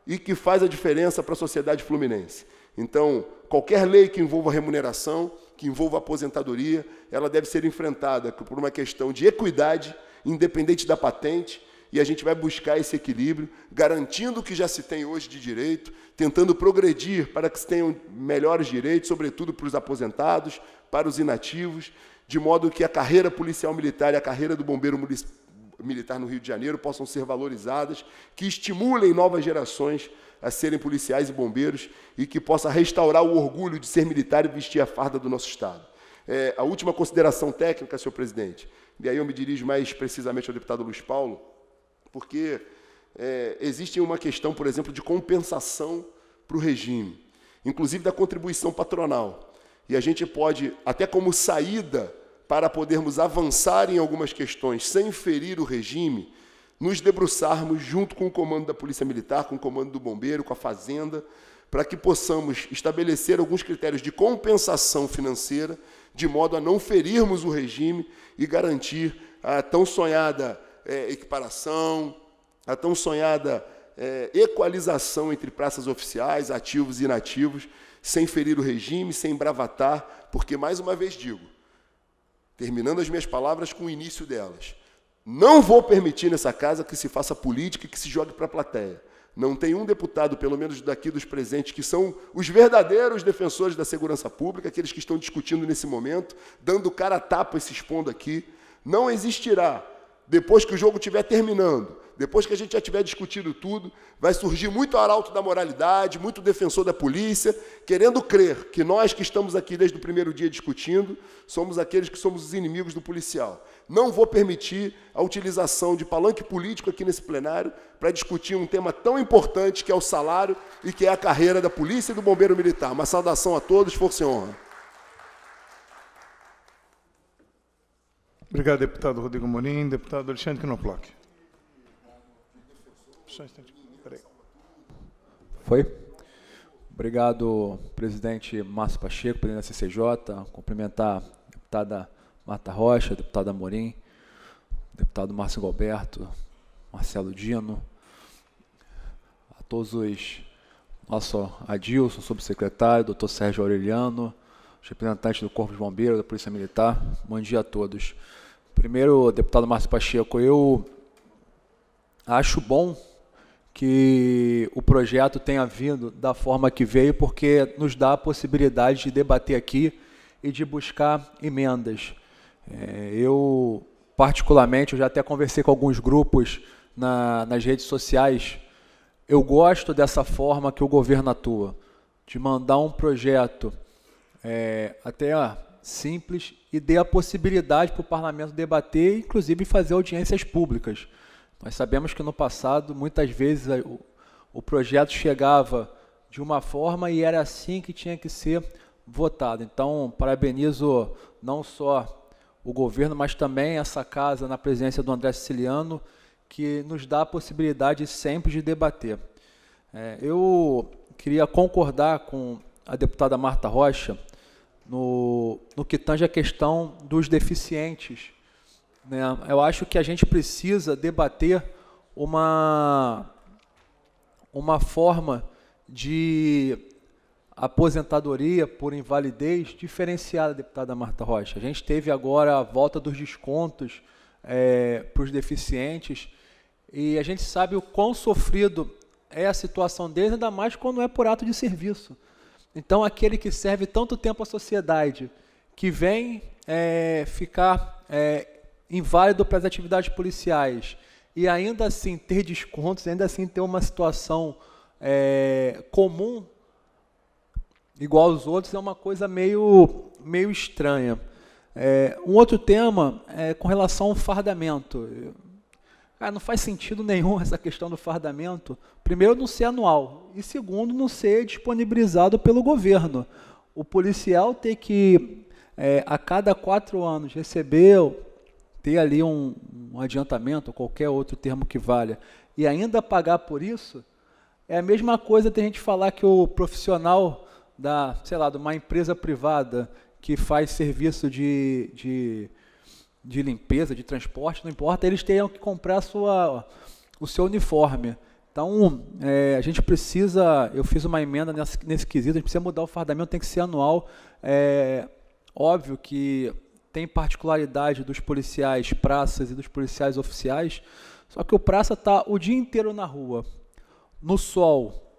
e que faz a diferença para a sociedade fluminense. Então, qualquer lei que envolva remuneração, que envolva aposentadoria, ela deve ser enfrentada por uma questão de equidade, independente da patente, e a gente vai buscar esse equilíbrio, garantindo o que já se tem hoje de direito, tentando progredir para que se tenham melhores direitos, sobretudo para os aposentados, para os inativos, de modo que a carreira policial militar e a carreira do bombeiro militar no Rio de Janeiro possam ser valorizadas, que estimulem novas gerações a serem policiais e bombeiros e que possa restaurar o orgulho de ser militar e vestir a farda do nosso Estado. É, a última consideração técnica, senhor presidente, e aí eu me dirijo mais precisamente ao deputado Luiz Paulo, porque é, existe uma questão, por exemplo, de compensação para o regime, inclusive da contribuição patronal. E a gente pode, até como saída para podermos avançar em algumas questões sem ferir o regime, nos debruçarmos junto com o comando da Polícia Militar, com o comando do Bombeiro, com a Fazenda, para que possamos estabelecer alguns critérios de compensação financeira, de modo a não ferirmos o regime e garantir a tão sonhada é, equiparação, a tão sonhada é, equalização entre praças oficiais, ativos e inativos, sem ferir o regime, sem bravatar, porque, mais uma vez digo, terminando as minhas palavras com o início delas, não vou permitir nessa casa que se faça política e que se jogue para a plateia. Não tem um deputado, pelo menos daqui dos presentes, que são os verdadeiros defensores da segurança pública, aqueles que estão discutindo nesse momento, dando cara a tapa e se expondo aqui. Não existirá, depois que o jogo estiver terminando, depois que a gente já tiver discutido tudo, vai surgir muito arauto da moralidade, muito defensor da polícia, querendo crer que nós que estamos aqui desde o primeiro dia discutindo, somos aqueles que somos os inimigos do policial. Não vou permitir a utilização de palanque político aqui nesse plenário para discutir um tema tão importante que é o salário e que é a carreira da polícia e do bombeiro militar. Uma saudação a todos, força e honra. Obrigado, deputado Rodrigo Morim. Deputado Alexandre Knoploch. Foi? Obrigado, presidente Márcio Pacheco, presidente da CCJ. Cumprimentar a deputada Mata Rocha, deputado Amorim, deputado Márcio Galberto, Marcelo Dino, a todos os nosso Adilson, subsecretário, doutor Sérgio Aureliano, os representantes do Corpo de Bombeiros, da Polícia Militar, bom dia a todos. Primeiro, deputado Márcio Pacheco, eu acho bom que o projeto tenha vindo da forma que veio, porque nos dá a possibilidade de debater aqui e de buscar emendas. É, eu, particularmente, eu já até conversei com alguns grupos na, nas redes sociais. Eu gosto dessa forma que o governo atua, de mandar um projeto é, até ó, simples e dê a possibilidade para o parlamento debater, inclusive fazer audiências públicas. Nós sabemos que no passado, muitas vezes, o, o projeto chegava de uma forma e era assim que tinha que ser votado. Então, parabenizo não só o governo, mas também essa casa, na presença do André Siciliano, que nos dá a possibilidade sempre de debater. É, eu queria concordar com a deputada Marta Rocha no, no que tange a questão dos deficientes. Né? Eu acho que a gente precisa debater uma, uma forma de aposentadoria por invalidez diferenciada, deputada Marta Rocha. A gente teve agora a volta dos descontos é, para os deficientes e a gente sabe o quão sofrido é a situação deles, ainda mais quando é por ato de serviço. Então, aquele que serve tanto tempo à sociedade, que vem é, ficar é, inválido para as atividades policiais e ainda assim ter descontos, ainda assim ter uma situação é, comum igual aos outros é uma coisa meio, meio estranha. É, um outro tema é com relação ao fardamento. Cara, não faz sentido nenhum <laughs> essa questão do fardamento. Primeiro, não ser anual. E segundo, não ser disponibilizado pelo governo. O policial ter que, é, a cada quatro anos, receber, ter ali um, um adiantamento, ou qualquer outro termo que valha, e ainda pagar por isso, é a mesma coisa de a gente falar que o profissional da, sei lá, de uma empresa privada que faz serviço de, de, de limpeza, de transporte, não importa, eles tenham que comprar sua, o seu uniforme. Então, é, a gente precisa, eu fiz uma emenda nesse, nesse quesito, a gente precisa mudar o fardamento, tem que ser anual. É, óbvio que tem particularidade dos policiais praças e dos policiais oficiais, só que o praça está o dia inteiro na rua, no sol,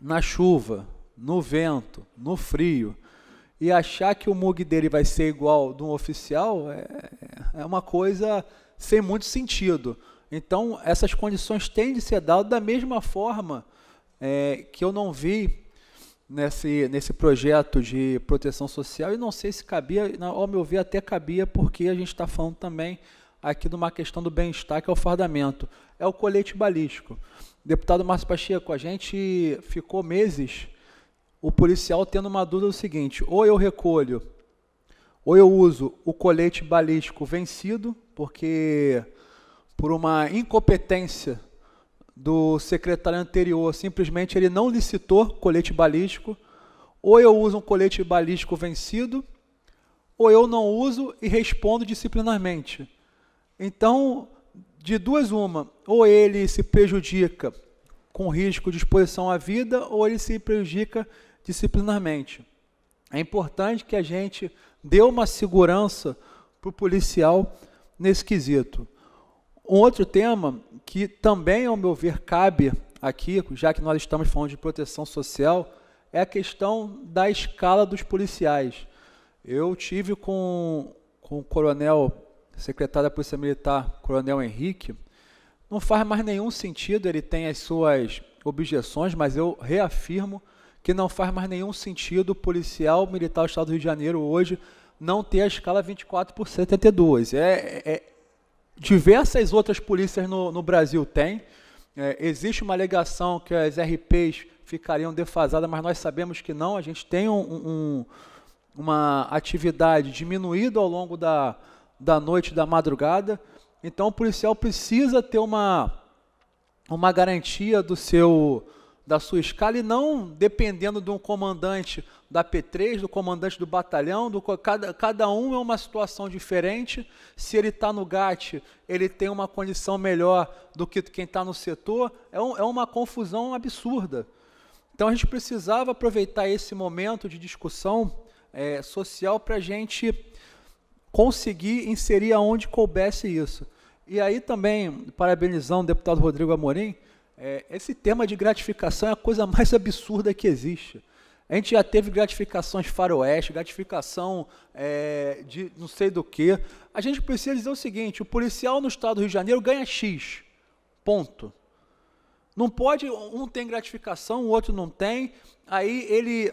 na chuva, no vento, no frio, e achar que o mug dele vai ser igual de um oficial é, é uma coisa sem muito sentido. Então, essas condições têm de ser dadas da mesma forma é, que eu não vi nesse, nesse projeto de proteção social, e não sei se cabia, ao meu ver, até cabia, porque a gente está falando também aqui de uma questão do bem-estar, que é o fardamento, é o colete balístico. Deputado Márcio Pacheco, a gente ficou meses o policial tendo uma dúvida do seguinte: ou eu recolho, ou eu uso o colete balístico vencido, porque por uma incompetência do secretário anterior, simplesmente ele não licitou colete balístico, ou eu uso um colete balístico vencido, ou eu não uso e respondo disciplinarmente. Então, de duas uma, ou ele se prejudica com risco de exposição à vida, ou ele se prejudica disciplinarmente. É importante que a gente dê uma segurança para o policial nesse quesito. Um outro tema que também, ao meu ver, cabe aqui, já que nós estamos falando de proteção social, é a questão da escala dos policiais. Eu tive com, com o coronel, secretário da Polícia Militar, coronel Henrique, não faz mais nenhum sentido, ele tem as suas objeções, mas eu reafirmo que não faz mais nenhum sentido o policial militar do Estado do Rio de Janeiro hoje não ter a escala 24 por 72. É, é, diversas outras polícias no, no Brasil têm. É, existe uma alegação que as RPs ficariam defasadas, mas nós sabemos que não. A gente tem um, um, uma atividade diminuída ao longo da, da noite, da madrugada. Então o policial precisa ter uma, uma garantia do seu da sua escala e não dependendo de um comandante da P3, do comandante do batalhão, do, cada, cada um é uma situação diferente. Se ele está no GAT, ele tem uma condição melhor do que quem está no setor. É, um, é uma confusão absurda. Então a gente precisava aproveitar esse momento de discussão é, social para a gente conseguir inserir aonde coubesse isso. E aí também, parabenizando o deputado Rodrigo Amorim, é, esse tema de gratificação é a coisa mais absurda que existe. A gente já teve gratificações faroeste, gratificação é, de não sei do que. A gente precisa dizer o seguinte: o policial no estado do Rio de Janeiro ganha X. Ponto. Não pode, um tem gratificação, o outro não tem. Aí ele.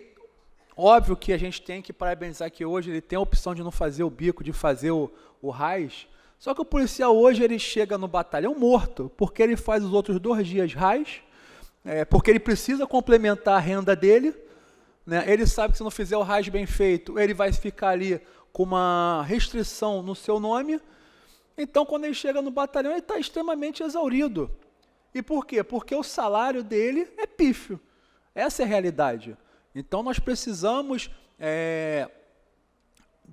Óbvio que a gente tem que parabenizar que hoje ele tem a opção de não fazer o bico, de fazer o, o RAIS, só que o policial hoje ele chega no batalhão morto, porque ele faz os outros dois dias raiz, é, porque ele precisa complementar a renda dele. Né? Ele sabe que se não fizer o RAS bem feito, ele vai ficar ali com uma restrição no seu nome. Então, quando ele chega no batalhão, ele está extremamente exaurido. E por quê? Porque o salário dele é pífio. Essa é a realidade. Então, nós precisamos é,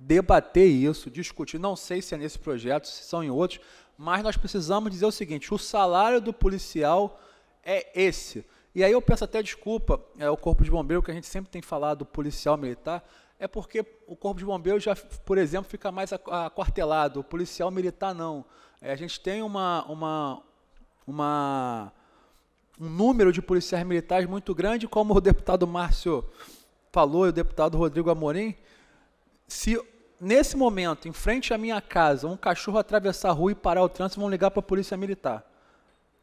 debater isso, discutir. Não sei se é nesse projeto, se são em outros, mas nós precisamos dizer o seguinte: o salário do policial é esse. E aí eu peço até desculpa é, ao Corpo de Bombeiro, que a gente sempre tem falado policial militar, é porque o Corpo de Bombeiro já, por exemplo, fica mais aquartelado, o policial militar não. É, a gente tem uma, uma, uma, um número de policiais militares muito grande, como o deputado Márcio falou e o deputado Rodrigo Amorim. Se nesse momento, em frente à minha casa, um cachorro atravessar a rua e parar o trânsito, vão ligar para a polícia militar.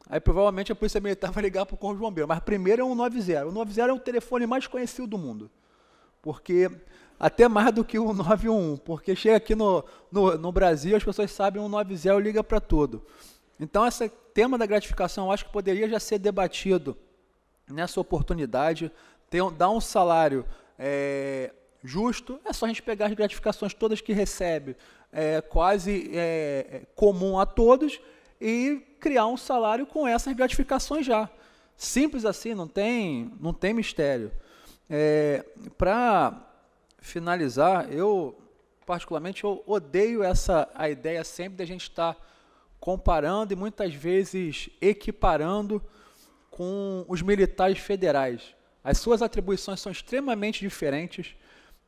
Aí provavelmente a polícia militar <laughs> vai ligar para o corpo de bombeiro. Mas primeiro é o 190. O 190 é o telefone mais conhecido do mundo. Porque até mais do que o 91, <laughs> porque chega aqui no, no, no Brasil, as pessoas sabem o 190 liga para tudo. Então esse tema da gratificação, eu acho que poderia já ser debatido nessa oportunidade, ter, dar um salário é, justo, é só a gente pegar as gratificações todas que recebe, é, quase é, é, comum a todos, e criar um salário com essas gratificações já. Simples assim, não tem, não tem mistério. É, Para finalizar, eu particularmente eu odeio essa a ideia sempre da gente estar tá comparando e muitas vezes equiparando com os militares federais. As suas atribuições são extremamente diferentes.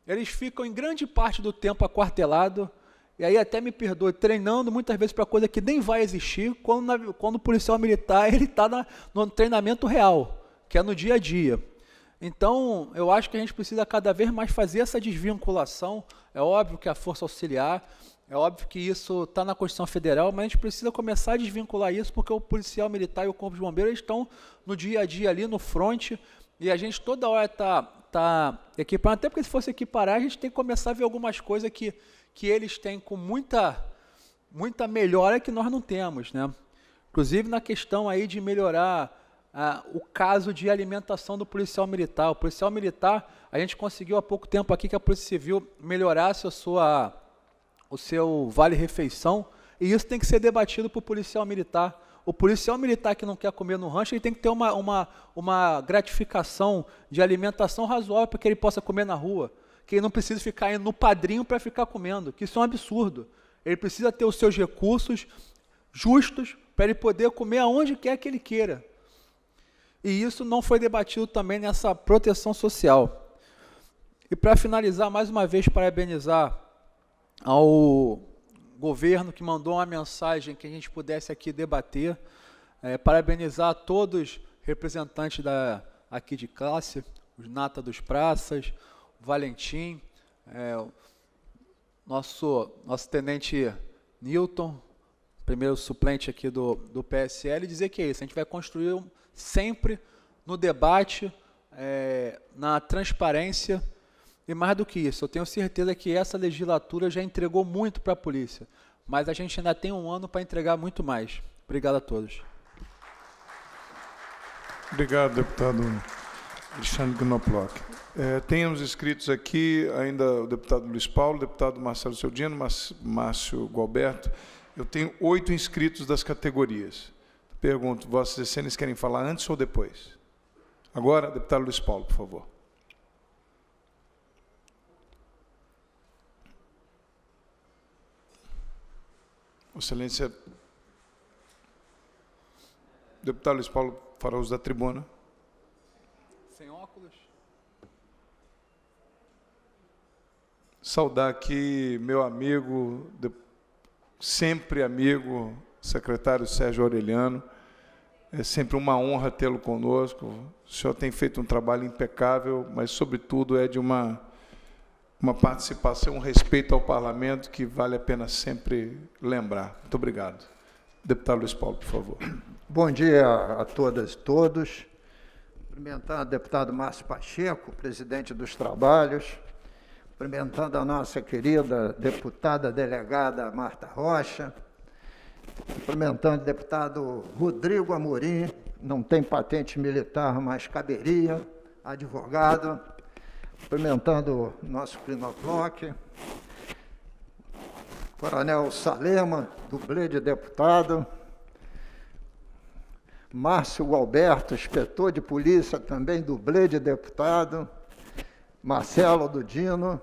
Eles ficam em grande parte do tempo aquartelado, e aí até me perdoe, treinando muitas vezes para coisa que nem vai existir, quando, na, quando o policial militar <laughs> ele está no treinamento real, que é no dia a dia. Então, eu acho que a gente precisa cada vez mais fazer essa desvinculação. É óbvio que é a força auxiliar, é óbvio que isso está na Constituição Federal, mas a gente precisa começar a desvincular isso, porque o policial militar e o corpo de bombeiros estão no dia a dia ali, no fronte, e a gente toda hora está tá Até porque se fosse equiparar, a gente tem que começar a ver algumas coisas que, que eles têm com muita, muita melhora que nós não temos, né? Inclusive na questão aí de melhorar ah, o caso de alimentação do policial militar. O policial militar, a gente conseguiu há pouco tempo aqui que a Polícia Civil melhorasse a sua, o seu vale-refeição, e isso tem que ser debatido para o policial militar o policial militar que não quer comer no rancho, ele tem que ter uma, uma, uma gratificação de alimentação razoável para que ele possa comer na rua. Que ele não precisa ficar indo no padrinho para ficar comendo, que isso é um absurdo. Ele precisa ter os seus recursos justos para ele poder comer aonde quer que ele queira. E isso não foi debatido também nessa proteção social. E para finalizar, mais uma vez, parabenizar ao governo que mandou uma mensagem que a gente pudesse aqui debater. É, parabenizar todos os representantes da, aqui de classe, os Nata dos Praças, Valentim, é, nosso, nosso tenente Newton, primeiro suplente aqui do, do PSL, e dizer que é isso. A gente vai construir sempre no debate, é, na transparência e mais do que isso, eu tenho certeza que essa legislatura já entregou muito para a polícia, mas a gente ainda tem um ano para entregar muito mais. Obrigado a todos. Obrigado, deputado Alexandre Gnoplock. É, temos inscritos aqui ainda o deputado Luiz Paulo, deputado Marcelo Seudino, Márcio Gualberto. Eu tenho oito inscritos das categorias. Pergunto, vossas excelências querem falar antes ou depois? Agora, deputado Luiz Paulo, por favor. Excelência, deputado Luiz Paulo fará da tribuna. Sem óculos. Saudar aqui meu amigo, sempre amigo, secretário Sérgio Aureliano. É sempre uma honra tê-lo conosco. O senhor tem feito um trabalho impecável, mas, sobretudo, é de uma uma participação, um respeito ao parlamento que vale a pena sempre lembrar. Muito obrigado. Deputado Luiz Paulo, por favor. Bom dia a todas e todos. Cumprimentando o deputado Márcio Pacheco, presidente dos trabalhos. Cumprimentando a nossa querida deputada delegada Marta Rocha. Cumprimentando o deputado Rodrigo Amorim, não tem patente militar, mas caberia, advogado Experimentando nosso Pinoclock. Coronel Salema, dublê de deputado. Márcio Alberto, inspetor de polícia, também dublê de deputado. Marcelo Dudino,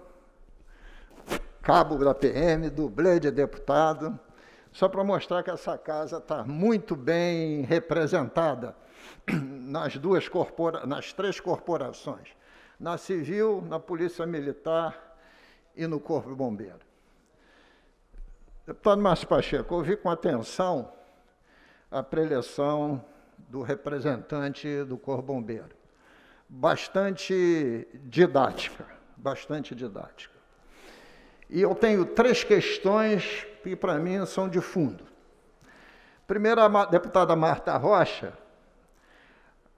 cabo da PM, dublê de deputado. Só para mostrar que essa casa está muito bem representada <clears throat> nas duas corpora nas três corporações na civil, na polícia militar e no corpo bombeiro. Deputado Márcio Pacheco, ouvi com atenção a preleção do representante do Corpo Bombeiro. Bastante didática, bastante didática. E eu tenho três questões que, para mim, são de fundo. Primeiro, a deputada Marta Rocha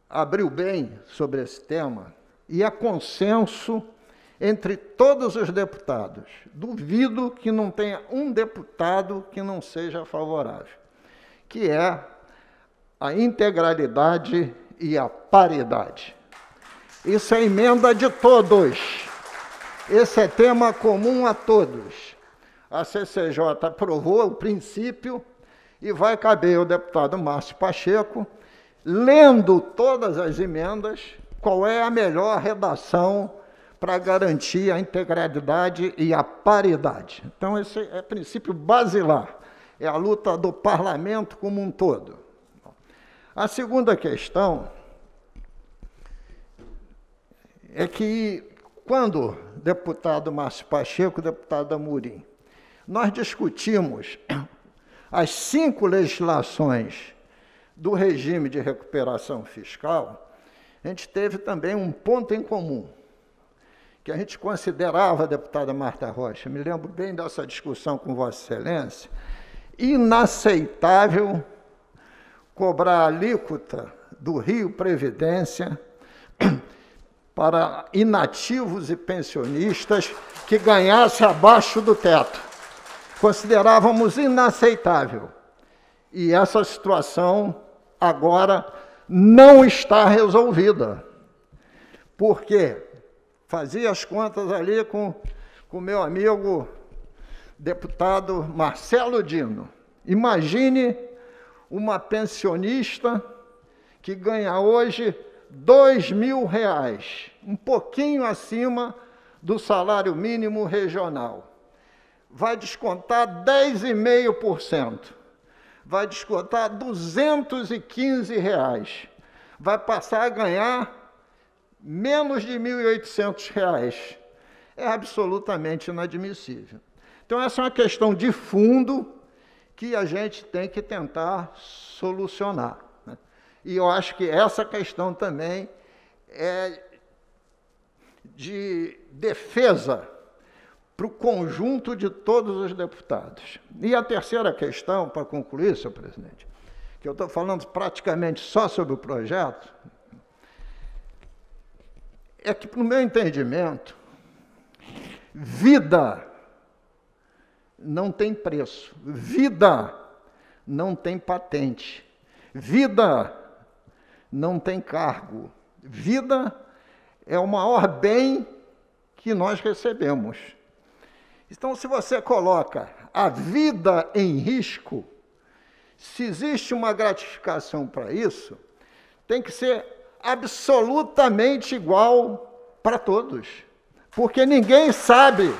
abriu bem sobre esse tema e a consenso entre todos os deputados. Duvido que não tenha um deputado que não seja favorável, que é a integralidade e a paridade. Isso é emenda de todos. Esse é tema comum a todos. A CCJ aprovou o princípio e vai caber ao deputado Márcio Pacheco, lendo todas as emendas, qual é a melhor redação para garantir a integralidade e a paridade. Então, esse é o princípio basilar, é a luta do parlamento como um todo. A segunda questão é que, quando deputado Márcio Pacheco, deputado Amorim, nós discutimos as cinco legislações do regime de recuperação fiscal, a gente teve também um ponto em comum, que a gente considerava, deputada Marta Rocha, me lembro bem dessa discussão com Vossa Excelência, inaceitável cobrar a alíquota do Rio Previdência <clears throat> para inativos e pensionistas que ganhasse abaixo do teto. Considerávamos inaceitável. E essa situação agora não está resolvida. Porque fazia as contas ali com o meu amigo deputado Marcelo Dino. Imagine uma pensionista que ganha hoje dois mil reais, um pouquinho acima do salário mínimo regional. Vai descontar 10,5% vai descontar 215 reais. Vai passar a ganhar menos de 1.800 reais. É absolutamente inadmissível. Então, essa é uma questão de fundo que a gente tem que tentar solucionar. Né? E eu acho que essa questão também é de defesa para o conjunto de todos os deputados. E a terceira questão, para concluir, senhor presidente, que eu estou falando praticamente só sobre o projeto, é que, no meu entendimento, vida não tem preço, vida não tem patente, vida não tem cargo, vida é o maior bem que nós recebemos. Então, se você coloca a vida em risco, se existe uma gratificação para isso, tem que ser absolutamente igual para todos, porque ninguém sabe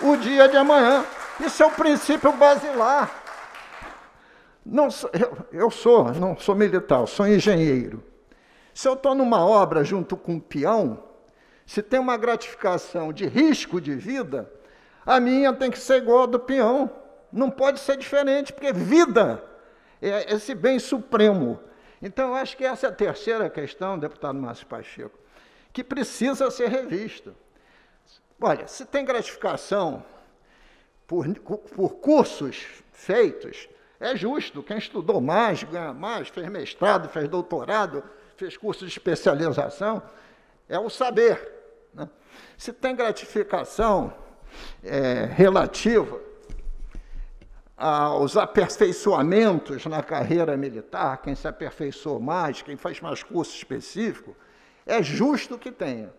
o dia de amanhã. Isso é o princípio basilar. Não, eu, eu sou, não sou militar, sou engenheiro. Se eu estou numa obra junto com um peão, se tem uma gratificação de risco de vida, a minha tem que ser igual a do peão. Não pode ser diferente, porque vida é esse bem supremo. Então, eu acho que essa é a terceira questão, deputado Márcio Pacheco, que precisa ser revista. Olha, se tem gratificação por, por cursos feitos, é justo. Quem estudou mais, ganha mais, fez mestrado, fez doutorado, fez curso de especialização, é o saber. Né? Se tem gratificação é, relativa aos aperfeiçoamentos na carreira militar, quem se aperfeiçoou mais, quem faz mais curso específico, é justo que tenha.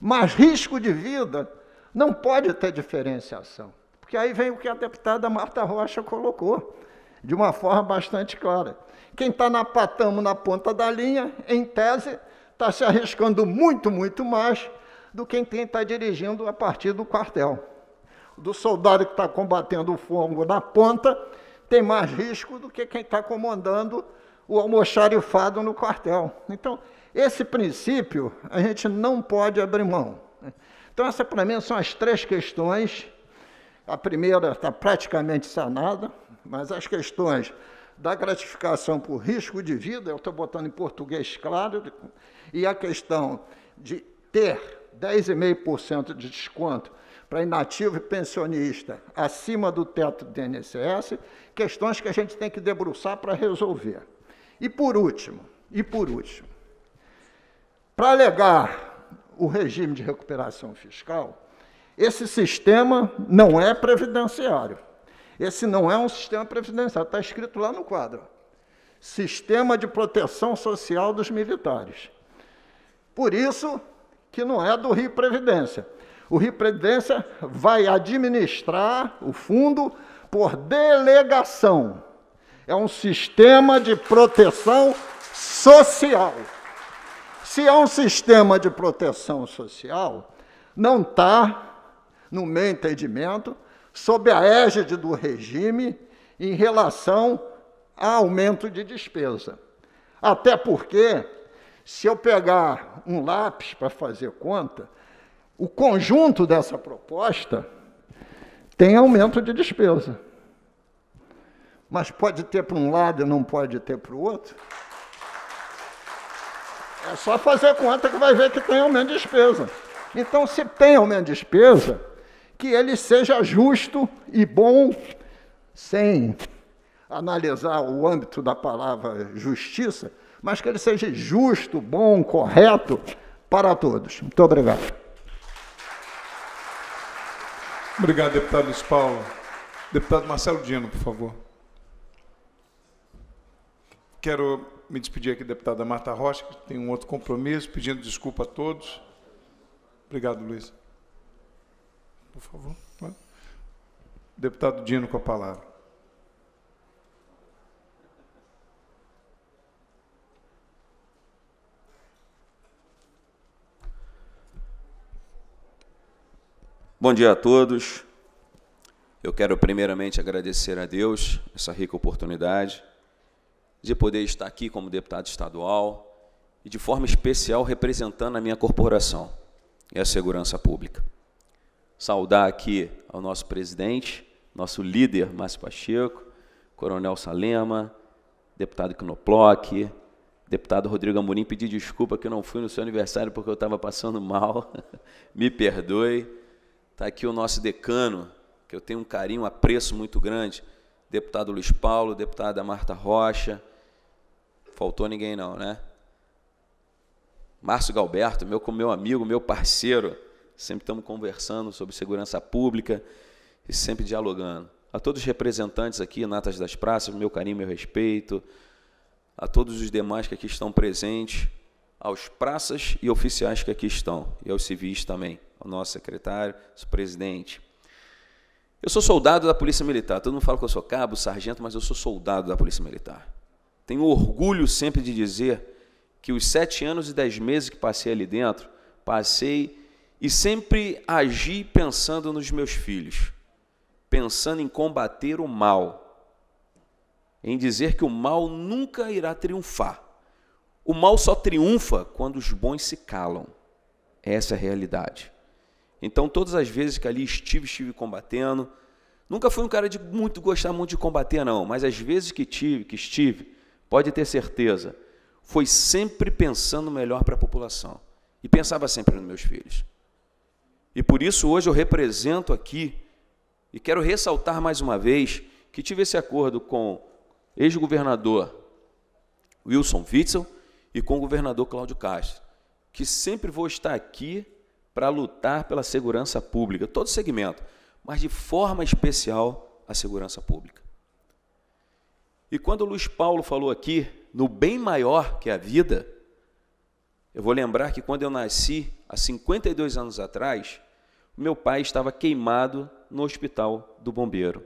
Mas risco de vida não pode ter diferenciação. Porque aí vem o que a deputada Marta Rocha colocou, de uma forma bastante clara. Quem está na patama, na ponta da linha, em tese, está se arriscando muito, muito mais do que quem está dirigindo a partir do quartel do soldado que está combatendo o fogo na ponta tem mais risco do que quem está comandando o almoxarifado no quartel. Então, esse princípio a gente não pode abrir mão. Então, essa para mim são as três questões. A primeira está praticamente sanada, mas as questões da gratificação por risco de vida, eu estou botando em português claro, e a questão de ter 10,5% de desconto para inativo e pensionista acima do teto do INSS, questões que a gente tem que debruçar para resolver. E por último, e por último, para alegar o regime de recuperação fiscal, esse sistema não é previdenciário. Esse não é um sistema previdenciário, está escrito lá no quadro. Sistema de proteção social dos militares. Por isso que não é do Rio Previdência. O Rio Previdência vai administrar o fundo por delegação. É um sistema de proteção social. Se é um sistema de proteção social, não está, no meu entendimento, sob a égide do regime em relação a aumento de despesa. Até porque, se eu pegar um lápis para fazer conta, o conjunto dessa proposta tem aumento de despesa. Mas pode ter para um lado e não pode ter para o outro? É só fazer conta que vai ver que tem aumento de despesa. Então, se tem aumento de despesa, que ele seja justo e bom, sem analisar o âmbito da palavra justiça, mas que ele seja justo, bom, correto para todos. Muito obrigado. Obrigado, deputado Luiz Paulo. Deputado Marcelo Dino, por favor. Quero me despedir aqui deputada Marta Rocha, que tem um outro compromisso, pedindo desculpa a todos. Obrigado, Luiz. Por favor. Deputado Dino, com a palavra. Bom dia a todos. Eu quero primeiramente agradecer a Deus essa rica oportunidade de poder estar aqui como deputado estadual e de forma especial representando a minha corporação e a segurança pública. Saudar aqui ao nosso presidente, nosso líder Márcio Pacheco, Coronel Salema, deputado Knoplock, deputado Rodrigo Amorim, pedir desculpa que eu não fui no seu aniversário porque eu estava passando mal. <laughs> Me perdoe Está aqui o nosso decano, que eu tenho um carinho, um apreço muito grande, deputado Luiz Paulo, deputada Marta Rocha. Faltou ninguém não, né? Márcio Galberto, meu meu amigo, meu parceiro, sempre estamos conversando sobre segurança pública e sempre dialogando. A todos os representantes aqui, Natas das Praças, meu carinho, meu respeito. A todos os demais que aqui estão presentes, aos praças e oficiais que aqui estão, e aos civis também ao nosso secretário, o presidente. Eu sou soldado da Polícia Militar. Todo mundo fala que eu sou cabo, sargento, mas eu sou soldado da Polícia Militar. Tenho orgulho sempre de dizer que os sete anos e dez meses que passei ali dentro, passei e sempre agi pensando nos meus filhos, pensando em combater o mal, em dizer que o mal nunca irá triunfar. O mal só triunfa quando os bons se calam. Essa é a realidade. Então, todas as vezes que ali estive, estive combatendo. Nunca fui um cara de muito gostar muito de combater, não, mas as vezes que tive, que estive, pode ter certeza, foi sempre pensando melhor para a população. E pensava sempre nos meus filhos. E por isso hoje eu represento aqui e quero ressaltar mais uma vez que tive esse acordo com ex-governador Wilson Witzel e com o governador Cláudio Castro, que sempre vou estar aqui para lutar pela segurança pública, todo segmento, mas de forma especial a segurança pública. E quando o Luiz Paulo falou aqui no bem maior que é a vida, eu vou lembrar que quando eu nasci, há 52 anos atrás, meu pai estava queimado no hospital do bombeiro.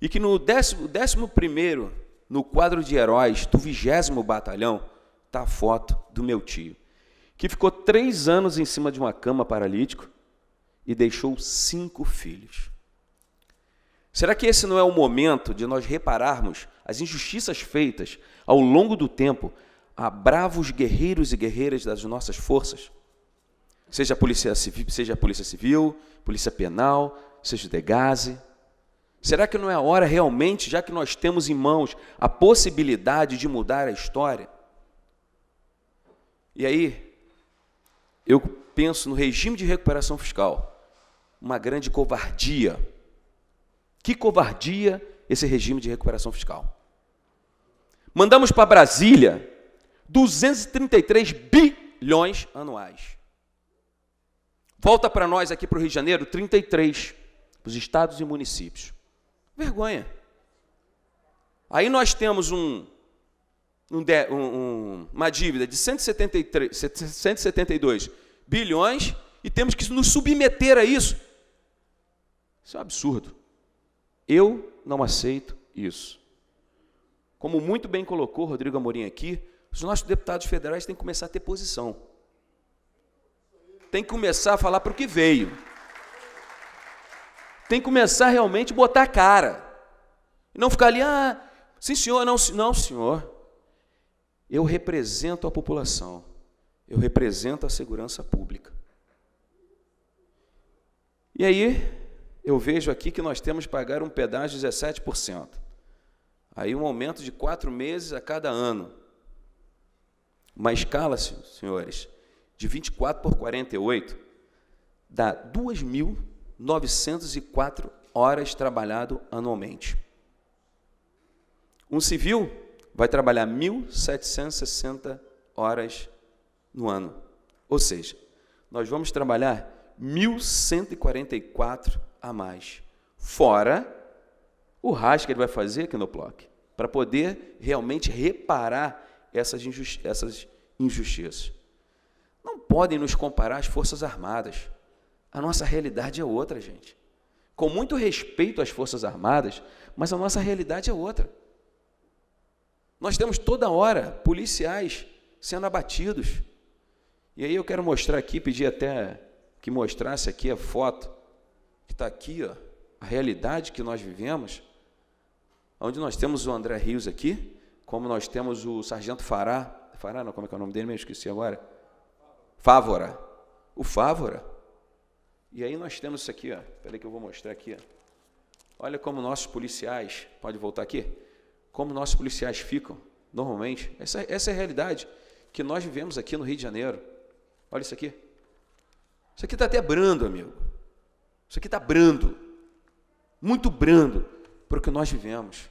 E que no 11 décimo, primeiro, no quadro de heróis do 20 Batalhão, está a foto do meu tio que ficou três anos em cima de uma cama paralítico e deixou cinco filhos. Será que esse não é o momento de nós repararmos as injustiças feitas ao longo do tempo a bravos guerreiros e guerreiras das nossas forças? Seja a Polícia Civil, seja a Polícia Civil, Polícia Penal, seja o Degase. Será que não é a hora realmente, já que nós temos em mãos a possibilidade de mudar a história? E aí, eu penso no regime de recuperação fiscal. Uma grande covardia. Que covardia esse regime de recuperação fiscal. Mandamos para Brasília 233 bilhões anuais. Volta para nós aqui para o Rio de Janeiro 33 para os estados e municípios. Vergonha. Aí nós temos um um um, uma dívida de 173, 172 bilhões e temos que nos submeter a isso. Isso é um absurdo. Eu não aceito isso. Como muito bem colocou Rodrigo Amorim aqui, os nossos deputados federais têm que começar a ter posição. Tem que começar a falar para o que veio. Tem que começar realmente a botar a cara. E não ficar ali, ah, sim senhor, não, não senhor. Eu represento a população, eu represento a segurança pública. E aí, eu vejo aqui que nós temos que pagar um pedágio de 17%. Aí, um aumento de quatro meses a cada ano. Uma escala, senhores, de 24 por 48, dá 2.904 horas trabalhado anualmente. Um civil vai trabalhar 1.760 horas no ano. Ou seja, nós vamos trabalhar 1.144 a mais, fora o rasgo que ele vai fazer aqui no bloco, para poder realmente reparar essas, injusti essas injustiças. Não podem nos comparar às Forças Armadas. A nossa realidade é outra, gente. Com muito respeito às Forças Armadas, mas a nossa realidade é outra. Nós temos toda hora policiais sendo abatidos. E aí eu quero mostrar aqui, pedir até que mostrasse aqui a foto que está aqui, ó, a realidade que nós vivemos, onde nós temos o André Rios aqui, como nós temos o Sargento Fará, Fará não, como é que é o nome dele, me esqueci agora, Fávora, o Fávora. E aí nós temos isso aqui, ó, peraí que eu vou mostrar aqui, ó. olha como nossos policiais, pode voltar aqui, como nossos policiais ficam, normalmente. Essa, essa é a realidade que nós vivemos aqui no Rio de Janeiro. Olha isso aqui. Isso aqui está até brando, amigo. Isso aqui está brando. Muito brando para o que nós vivemos.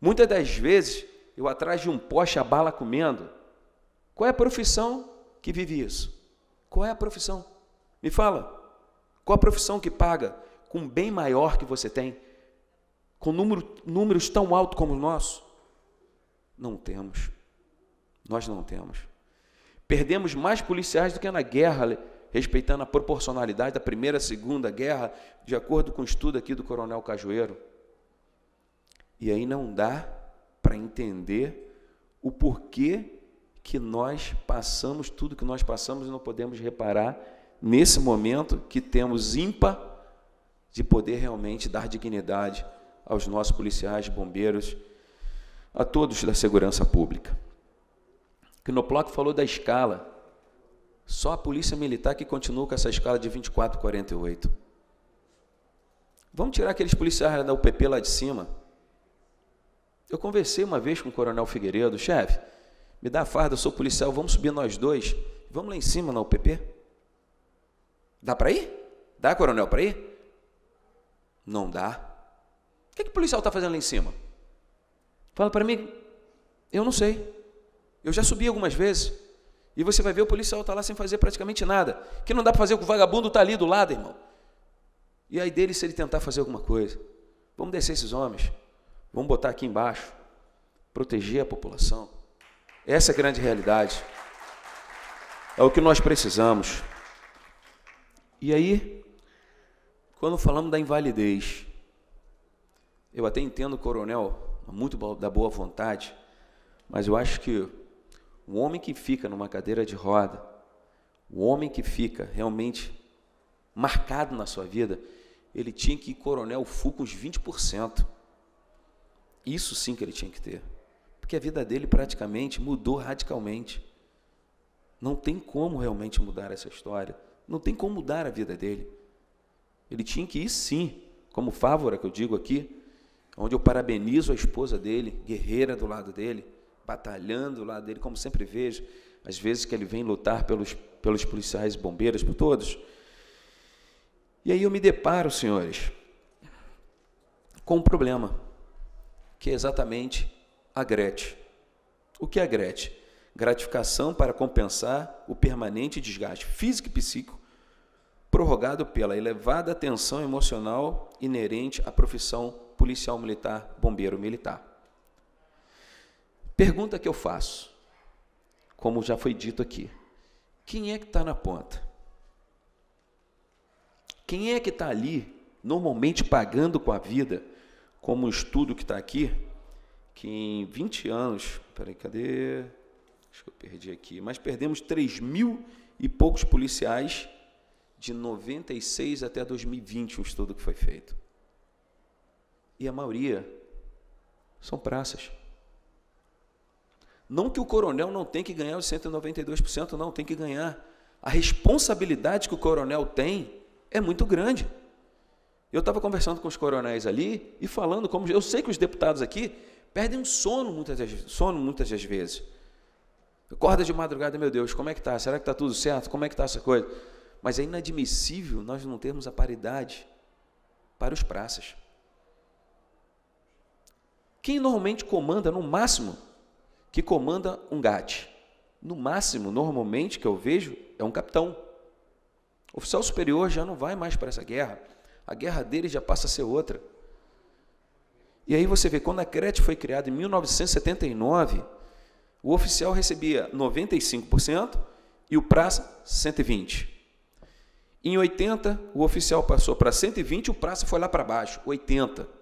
Muitas das vezes, eu atrás de um poste a bala comendo. Qual é a profissão que vive isso? Qual é a profissão? Me fala. Qual a profissão que paga com um bem maior que você tem? com número, números tão altos como o nosso? Não temos. Nós não temos. Perdemos mais policiais do que na guerra, respeitando a proporcionalidade da Primeira e Segunda Guerra, de acordo com o estudo aqui do Coronel Cajueiro. E aí não dá para entender o porquê que nós passamos tudo que nós passamos e não podemos reparar nesse momento que temos ímpar de poder realmente dar dignidade aos nossos policiais, bombeiros, a todos da segurança pública. Knoplock falou da escala. Só a Polícia Militar que continua com essa escala de 24 48. Vamos tirar aqueles policiais da UPP lá de cima. Eu conversei uma vez com o Coronel Figueiredo, chefe, me dá a farda, eu sou policial, vamos subir nós dois, vamos lá em cima na UPP. Dá para ir? Dá, Coronel, para ir? Não dá que, que o policial está fazendo lá em cima? Fala para mim, eu não sei. Eu já subi algumas vezes. E você vai ver o policial está lá sem fazer praticamente nada. Que não dá para fazer é o vagabundo está ali do lado, irmão. E aí dele se ele tentar fazer alguma coisa. Vamos descer esses homens. Vamos botar aqui embaixo. Proteger a população. Essa é a grande realidade. É o que nós precisamos. E aí, quando falamos da invalidez, eu até entendo o coronel, muito da boa vontade, mas eu acho que o homem que fica numa cadeira de roda, o homem que fica realmente marcado na sua vida, ele tinha que ir coronel Fu com os 20%. Isso sim que ele tinha que ter. Porque a vida dele praticamente mudou radicalmente. Não tem como realmente mudar essa história. Não tem como mudar a vida dele. Ele tinha que ir sim, como fávora que eu digo aqui, onde eu parabenizo a esposa dele, guerreira do lado dele, batalhando do lado dele, como sempre vejo, às vezes que ele vem lutar pelos, pelos policiais e bombeiros, por todos. E aí eu me deparo, senhores, com um problema, que é exatamente a Gretchen. O que é a Gretchen? Gratificação para compensar o permanente desgaste físico e psíquico prorrogado pela elevada tensão emocional inerente à profissão policial militar, bombeiro militar. Pergunta que eu faço, como já foi dito aqui: quem é que está na ponta? Quem é que está ali, normalmente pagando com a vida, como o estudo que está aqui, que em 20 anos, peraí, cadê? Acho que eu perdi aqui, mas perdemos 3 mil e poucos policiais de 96 até 2020, o estudo que foi feito. E a maioria são praças. Não que o coronel não tem que ganhar os 192%, não, tem que ganhar. A responsabilidade que o coronel tem é muito grande. Eu estava conversando com os coronéis ali e falando como eu sei que os deputados aqui perdem sono muitas das, sono muitas das vezes. Acorda de madrugada, meu Deus, como é que tá? Será que está tudo certo? Como é que está essa coisa? Mas é inadmissível nós não termos a paridade para os praças. Quem normalmente comanda, no máximo, que comanda um GAT? No máximo, normalmente, que eu vejo, é um capitão. O oficial superior já não vai mais para essa guerra. A guerra dele já passa a ser outra. E aí você vê, quando a CRET foi criada em 1979, o oficial recebia 95% e o praça 120%. Em 80, o oficial passou para 120 e o praça foi lá para baixo, 80%.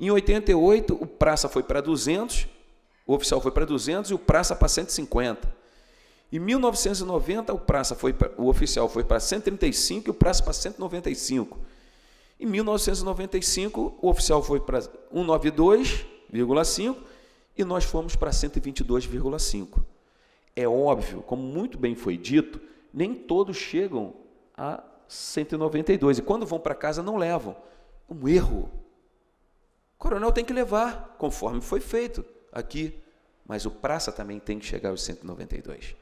Em 88, o praça foi para 200, o oficial foi para 200 e o praça para 150. Em 1990, o, praça foi pra, o oficial foi para 135 e o praça para 195. Em 1995, o oficial foi para 192,5 e nós fomos para 122,5. É óbvio, como muito bem foi dito, nem todos chegam a 192 e quando vão para casa não levam. É um erro coronel tem que levar, conforme foi feito aqui. Mas o praça também tem que chegar aos 192.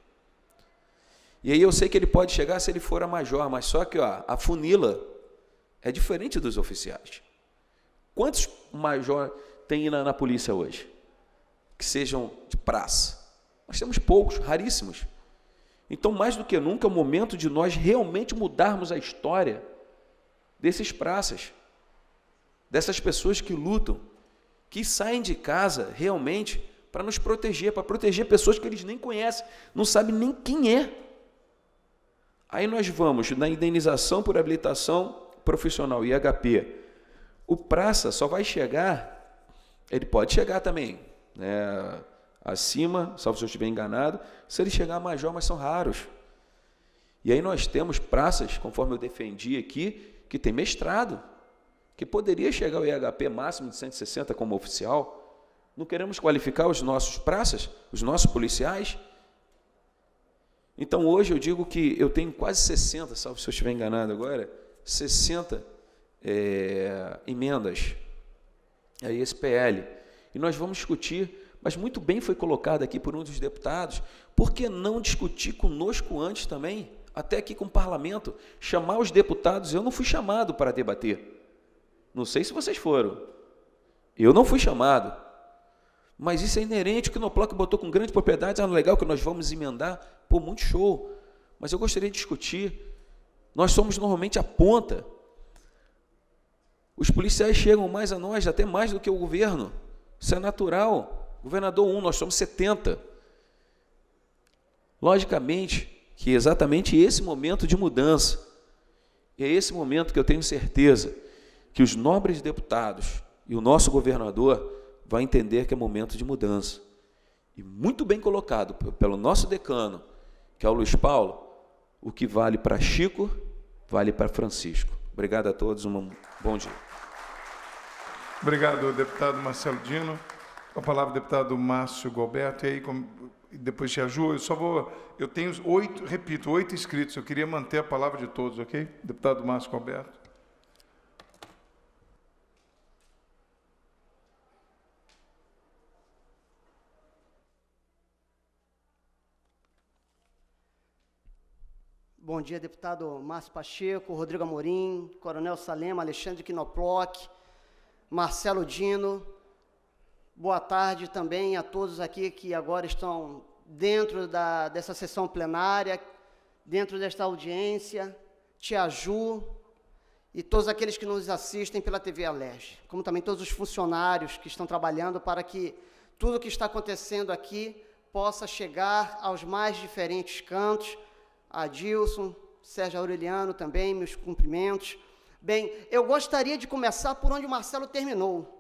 E aí eu sei que ele pode chegar se ele for a major, mas só que ó, a funila é diferente dos oficiais. Quantos major tem na, na polícia hoje? Que sejam de praça. Nós temos poucos, raríssimos. Então, mais do que nunca, é o momento de nós realmente mudarmos a história desses praças dessas pessoas que lutam, que saem de casa realmente para nos proteger, para proteger pessoas que eles nem conhecem, não sabem nem quem é. Aí nós vamos na indenização por habilitação profissional IHP. O praça só vai chegar, ele pode chegar também, né, acima, salvo se eu estiver enganado, se ele chegar a major, mas são raros. E aí nós temos praças, conforme eu defendi aqui, que tem mestrado que poderia chegar ao IHP máximo de 160 como oficial. Não queremos qualificar os nossos praças, os nossos policiais. Então hoje eu digo que eu tenho quase 60, salvo se eu estiver enganado agora, 60 é, emendas a é esse PL. E nós vamos discutir mas muito bem foi colocado aqui por um dos deputados, por que não discutir conosco antes também, até aqui com o parlamento, chamar os deputados? Eu não fui chamado para debater. Não sei se vocês foram. Eu não fui chamado. Mas isso é inerente, o Knoplock botou com grande propriedade, ah, legal que nós vamos emendar, pô, muito show. Mas eu gostaria de discutir. Nós somos normalmente a ponta. Os policiais chegam mais a nós, até mais do que o governo. Isso é natural. Governador 1, nós somos 70. Logicamente que é exatamente esse momento de mudança, é esse momento que eu tenho certeza que os nobres deputados e o nosso governador vai entender que é momento de mudança. E muito bem colocado pelo nosso decano, que é o Luiz Paulo, o que vale para Chico, vale para Francisco. Obrigado a todos, um bom dia. Obrigado, deputado Marcelo Dino. Com a palavra, deputado Márcio Galberto. E aí, depois de ajuda, eu só vou. Eu tenho oito, repito, oito inscritos. Eu queria manter a palavra de todos, ok? Deputado Márcio Galberto. Bom dia, deputado Márcio Pacheco, Rodrigo Amorim, Coronel Salema, Alexandre Quinoploc, Marcelo Dino. Boa tarde também a todos aqui que agora estão dentro da, dessa sessão plenária, dentro desta audiência, Tia Ju e todos aqueles que nos assistem pela TV Alerj, como também todos os funcionários que estão trabalhando para que tudo o que está acontecendo aqui possa chegar aos mais diferentes cantos, Adilson, Sérgio Aureliano também, meus cumprimentos. Bem, eu gostaria de começar por onde o Marcelo terminou.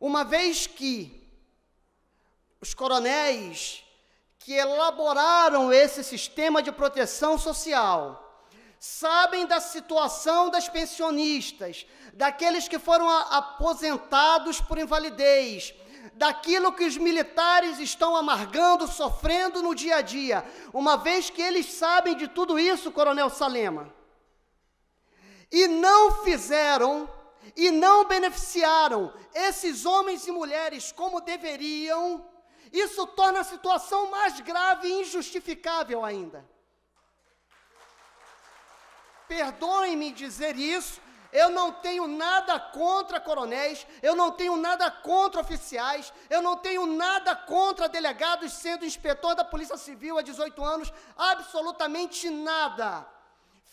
Uma vez que os coronéis que elaboraram esse sistema de proteção social sabem da situação das pensionistas, daqueles que foram aposentados por invalidez, daquilo que os militares estão amargando, sofrendo no dia a dia, uma vez que eles sabem de tudo isso, Coronel Salema. E não fizeram e não beneficiaram esses homens e mulheres como deveriam, isso torna a situação mais grave e injustificável ainda. Perdoem-me dizer isso, eu não tenho nada contra coronéis, eu não tenho nada contra oficiais, eu não tenho nada contra delegados, sendo inspetor da Polícia Civil há 18 anos, absolutamente nada.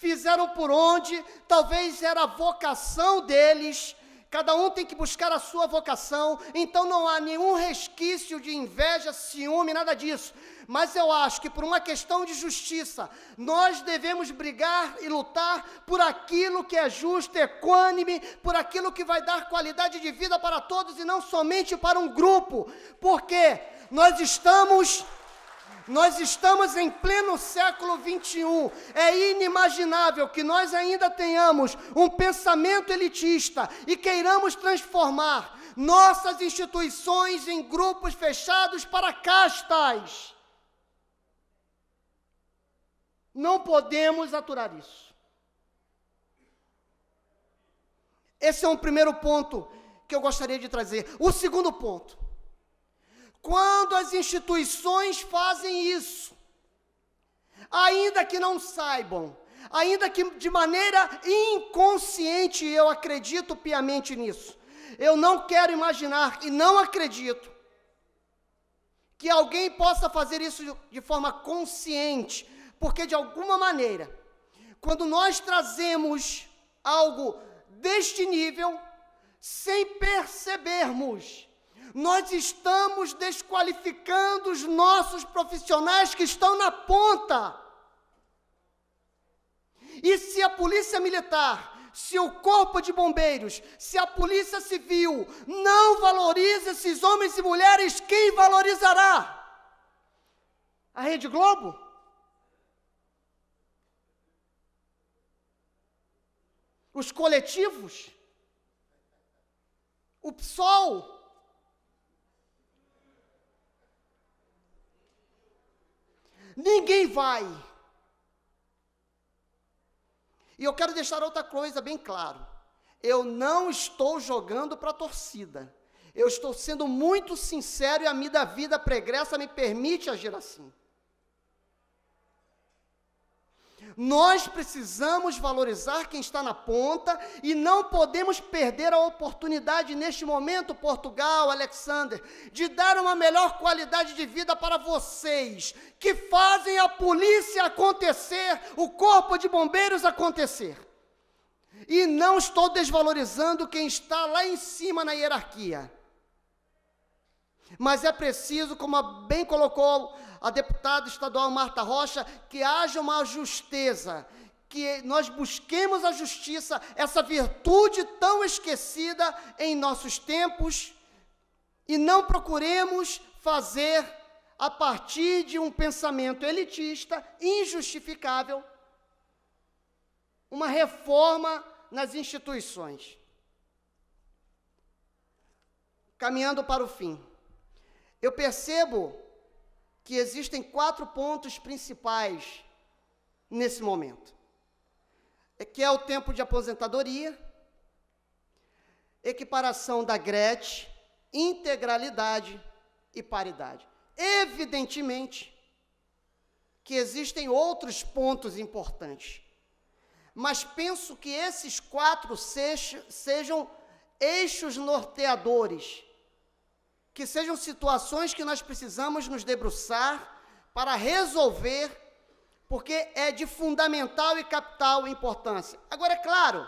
Fizeram por onde, talvez era a vocação deles, Cada um tem que buscar a sua vocação, então não há nenhum resquício de inveja, ciúme, nada disso. Mas eu acho que por uma questão de justiça, nós devemos brigar e lutar por aquilo que é justo, equânime, por aquilo que vai dar qualidade de vida para todos e não somente para um grupo. Porque nós estamos nós estamos em pleno século 21. É inimaginável que nós ainda tenhamos um pensamento elitista e queiramos transformar nossas instituições em grupos fechados para castas. Não podemos aturar isso. Esse é um primeiro ponto que eu gostaria de trazer. O segundo ponto quando as instituições fazem isso, ainda que não saibam, ainda que de maneira inconsciente, eu acredito piamente nisso. Eu não quero imaginar e não acredito que alguém possa fazer isso de forma consciente, porque de alguma maneira, quando nós trazemos algo deste nível, sem percebermos, nós estamos desqualificando os nossos profissionais que estão na ponta. E se a polícia militar, se o corpo de bombeiros, se a polícia civil não valoriza esses homens e mulheres, quem valorizará? A Rede Globo? Os coletivos? O PSOL? Ninguém vai. E eu quero deixar outra coisa bem claro. Eu não estou jogando para a torcida. Eu estou sendo muito sincero e a minha vida pregressa me permite agir assim. Nós precisamos valorizar quem está na ponta e não podemos perder a oportunidade neste momento, Portugal, Alexander, de dar uma melhor qualidade de vida para vocês que fazem a polícia acontecer, o corpo de bombeiros acontecer. E não estou desvalorizando quem está lá em cima na hierarquia mas é preciso, como bem colocou a deputada estadual Marta Rocha, que haja uma justeza, que nós busquemos a justiça, essa virtude tão esquecida em nossos tempos, e não procuremos fazer a partir de um pensamento elitista, injustificável, uma reforma nas instituições. Caminhando para o fim eu percebo que existem quatro pontos principais nesse momento. É que é o tempo de aposentadoria, equiparação da GRET, integralidade e paridade. Evidentemente que existem outros pontos importantes, mas penso que esses quatro sejam eixos norteadores que sejam situações que nós precisamos nos debruçar para resolver, porque é de fundamental e capital importância. Agora, é claro,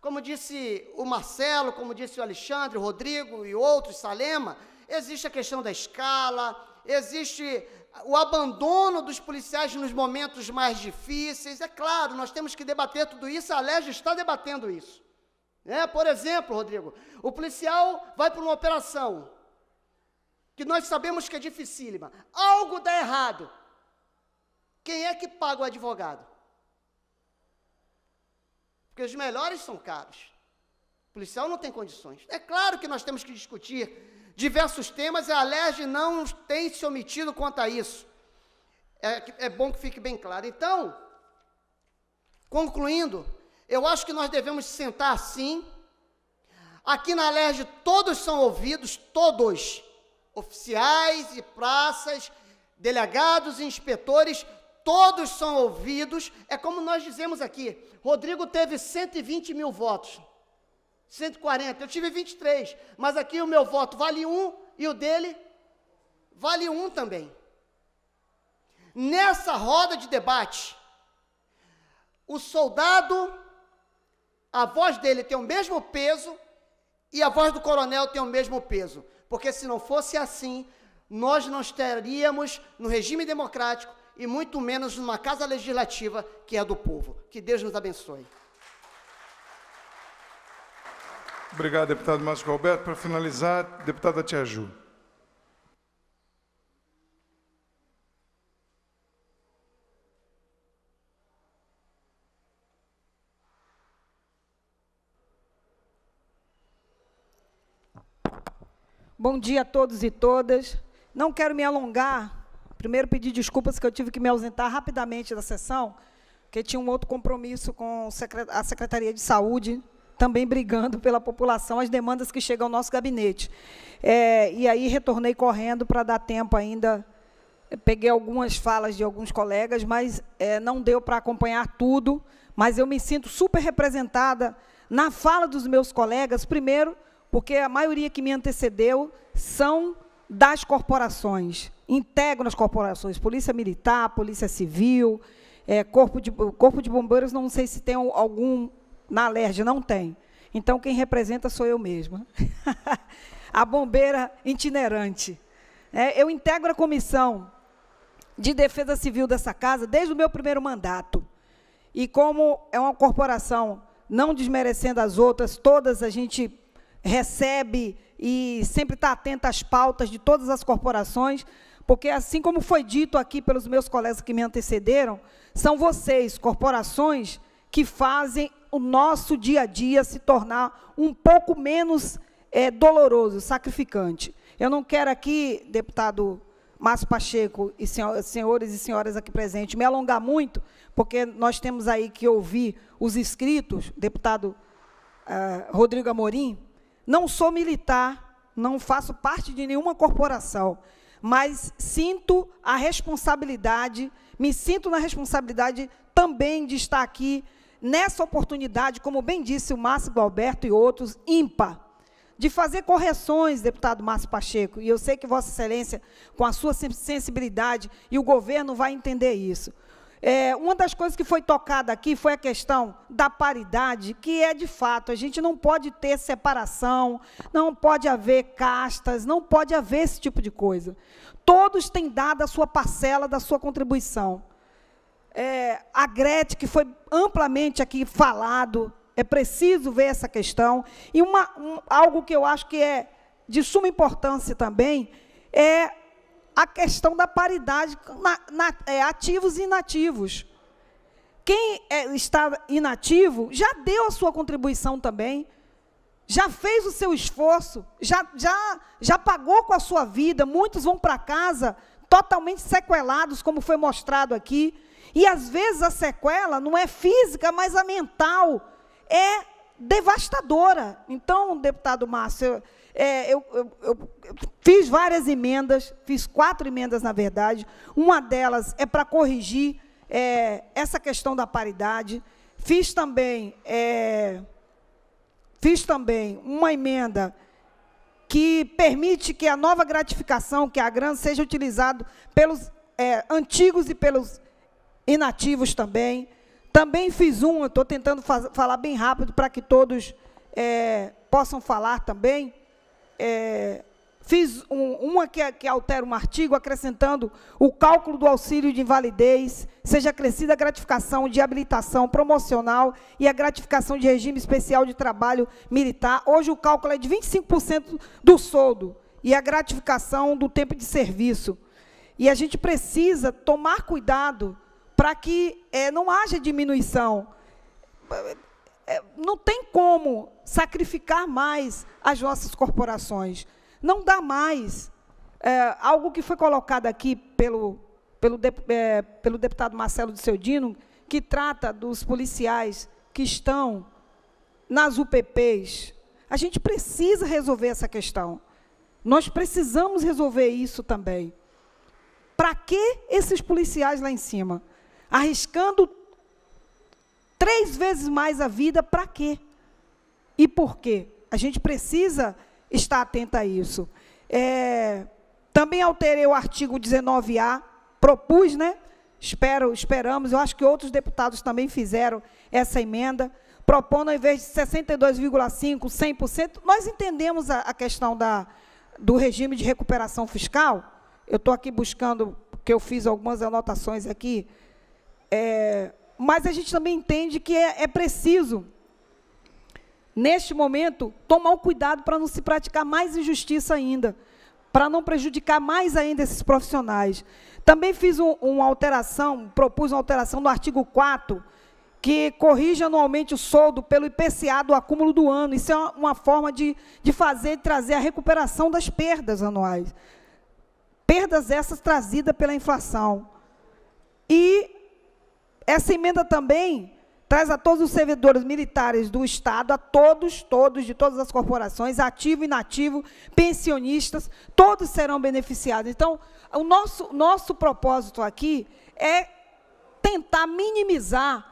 como disse o Marcelo, como disse o Alexandre, o Rodrigo e outros, Salema, existe a questão da escala, existe o abandono dos policiais nos momentos mais difíceis. É claro, nós temos que debater tudo isso, a LEG está debatendo isso. É, por exemplo, Rodrigo, o policial vai para uma operação, que nós sabemos que é dificílima, algo dá errado, quem é que paga o advogado? Porque os melhores são caros. O policial não tem condições. É claro que nós temos que discutir diversos temas e a LERJ não tem se omitido quanto a isso. É, é bom que fique bem claro. Então, concluindo, eu acho que nós devemos sentar sim. Aqui na LERJ todos são ouvidos, todos oficiais e praças, delegados e inspetores, todos são ouvidos. É como nós dizemos aqui: Rodrigo teve 120 mil votos, 140, eu tive 23, mas aqui o meu voto vale um e o dele vale um também. Nessa roda de debate, o soldado, a voz dele tem o mesmo peso e a voz do coronel tem o mesmo peso. Porque se não fosse assim, nós não estaríamos no regime democrático e muito menos numa casa legislativa que é do povo. Que Deus nos abençoe. Obrigado, deputado Márcio Roberto. Para finalizar, deputada Tiaju. Bom dia a todos e todas. Não quero me alongar. Primeiro pedir desculpas que eu tive que me ausentar rapidamente da sessão, porque tinha um outro compromisso com a Secretaria de Saúde, também brigando pela população, as demandas que chegam ao nosso gabinete. É, e aí retornei correndo para dar tempo ainda. peguei algumas falas de alguns colegas, mas é, não deu para acompanhar tudo. Mas eu me sinto super representada na fala dos meus colegas, primeiro, porque a maioria que me antecedeu são das corporações, integram as corporações, polícia militar, polícia civil, é, corpo, de, corpo de bombeiros, não sei se tem algum na alerj não tem. Então, quem representa sou eu mesma. <laughs> a bombeira itinerante. É, eu integro a comissão de defesa civil dessa casa desde o meu primeiro mandato. E como é uma corporação, não desmerecendo as outras, todas a gente recebe e sempre está atento às pautas de todas as corporações, porque, assim como foi dito aqui pelos meus colegas que me antecederam, são vocês, corporações, que fazem o nosso dia a dia se tornar um pouco menos é, doloroso, sacrificante. Eu não quero aqui, deputado Márcio Pacheco e senhor, senhores e senhoras aqui presentes, me alongar muito, porque nós temos aí que ouvir os inscritos, deputado uh, Rodrigo Amorim, não sou militar, não faço parte de nenhuma corporação, mas sinto a responsabilidade, me sinto na responsabilidade também de estar aqui nessa oportunidade, como bem disse o Márcio Galberto e outros, ímpar, de fazer correções, deputado Márcio Pacheco, e eu sei que Vossa Excelência, com a sua sensibilidade, e o governo vai entender isso. É, uma das coisas que foi tocada aqui foi a questão da paridade, que é de fato, a gente não pode ter separação, não pode haver castas, não pode haver esse tipo de coisa. Todos têm dado a sua parcela da sua contribuição. É, a Gretchen, que foi amplamente aqui falado, é preciso ver essa questão. E uma, um, algo que eu acho que é de suma importância também é a questão da paridade na, na, é, ativos e inativos. Quem é, está inativo já deu a sua contribuição também, já fez o seu esforço, já, já, já pagou com a sua vida. Muitos vão para casa totalmente sequelados, como foi mostrado aqui. E às vezes a sequela não é física, mas a mental. É devastadora. Então, deputado Márcio, é, eu, eu, eu, fiz várias emendas, fiz quatro emendas, na verdade. Uma delas é para corrigir é, essa questão da paridade. Fiz também, é, fiz também uma emenda que permite que a nova gratificação, que é a grana, seja utilizada pelos é, antigos e pelos inativos também. Também fiz uma, estou tentando falar bem rápido para que todos é, possam falar também é, fiz um, uma que, que, altera um artigo, acrescentando o cálculo do auxílio de invalidez, seja acrescida a gratificação de habilitação promocional e a gratificação de regime especial de trabalho militar. Hoje o cálculo é de 25% do soldo e a gratificação do tempo de serviço. E a gente precisa tomar cuidado para que é, não haja diminuição é, não tem como sacrificar mais as nossas corporações. Não dá mais. É, algo que foi colocado aqui pelo, pelo, de, é, pelo deputado Marcelo de Seudino, que trata dos policiais que estão nas UPPs. A gente precisa resolver essa questão. Nós precisamos resolver isso também. Para que esses policiais lá em cima? Arriscando três vezes mais a vida, para quê? E por quê? A gente precisa estar atento a isso. É, também alterei o artigo 19A, propus, né? Espero, esperamos, eu acho que outros deputados também fizeram essa emenda, propondo, ao invés de 62,5%, 100%, nós entendemos a, a questão da, do regime de recuperação fiscal, eu estou aqui buscando, porque eu fiz algumas anotações aqui, é, mas a gente também entende que é, é preciso, neste momento, tomar o cuidado para não se praticar mais injustiça ainda, para não prejudicar mais ainda esses profissionais. Também fiz um, uma alteração, propus uma alteração no artigo 4, que corrige anualmente o soldo pelo IPCA do acúmulo do ano. Isso é uma, uma forma de, de fazer, de trazer a recuperação das perdas anuais. Perdas essas trazidas pela inflação. E essa emenda também traz a todos os servidores militares do Estado, a todos, todos, de todas as corporações, ativo e inativo, pensionistas, todos serão beneficiados. Então, o nosso, nosso propósito aqui é tentar minimizar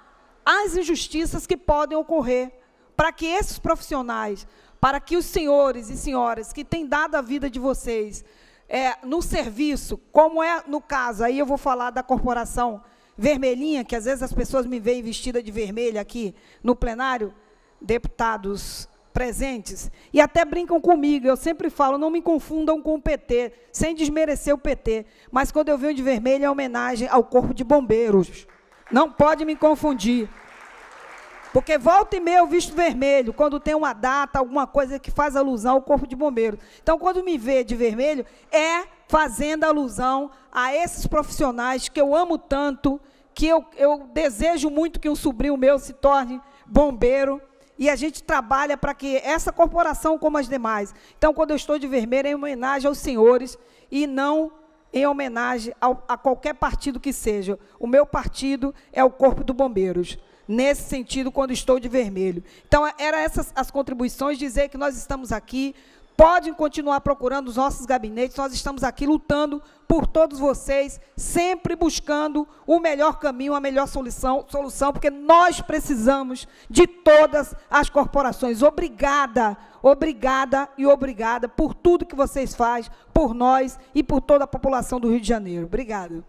as injustiças que podem ocorrer para que esses profissionais, para que os senhores e senhoras que têm dado a vida de vocês é, no serviço, como é no caso, aí eu vou falar da corporação vermelhinha, que às vezes as pessoas me veem vestida de vermelha aqui no plenário, deputados presentes, e até brincam comigo. Eu sempre falo, não me confundam com o PT, sem desmerecer o PT. Mas quando eu venho de vermelho é homenagem ao Corpo de Bombeiros. Não pode me confundir. Porque volta e meia eu visto vermelho, quando tem uma data, alguma coisa que faz alusão ao corpo de bombeiros Então, quando me vê de vermelho, é fazendo alusão a esses profissionais que eu amo tanto, que eu, eu desejo muito que um sobrinho meu se torne bombeiro e a gente trabalha para que essa corporação, como as demais. Então, quando eu estou de vermelho, é em homenagem aos senhores e não em homenagem ao, a qualquer partido que seja. O meu partido é o Corpo dos Bombeiros. Nesse sentido, quando estou de vermelho. Então, eram essas as contribuições, dizer que nós estamos aqui Podem continuar procurando os nossos gabinetes, nós estamos aqui lutando por todos vocês, sempre buscando o melhor caminho, a melhor solução, solução porque nós precisamos de todas as corporações. Obrigada, obrigada e obrigada por tudo que vocês fazem por nós e por toda a população do Rio de Janeiro. Obrigada.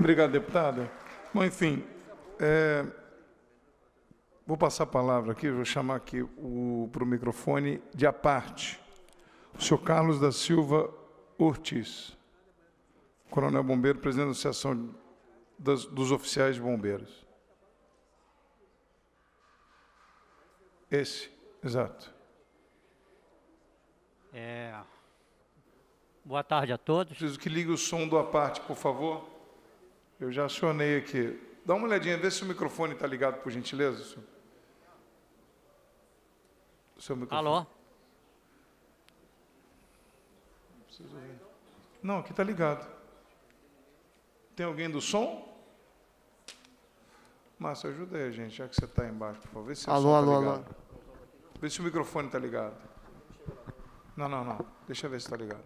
Obrigado, deputada. Bom, enfim, é... Vou passar a palavra aqui, vou chamar aqui para o microfone de aparte, O senhor Carlos da Silva Ortiz, coronel bombeiro, presidente da Associação das, dos Oficiais de Bombeiros. Esse, exato. É, boa tarde a todos. Preciso que ligue o som do aparte, por favor. Eu já acionei aqui. Dá uma olhadinha, vê se o microfone está ligado, por gentileza. Senhor. Seu microfone. Alô? Não, aqui está ligado. Tem alguém do som? Márcio, ajuda aí, gente, já que você está embaixo, por favor. Vê se alô, tá alô, tá alô. Vê se o microfone está ligado. Não, não, não. Deixa eu ver se está ligado.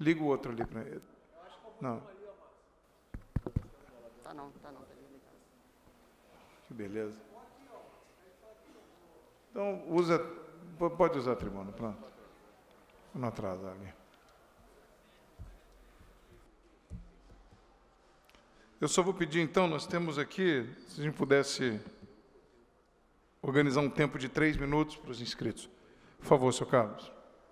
Liga o outro ali para Não. Tá não, tá não beleza. Então, usa, pode usar a tribuna, pronto. não atrasar ali. Eu só vou pedir, então, nós temos aqui, se a gente pudesse organizar um tempo de três minutos para os inscritos. Por favor, seu Carlos.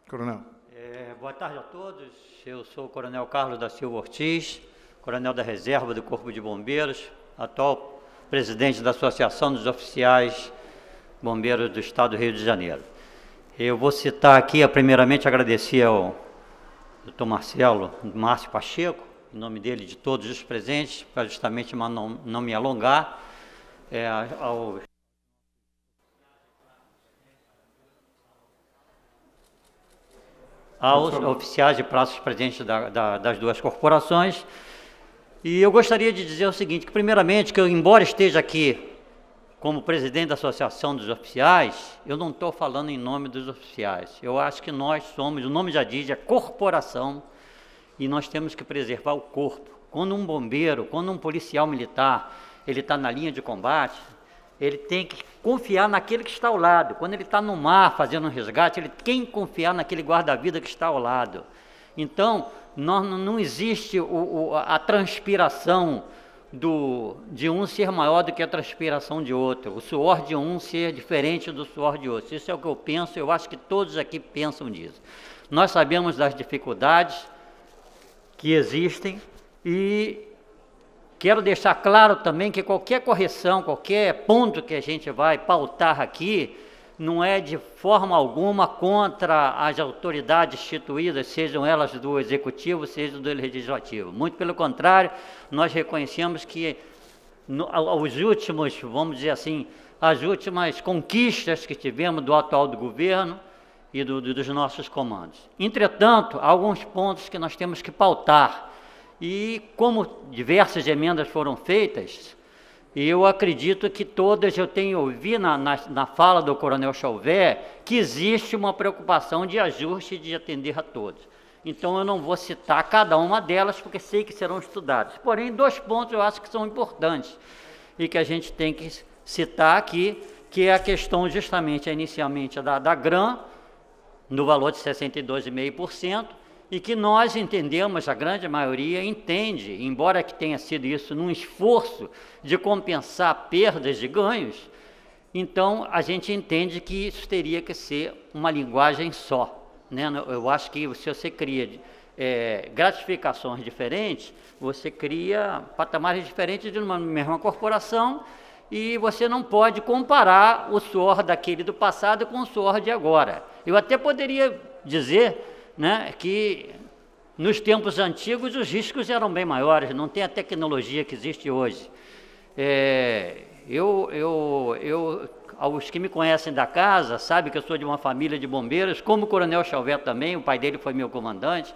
Coronel. É, boa tarde a todos. Eu sou o Coronel Carlos da Silva Ortiz, Coronel da Reserva do Corpo de Bombeiros, atual presidente da Associação dos Oficiais Bombeiros do Estado do Rio de Janeiro. Eu vou citar aqui, primeiramente, agradecer ao doutor Marcelo Márcio Pacheco, em nome dele de todos os presentes, para justamente não, não me alongar, é, ao aos oficiais de praças presentes da, da, das duas corporações e eu gostaria de dizer o seguinte, que primeiramente, que eu, embora esteja aqui como presidente da Associação dos Oficiais, eu não estou falando em nome dos oficiais. Eu acho que nós somos, o nome já diz, é corporação, e nós temos que preservar o corpo. Quando um bombeiro, quando um policial militar, ele está na linha de combate, ele tem que confiar naquele que está ao lado. Quando ele está no mar fazendo um resgate, ele tem que confiar naquele guarda-vida que está ao lado. Então, não, não existe o, o, a transpiração do, de um ser maior do que a transpiração de outro, o suor de um ser diferente do suor de outro. Isso é o que eu penso, eu acho que todos aqui pensam disso. Nós sabemos das dificuldades que existem e quero deixar claro também que qualquer correção, qualquer ponto que a gente vai pautar aqui, não é de forma alguma contra as autoridades instituídas, sejam elas do executivo, sejam do legislativo. Muito pelo contrário, nós reconhecemos que no, os últimos, vamos dizer assim, as últimas conquistas que tivemos do atual do governo e do, do, dos nossos comandos. Entretanto, há alguns pontos que nós temos que pautar. E como diversas emendas foram feitas, e eu acredito que todas eu tenho ouvido na, na, na, fala do Coronel Chauvet que existe uma preocupação de ajuste de atender a todos. Então eu não vou citar cada uma delas porque sei que serão estudadas. Porém, dois pontos eu acho que são importantes e que a gente tem que citar aqui, que é a questão justamente inicialmente da, da GRAM, no valor de 62,5%, e que nós entendemos, a grande maioria entende, embora que tenha sido isso num esforço de compensar perdas de ganhos, então a gente entende que isso teria que ser uma linguagem só. Né? Eu acho que se você cria é, gratificações diferentes, você cria patamares diferentes de uma mesma corporação e você não pode comparar o suor daquele do passado com o suor de agora. Eu até poderia dizer né, que nos tempos antigos os riscos eram bem maiores, não tem a tecnologia que existe hoje. É, eu, eu, eu, que me conhecem da casa, sabem que eu sou de uma família de bombeiros, como o Coronel Chalvet também, o pai dele foi meu comandante,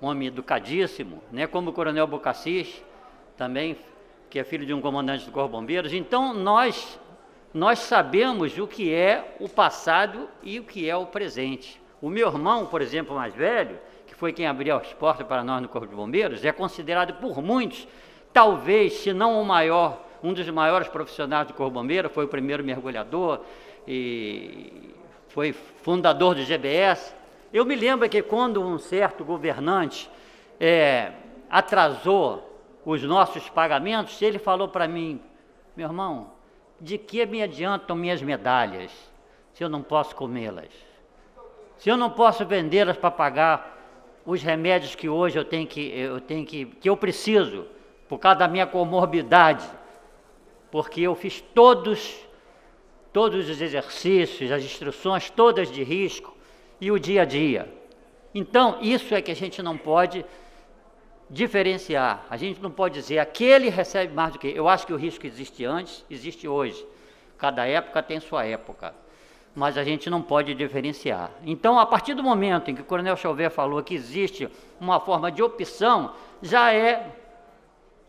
um homem educadíssimo, né, como o Coronel Bocassis, também, que é filho de um comandante do Corpo Bombeiros. Então, nós, nós sabemos o que é o passado e o que é o presente. O meu irmão, por exemplo, mais velho, que foi quem abriu as portas para nós no Corpo de Bombeiros, é considerado por muitos, talvez, se não o maior, um dos maiores profissionais do Corpo de Bombeiros, foi o primeiro mergulhador e foi fundador do GBS. Eu me lembro que quando um certo governante é, atrasou os nossos pagamentos, ele falou para mim, meu irmão, de que me adiantam minhas medalhas se eu não posso comê-las? Se eu não posso vendê-las para pagar os remédios que hoje eu tenho que, eu tenho que, que eu preciso, por causa da minha comorbidade, porque eu fiz todos, todos os exercícios, as instruções todas de risco e o dia a dia. Então, isso é que a gente não pode diferenciar. A gente não pode dizer aquele recebe mais do que. Eu acho que o risco existe antes, existe hoje. Cada época tem sua época mas a gente não pode diferenciar. Então, a partir do momento em que o Coronel Chauvet falou que existe uma forma de opção, já é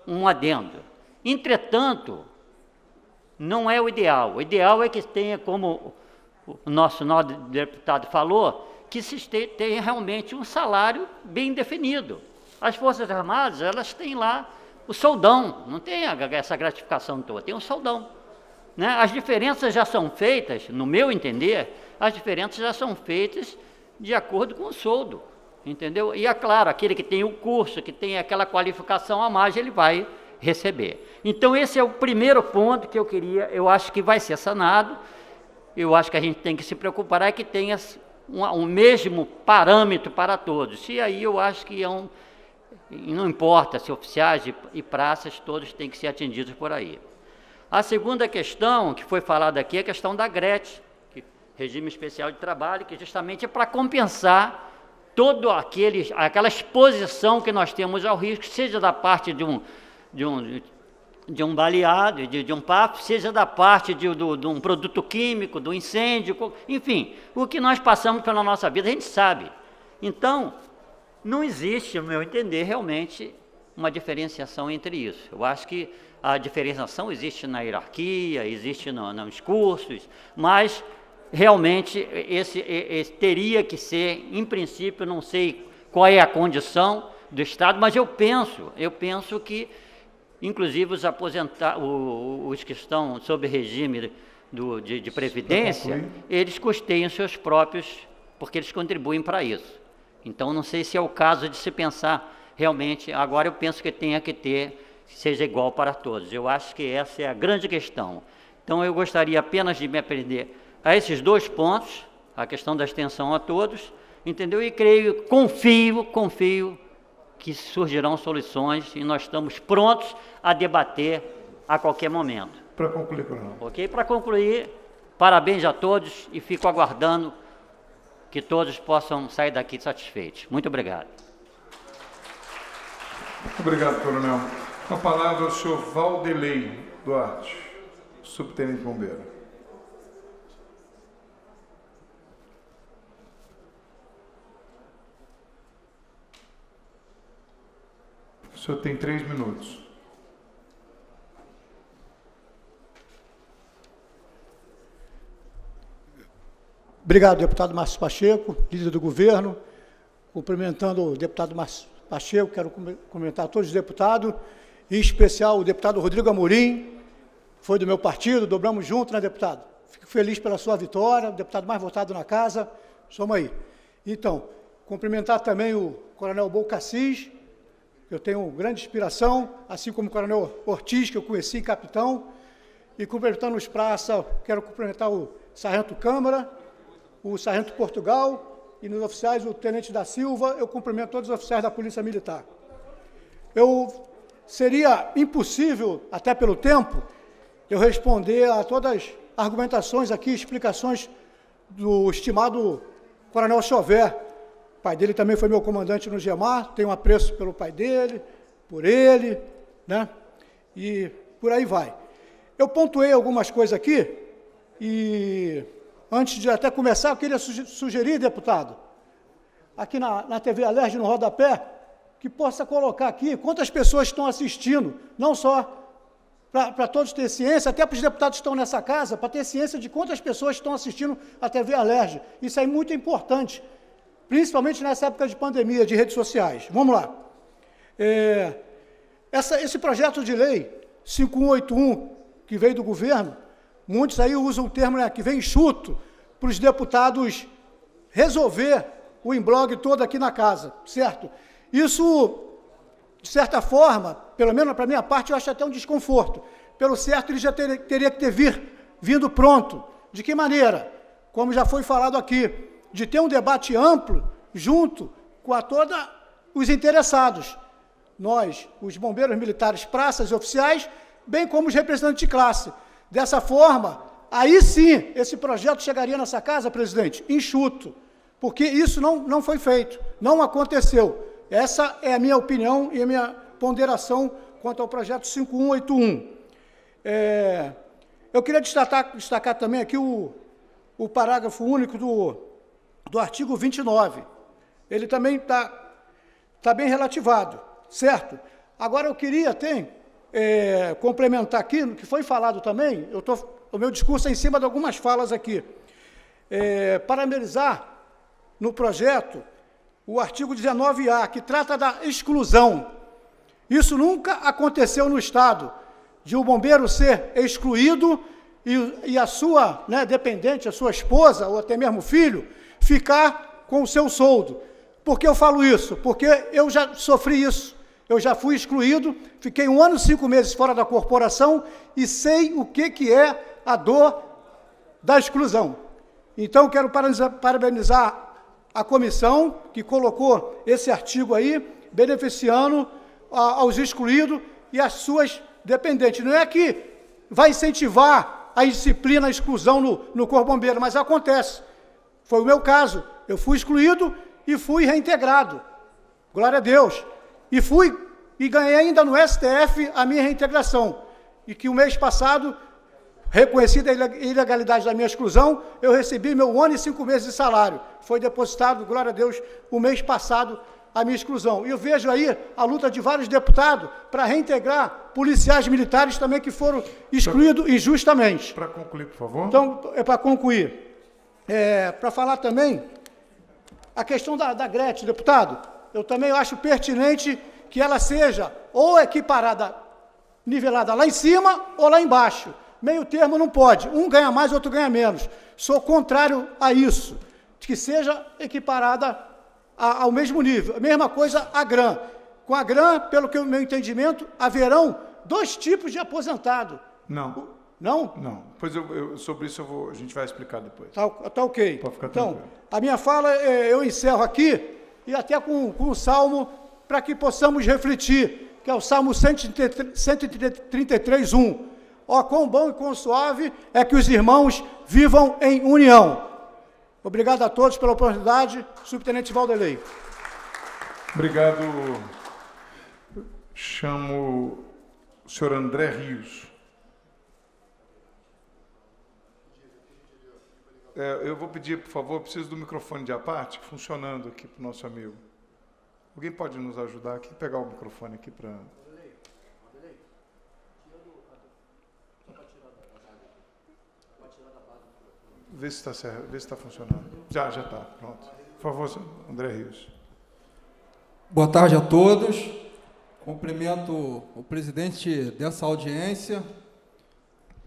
um adendo. Entretanto, não é o ideal. O ideal é que tenha, como o nosso nobre deputado falou, que se tenha realmente um salário bem definido. As Forças Armadas, elas têm lá o soldão, não tem essa gratificação toda, tem um soldão. Né? As diferenças já são feitas, no meu entender, as diferenças já são feitas de acordo com o soldo, entendeu? E é claro, aquele que tem o curso, que tem aquela qualificação a mais, ele vai receber. Então esse é o primeiro ponto que eu queria, eu acho que vai ser sanado. Eu acho que a gente tem que se preocupar é que tenha um, um mesmo parâmetro para todos. E aí eu acho que é um, não importa se oficiais e praças, todos têm que ser atendidos por aí. A segunda questão que foi falada aqui é a questão da GRET, que, regime especial de trabalho, que justamente é para compensar todo aquele, aquela exposição que nós temos ao risco, seja da parte de um, de um, de um baleado, de, de um papo, seja da parte de, do, de um produto químico, do incêndio, enfim, o que nós passamos pela nossa vida, a gente sabe. Então, não existe, no meu entender, realmente uma diferenciação entre isso. Eu acho que a diferenciação existe na hierarquia, existe no, nos cursos, mas realmente esse, esse teria que ser, em princípio, não sei qual é a condição do Estado, mas eu penso, eu penso que, inclusive, os aposentados, os que estão sob regime do, de, de previdência, eles custeiam seus próprios, porque eles contribuem para isso. Então, não sei se é o caso de se pensar realmente. Agora, eu penso que tenha que ter seja igual para todos. Eu acho que essa é a grande questão. Então, eu gostaria apenas de me aprender a esses dois pontos, a questão da extensão a todos, entendeu? E creio, confio, confio que surgirão soluções e nós estamos prontos a debater a qualquer momento. Para concluir, Bruno. Ok? Para concluir, parabéns a todos e fico aguardando que todos possam sair daqui satisfeitos. Muito obrigado. Muito obrigado, Coronel. Com a palavra o senhor Valdelei Duarte, subtenente bombeiro. O senhor tem três minutos. Obrigado, deputado Márcio Pacheco, líder do governo. Cumprimentando o deputado Márcio Pacheco, quero cumprimentar todos os deputados em especial o deputado Rodrigo Amorim, foi do meu partido, dobramos junto, né, deputado? Fico feliz pela sua vitória, deputado mais votado na casa, somos aí. Então, cumprimentar também o coronel Bolcassis, eu tenho grande inspiração, assim como o coronel Ortiz, que eu conheci capitão, e cumprimentando os praças, quero cumprimentar o sargento Câmara, o sargento Portugal, e nos oficiais, o tenente da Silva, eu cumprimento todos os oficiais da Polícia Militar. Eu seria impossível, até pelo tempo, eu responder a todas as argumentações aqui, explicações do estimado Coronel Chové. O pai dele também foi meu comandante no GEMAR, tenho apreço pelo pai dele, por ele, né? E por aí vai. Eu pontuei algumas coisas aqui e antes de até começar, eu queria sugerir, deputado, aqui na, na TV Alerj, no rodapé, que possa colocar aqui quantas pessoas estão assistindo, não só para todos ter ciência, até para os deputados que estão nessa casa, para ter ciência de quantas pessoas estão assistindo a TV Alerj. Isso é muito importante, principalmente nessa época de pandemia, de redes sociais. Vamos lá. É, essa, esse projeto de lei 5181, que veio do governo, muitos aí usam o termo né, que vem enxuto para os deputados resolver o blog todo aqui na casa, certo? Isso, de certa forma, pelo menos para minha parte, eu acho até um desconforto. Pelo certo, ele já ter, teria que ter vir, vindo pronto. De que maneira? Como já foi falado aqui, de ter um debate amplo junto com a todos os interessados. Nós, os bombeiros militares, praças e oficiais, bem como os representantes de classe. Dessa forma, aí sim, esse projeto chegaria nessa casa, presidente, enxuto, porque isso não, não foi feito, não aconteceu. Essa é a minha opinião e a minha ponderação quanto ao projeto 5181. É, eu queria destacar, destacar também aqui o, o parágrafo único do, do artigo 29. Ele também está tá bem relativado, certo? Agora, eu queria é, complementar aqui, no que foi falado também, eu tô, o meu discurso é em cima de algumas falas aqui. É, parabenizar no projeto o artigo 19A, que trata da exclusão. Isso nunca aconteceu no Estado, de o um bombeiro ser excluído e, e a sua né, dependente, a sua esposa ou até mesmo filho, ficar com o seu soldo. Por que eu falo isso? Porque eu já sofri isso. Eu já fui excluído, fiquei um ano e cinco meses fora da corporação e sei o que, que é a dor da exclusão. Então, quero parabenizar a comissão que colocou esse artigo aí, beneficiando a, aos excluídos e as suas dependentes. Não é que vai incentivar a disciplina a exclusão no, no Corpo Bombeiro, mas acontece. Foi o meu caso. Eu fui excluído e fui reintegrado. Glória a Deus. E fui e ganhei ainda no STF a minha reintegração. E que o mês passado Reconhecida a ilegalidade da minha exclusão, eu recebi meu ano e cinco meses de salário. Foi depositado, glória a Deus, o mês passado a minha exclusão. E eu vejo aí a luta de vários deputados para reintegrar policiais militares também que foram excluídos pra, injustamente. Para concluir, por favor. Então, é para concluir. É, para falar também a questão da, da deputado. Eu também acho pertinente que ela seja ou equiparada, nivelada lá em cima ou lá embaixo meio termo não pode. Um ganha mais, outro ganha menos. Sou contrário a isso. Que seja equiparada a, ao mesmo nível. A mesma coisa a grã. Com a grã, pelo que o meu entendimento, haverão dois tipos de aposentado. Não. Não? Não. Pois eu, eu, sobre isso eu vou, a gente vai explicar depois. Está tá ok. Pode ficar então, a minha fala é, eu encerro aqui e até com, o um salmo para que possamos refletir, que é o Salmo 133, 133 1. Ó, quão bom e quão suave é que os irmãos vivam em união. Obrigado a todos pela oportunidade. Subtenente Valdelei. Obrigado. Chamo o senhor André Rios. É, eu vou pedir, por favor, preciso do microfone de aparte funcionando aqui para o nosso amigo. Alguém pode nos ajudar aqui, pegar o microfone aqui para. Vê se está vê se está funcionando. Já, já está. Pronto. Por favor, André Rios. Boa tarde a todos. Cumprimento o presidente dessa audiência,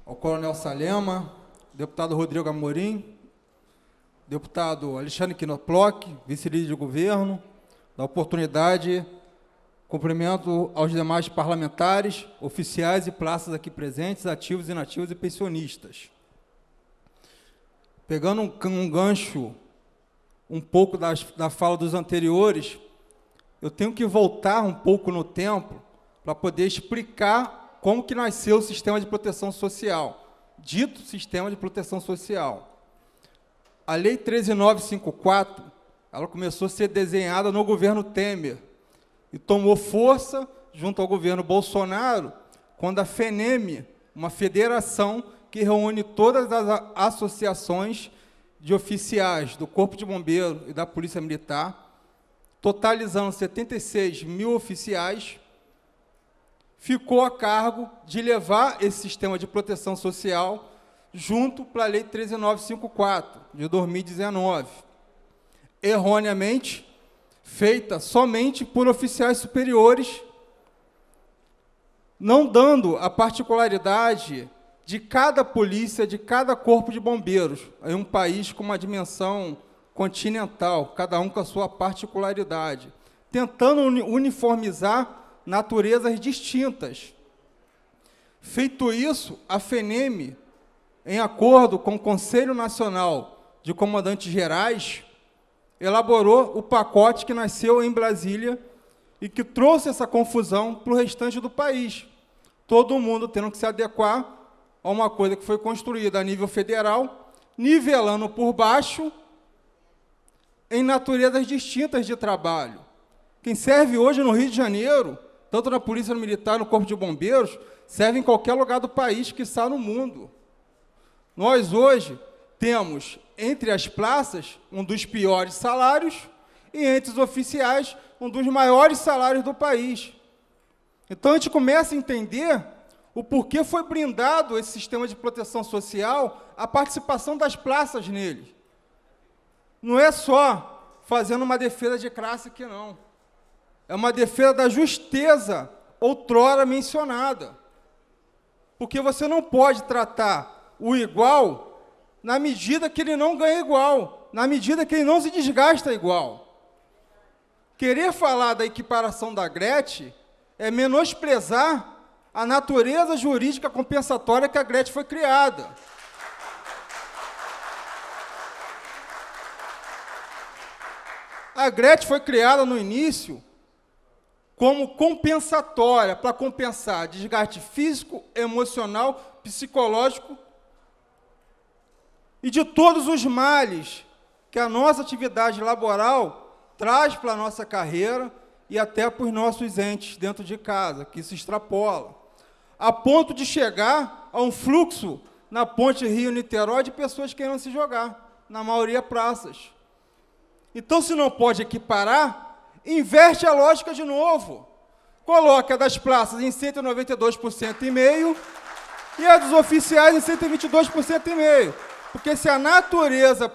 ao coronel Salema, deputado Rodrigo Amorim, deputado Alexandre Quinoploc, vice-líder de governo, da oportunidade. Cumprimento aos demais parlamentares, oficiais e praças aqui presentes, ativos, inativos e pensionistas pegando um, um gancho um pouco das, da fala dos anteriores, eu tenho que voltar um pouco no tempo para poder explicar como que nasceu o sistema de proteção social, dito sistema de proteção social. A Lei 13954, ela começou a ser desenhada no governo Temer e tomou força junto ao governo Bolsonaro quando a FENEME, uma federação que reúne todas as associações de oficiais do Corpo de Bombeiro e da Polícia Militar, totalizando 76 mil oficiais, ficou a cargo de levar esse sistema de proteção social junto para a Lei 13954 de 2019, erroneamente feita somente por oficiais superiores, não dando a particularidade de cada polícia, de cada corpo de bombeiros, em um país com uma dimensão continental, cada um com a sua particularidade, tentando uniformizar naturezas distintas. Feito isso, a FENEME, em acordo com o Conselho Nacional de Comandantes Gerais, elaborou o pacote que nasceu em Brasília e que trouxe essa confusão para o restante do país. Todo mundo tendo que se adequar a uma coisa que foi construída a nível federal, nivelando por baixo em naturezas distintas de trabalho. Quem serve hoje no Rio de Janeiro, tanto na Polícia Militar, no Corpo de Bombeiros, serve em qualquer lugar do país que está no mundo. Nós hoje temos entre as praças um dos piores salários e entre os oficiais um dos maiores salários do país. Então a gente começa a entender o porquê foi brindado esse sistema de proteção social, a participação das praças nele. Não é só fazendo uma defesa de classe aqui, não. É uma defesa da justeza outrora mencionada. Porque você não pode tratar o igual na medida que ele não ganha igual, na medida que ele não se desgasta igual. Querer falar da equiparação da Gretchen é menosprezar a natureza jurídica compensatória que a Gretchen foi criada. A Gretchen foi criada no início como compensatória, para compensar desgaste físico, emocional, psicológico e de todos os males que a nossa atividade laboral traz para a nossa carreira e até para os nossos entes dentro de casa, que se extrapola a ponto de chegar a um fluxo na ponte Rio-Niterói de pessoas querendo se jogar, na maioria praças. Então, se não pode equiparar, inverte a lógica de novo. Coloca das praças em 192% e meio e a dos oficiais em 122% e meio. Porque se a natureza,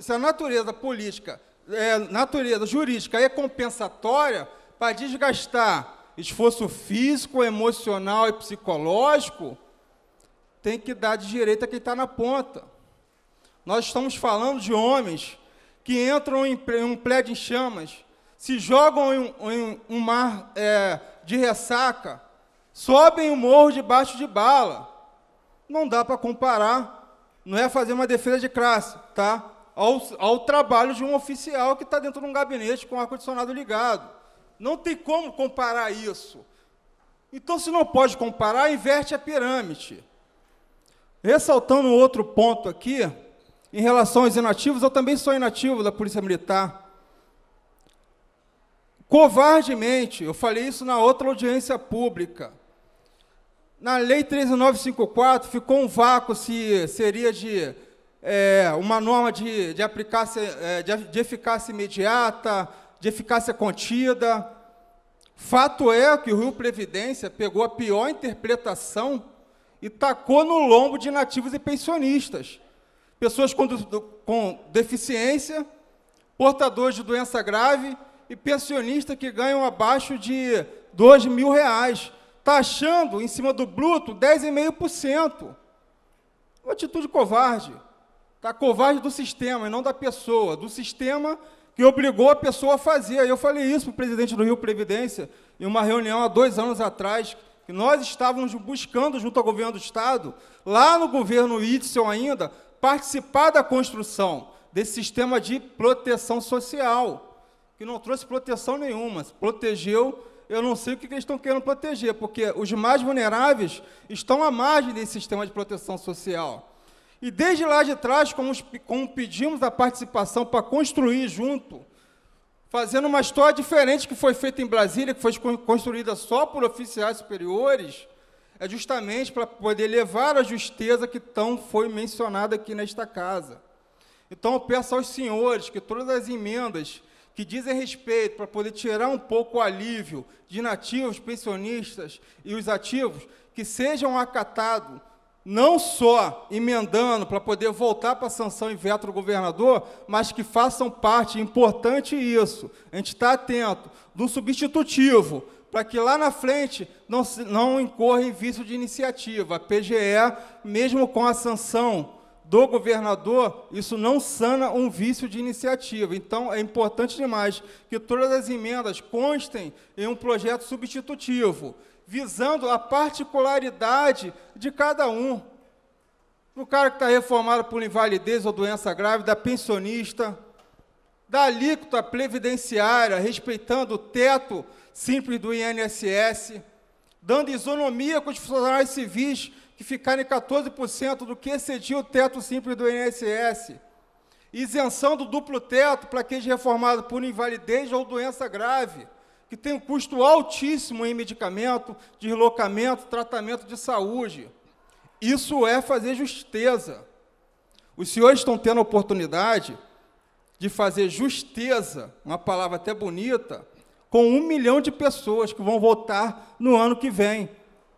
se a natureza política, é, natureza jurídica é compensatória para desgastar esforço físico, emocional e psicológico, tem que dar de direito a quem está na ponta. Nós estamos falando de homens que entram em um prédio em chamas, se jogam em um, em um mar é, de ressaca, sobem o um morro debaixo de bala. Não dá para comparar, não é fazer uma defesa de classe, tá? Ao, ao trabalho de um oficial que está dentro de um gabinete com o ar-condicionado ligado. Não tem como comparar isso. Então, se não pode comparar, inverte a pirâmide. Ressaltando outro ponto aqui, em relação aos inativos, eu também sou inativo da Polícia Militar. Covardemente, eu falei isso na outra audiência pública. Na Lei 13954 ficou um vácuo se seria de é, uma norma de, de, aplicar, eh, de, de eficácia imediata, de eficácia contida. Fato é que o Rio Previdência pegou a pior interpretação e tacou no lombo de nativos e pensionistas, pessoas com, com deficiência, portadores de doença grave e pensionistas que ganham abaixo de dois mil reais, taxando em cima do bruto 10,5%. Uma atitude covarde. Tá covarde do sistema e não da pessoa, do sistema que obrigou a pessoa a fazer. Eu falei isso para o presidente do Rio Previdência em uma reunião há dois anos atrás, que nós estávamos buscando, junto ao governo do Estado, lá no governo Itzel ainda, participar da construção desse sistema de proteção social, que não trouxe proteção nenhuma, protegeu. Eu não sei o que eles estão querendo proteger, porque os mais vulneráveis estão à margem desse sistema de proteção social. E desde lá de trás, como, como pedimos a participação para construir junto, fazendo uma história diferente que foi feita em Brasília, que foi construída só por oficiais superiores, é justamente para poder levar a justeza que tão foi mencionada aqui nesta casa. Então, eu peço aos senhores que todas as emendas que dizem respeito para poder tirar um pouco o alívio de nativos, pensionistas e os ativos, que sejam acatados não só emendando para poder voltar para a sanção e veto do governador, mas que façam parte, importante isso, a gente está atento, do substitutivo, para que lá na frente não, não incorra em vício de iniciativa. A PGE, mesmo com a sanção do governador, isso não sana um vício de iniciativa. Então, é importante demais que todas as emendas constem em um projeto substitutivo visando a particularidade de cada um. no cara que está reformado por invalidez ou doença grave, da pensionista, da alíquota previdenciária, respeitando o teto simples do INSS, dando isonomia com os funcionários civis que ficarem 14% do que excedia o teto simples do INSS, isenção do duplo teto para aqueles é reformados por invalidez ou doença grave que tem um custo altíssimo em medicamento, deslocamento, tratamento de saúde. Isso é fazer justeza. Os senhores estão tendo a oportunidade de fazer justeza, uma palavra até bonita, com um milhão de pessoas que vão votar no ano que vem.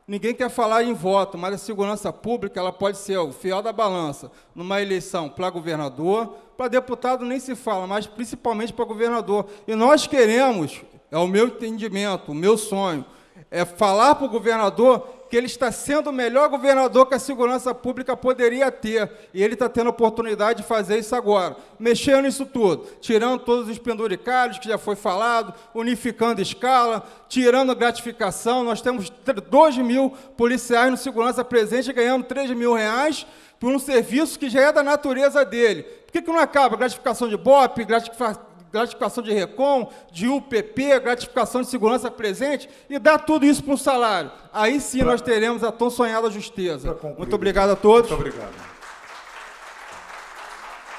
Ninguém quer falar em voto, mas a segurança pública ela pode ser o fiel da balança numa eleição para governador, para deputado nem se fala, mas principalmente para governador. E nós queremos é o meu entendimento, o meu sonho, é falar para o governador que ele está sendo o melhor governador que a segurança pública poderia ter. E ele está tendo a oportunidade de fazer isso agora. Mexendo nisso tudo, tirando todos os penduricários que já foi falado, unificando escala, tirando gratificação. Nós temos 2 mil policiais no segurança presente ganhando 3 mil reais por um serviço que já é da natureza dele. Por que, que não acaba? Gratificação de BOP, gratificação gratificação de recom, de UPP, gratificação de segurança presente, e dá tudo isso para um salário. Aí sim pra... nós teremos a tão sonhada justeza. Muito obrigado a todos. Muito obrigado.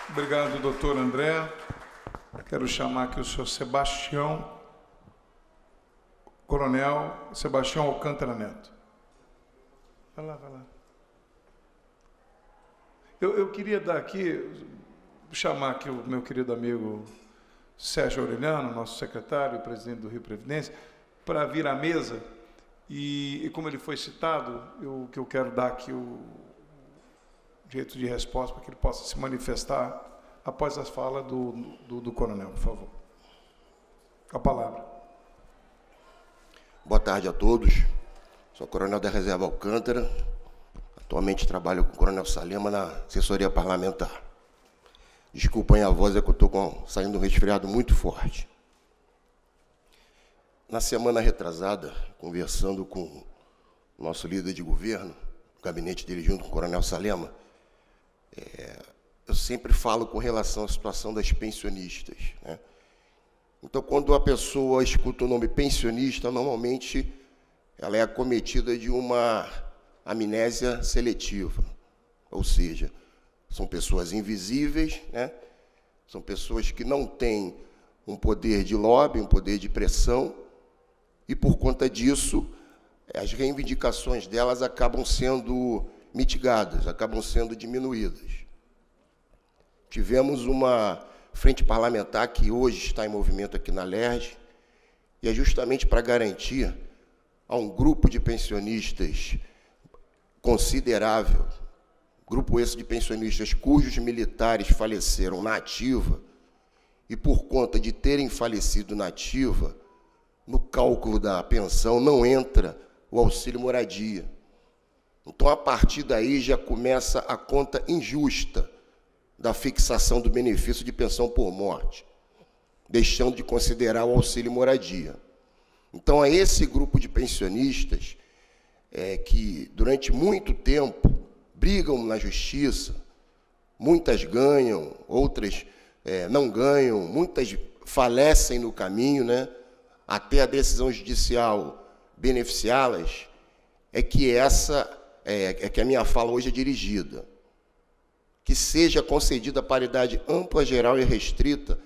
Obrigado, doutor André. Quero chamar aqui o senhor Sebastião, Coronel Sebastião Alcântara Neto. Vai lá, vai lá. Eu, eu queria dar aqui, chamar aqui o meu querido amigo Sérgio Aureliano, nosso secretário e presidente do Rio Previdência, para vir à mesa. E, e como ele foi citado, o que eu quero dar aqui o direito de resposta para que ele possa se manifestar após a fala do, do, do coronel, por favor. A palavra. Boa tarde a todos. Sou coronel da Reserva Alcântara. Atualmente trabalho com o coronel Salema na assessoria parlamentar. Desculpem a voz, é que eu estou saindo um resfriado muito forte. Na semana retrasada, conversando com o nosso líder de governo, o gabinete dele junto com o coronel Salema, é, eu sempre falo com relação à situação das pensionistas. Né? Então, quando a pessoa escuta o nome pensionista, normalmente ela é acometida de uma amnésia seletiva, ou seja, são pessoas invisíveis, né? são pessoas que não têm um poder de lobby, um poder de pressão, e por conta disso, as reivindicações delas acabam sendo mitigadas, acabam sendo diminuídas. Tivemos uma frente parlamentar que hoje está em movimento aqui na LERJ, e é justamente para garantir a um grupo de pensionistas considerável, grupo esse de pensionistas cujos militares faleceram na ativa e por conta de terem falecido na ativa, no cálculo da pensão não entra o auxílio moradia. Então, a partir daí já começa a conta injusta da fixação do benefício de pensão por morte, deixando de considerar o auxílio moradia. Então, a é esse grupo de pensionistas é, que durante muito tempo brigam na justiça, muitas ganham, outras é, não ganham, muitas falecem no caminho, né? até a decisão judicial beneficiá-las, é que essa é, é que a minha fala hoje é dirigida. Que seja concedida paridade ampla, geral e restrita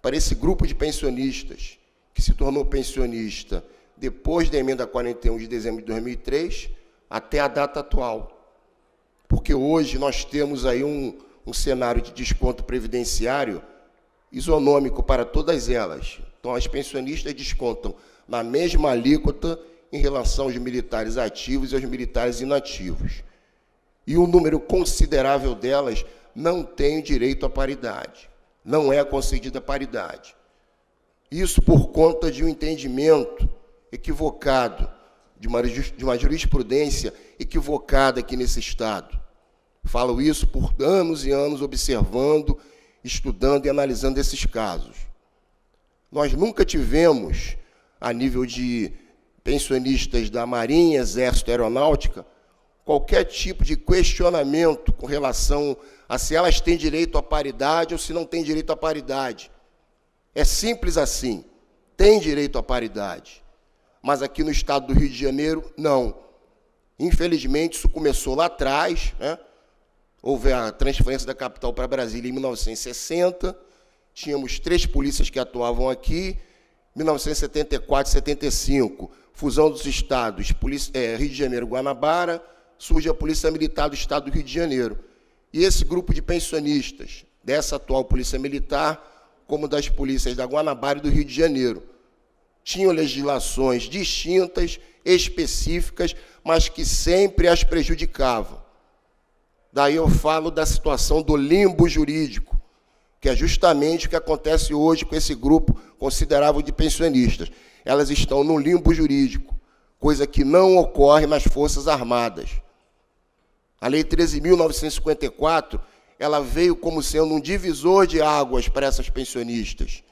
para esse grupo de pensionistas que se tornou pensionista depois da emenda 41 de dezembro de 2003 até a data atual. Porque hoje nós temos aí um, um cenário de desconto previdenciário isonômico para todas elas. Então, as pensionistas descontam na mesma alíquota em relação aos militares ativos e aos militares inativos. E um número considerável delas não tem direito à paridade, não é concedida paridade. Isso por conta de um entendimento equivocado de uma, jurisprudência equivocada aqui nesse Estado. Falo isso por anos e anos observando, estudando e analisando esses casos. Nós nunca tivemos, a nível de pensionistas da Marinha, Exército, Aeronáutica, qualquer tipo de questionamento com relação a se elas têm direito à paridade ou se não têm direito à paridade. É simples assim. Tem direito à paridade mas aqui no estado do Rio de Janeiro, não. Infelizmente, isso começou lá atrás, né? houve a transferência da capital para Brasília em 1960, tínhamos três polícias que atuavam aqui, 1974, 75, fusão dos estados, polícia, é, Rio de Janeiro, Guanabara, surge a Polícia Militar do Estado do Rio de Janeiro. E esse grupo de pensionistas, dessa atual Polícia Militar, como das polícias da Guanabara e do Rio de Janeiro, tinham legislações distintas, específicas, mas que sempre as prejudicavam. Daí eu falo da situação do limbo jurídico, que é justamente o que acontece hoje com esse grupo considerável de pensionistas. Elas estão no limbo jurídico, coisa que não ocorre nas Forças Armadas. A Lei 13.954 ela veio como sendo um divisor de águas para essas pensionistas,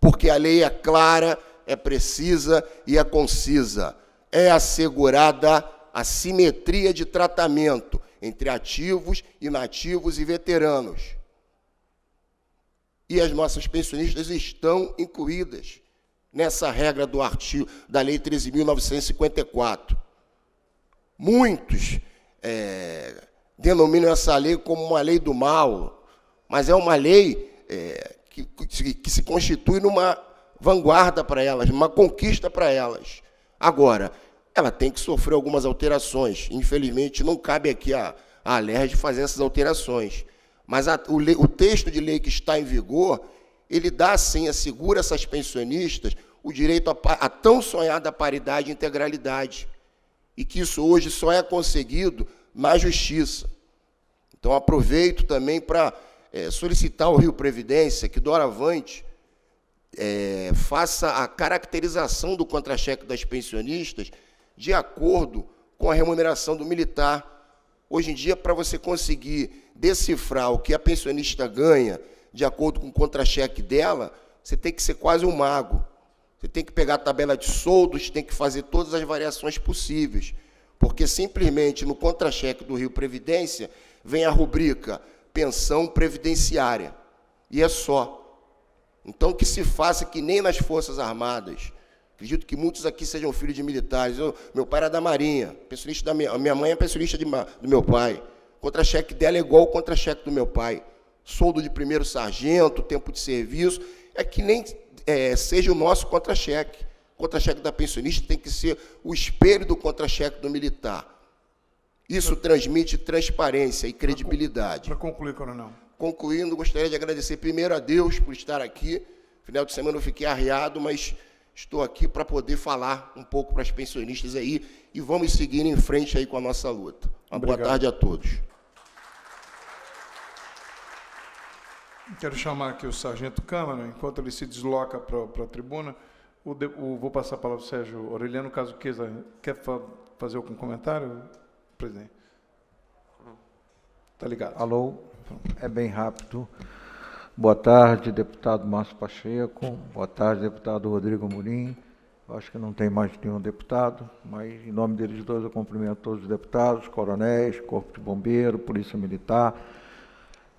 porque a lei é clara é precisa e é concisa. É assegurada a simetria de tratamento entre ativos, inativos e veteranos. E as nossas pensionistas estão incluídas nessa regra do artigo da Lei 13.954. Muitos é, denominam essa lei como uma lei do mal, mas é uma lei é, que, que, se constitui numa vanguarda para elas, uma conquista para elas. Agora, ela tem que sofrer algumas alterações. Infelizmente, não cabe aqui a, a de fazer essas alterações. Mas a, o, o texto de lei que está em vigor, ele dá sim, assegura essas pensionistas o direito à, à tão sonhada paridade e integralidade. E que isso hoje só é conseguido na justiça. Então aproveito também para é, eh, solicitar ao Rio Previdência que doravante é, faça a caracterização do contra-cheque das pensionistas de acordo com a remuneração do militar. Hoje em dia, para você conseguir decifrar o que a pensionista ganha de acordo com o contra-cheque dela, você tem que ser quase um mago. Você tem que pegar a tabela de soldos, tem que fazer todas as variações possíveis. Porque simplesmente no contra-cheque do Rio Previdência vem a rubrica pensão previdenciária. E é só. Então, que se faça que nem nas Forças Armadas. Acredito que muitos aqui sejam filhos de militares. Eu, meu pai era da Marinha, pensionista da minha, minha mãe é pensionista de, do meu pai. contra-cheque dela é igual ao contra-cheque do meu pai. Soldo de primeiro sargento, tempo de serviço, é que nem é, seja o nosso contra-cheque. contra-cheque da pensionista tem que ser o espelho do contra-cheque do militar. Isso transmite transparência e credibilidade. Para concluir, coronel concluindo, gostaria de agradecer primeiro a Deus por estar aqui. Final de semana eu fiquei arriado, mas estou aqui para poder falar um pouco para as pensionistas aí e vamos seguir em frente aí com a nossa luta. Uma Obrigado. boa tarde a todos. Quero chamar aqui o Sargento Câmara, enquanto ele se desloca para, a tribuna. O, o, vou passar a palavra ao Sérgio Aureliano, caso queira quer fa fazer algum comentário, presidente. Tá ligado. Alô, é bem rápido. Boa tarde, deputado Márcio Pacheco. Boa tarde, deputado Rodrigo Murim. acho que não tem mais nenhum deputado, mas em nome deles dois eu cumprimento todos os deputados, coronéis, corpo de bombeiro, polícia militar,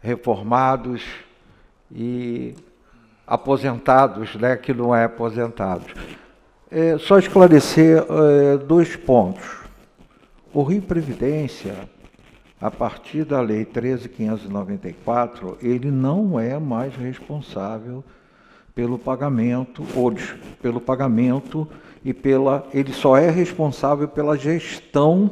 reformados e aposentados, né, que não é aposentados. É, só esclarecer é, dois pontos. O Rio Previdência a partir da Lei 13.594, ele não é mais responsável pelo pagamento, ou pelo pagamento e pela. Ele só é responsável pela gestão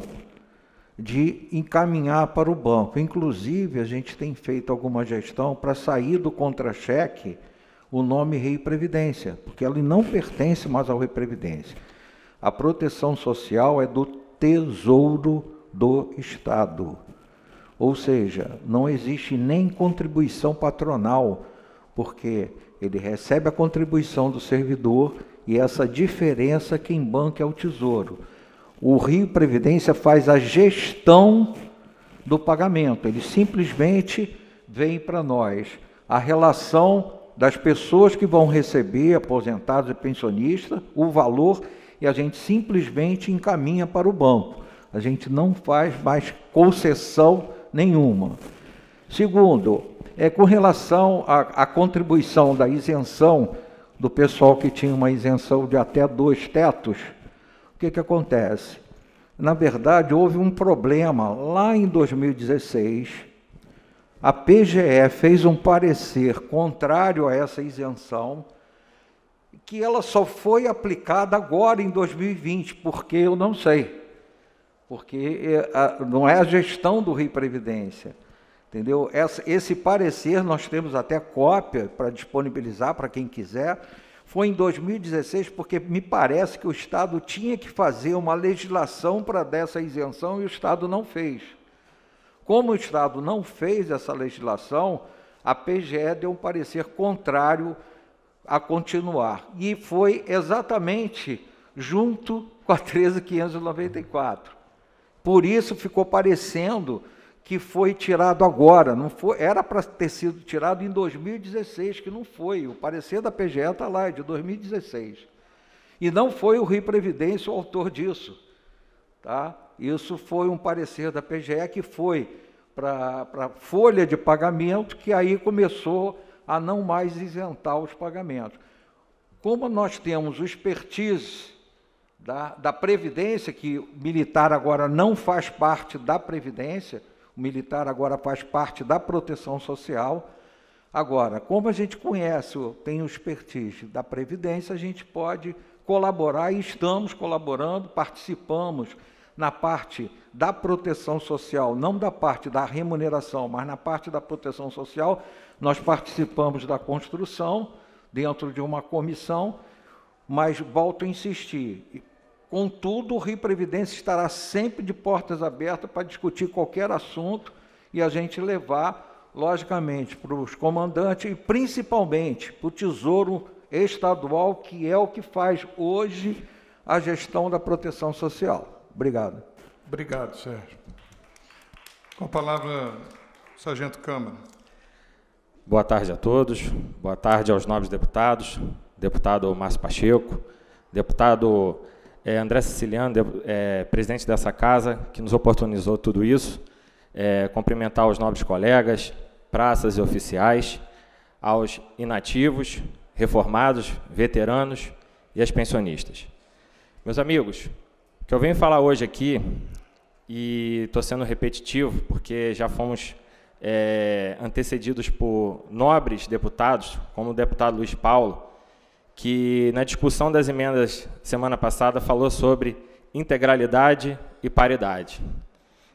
de encaminhar para o banco. Inclusive, a gente tem feito alguma gestão para sair do contra-cheque o nome Rei Previdência, porque ele não pertence mais ao Rei Previdência. A proteção social é do Tesouro do Estado. Ou seja, não existe nem contribuição patronal, porque ele recebe a contribuição do servidor e essa diferença quem banca é o Tesouro. O Rio Previdência faz a gestão do pagamento, ele simplesmente vem para nós. A relação das pessoas que vão receber, aposentados e pensionistas, o valor, e a gente simplesmente encaminha para o banco. A gente não faz mais concessão nenhuma. Segundo, é com relação à, à contribuição da isenção do pessoal que tinha uma isenção de até dois tetos, o que, que acontece? Na verdade, houve um problema lá em 2016. A PGE fez um parecer contrário a essa isenção, que ela só foi aplicada agora em 2020, porque eu não sei porque é, não é a gestão do Rio Previdência. Entendeu? Esse parecer nós temos até cópia para disponibilizar para quem quiser. Foi em 2016, porque me parece que o Estado tinha que fazer uma legislação para dessa isenção e o Estado não fez. Como o Estado não fez essa legislação, a PGE deu um parecer contrário a continuar. E foi exatamente junto com a 13.594. Por isso ficou parecendo que foi tirado agora, não foi, era para ter sido tirado em 2016, que não foi. O parecer da PGE está lá, é de 2016. E não foi o Rio Previdência o autor disso. Tá? Isso foi um parecer da PGE que foi para a folha de pagamento, que aí começou a não mais isentar os pagamentos. Como nós temos o expertise da, da Previdência, que o militar agora não faz parte da Previdência, o militar agora faz parte da proteção social. Agora, como a gente conhece, tem o expertise da Previdência, a gente pode colaborar e estamos colaborando, participamos na parte da proteção social, não da parte da remuneração, mas na parte da proteção social, nós participamos da construção dentro de uma comissão, mas volto a insistir, Contudo, o Rio Previdência estará sempre de portas abertas para discutir qualquer assunto e a gente levar, logicamente, para os comandantes e principalmente para o Tesouro Estadual, que é o que faz hoje a gestão da proteção social. Obrigado. Obrigado, Sérgio. Com a palavra, Sargento Câmara. Boa tarde a todos, boa tarde aos nobres deputados, deputado Márcio Pacheco, deputado é, André Siciliano, é, presidente dessa casa, que nos oportunizou tudo isso. É, cumprimentar os nobres colegas, praças e oficiais, aos inativos, reformados, veteranos e as pensionistas. Meus amigos, o que eu venho falar hoje aqui, e estou sendo repetitivo, porque já fomos é, antecedidos por nobres deputados, como o deputado Luiz Paulo, que na discussão das emendas semana passada falou sobre integralidade e paridade.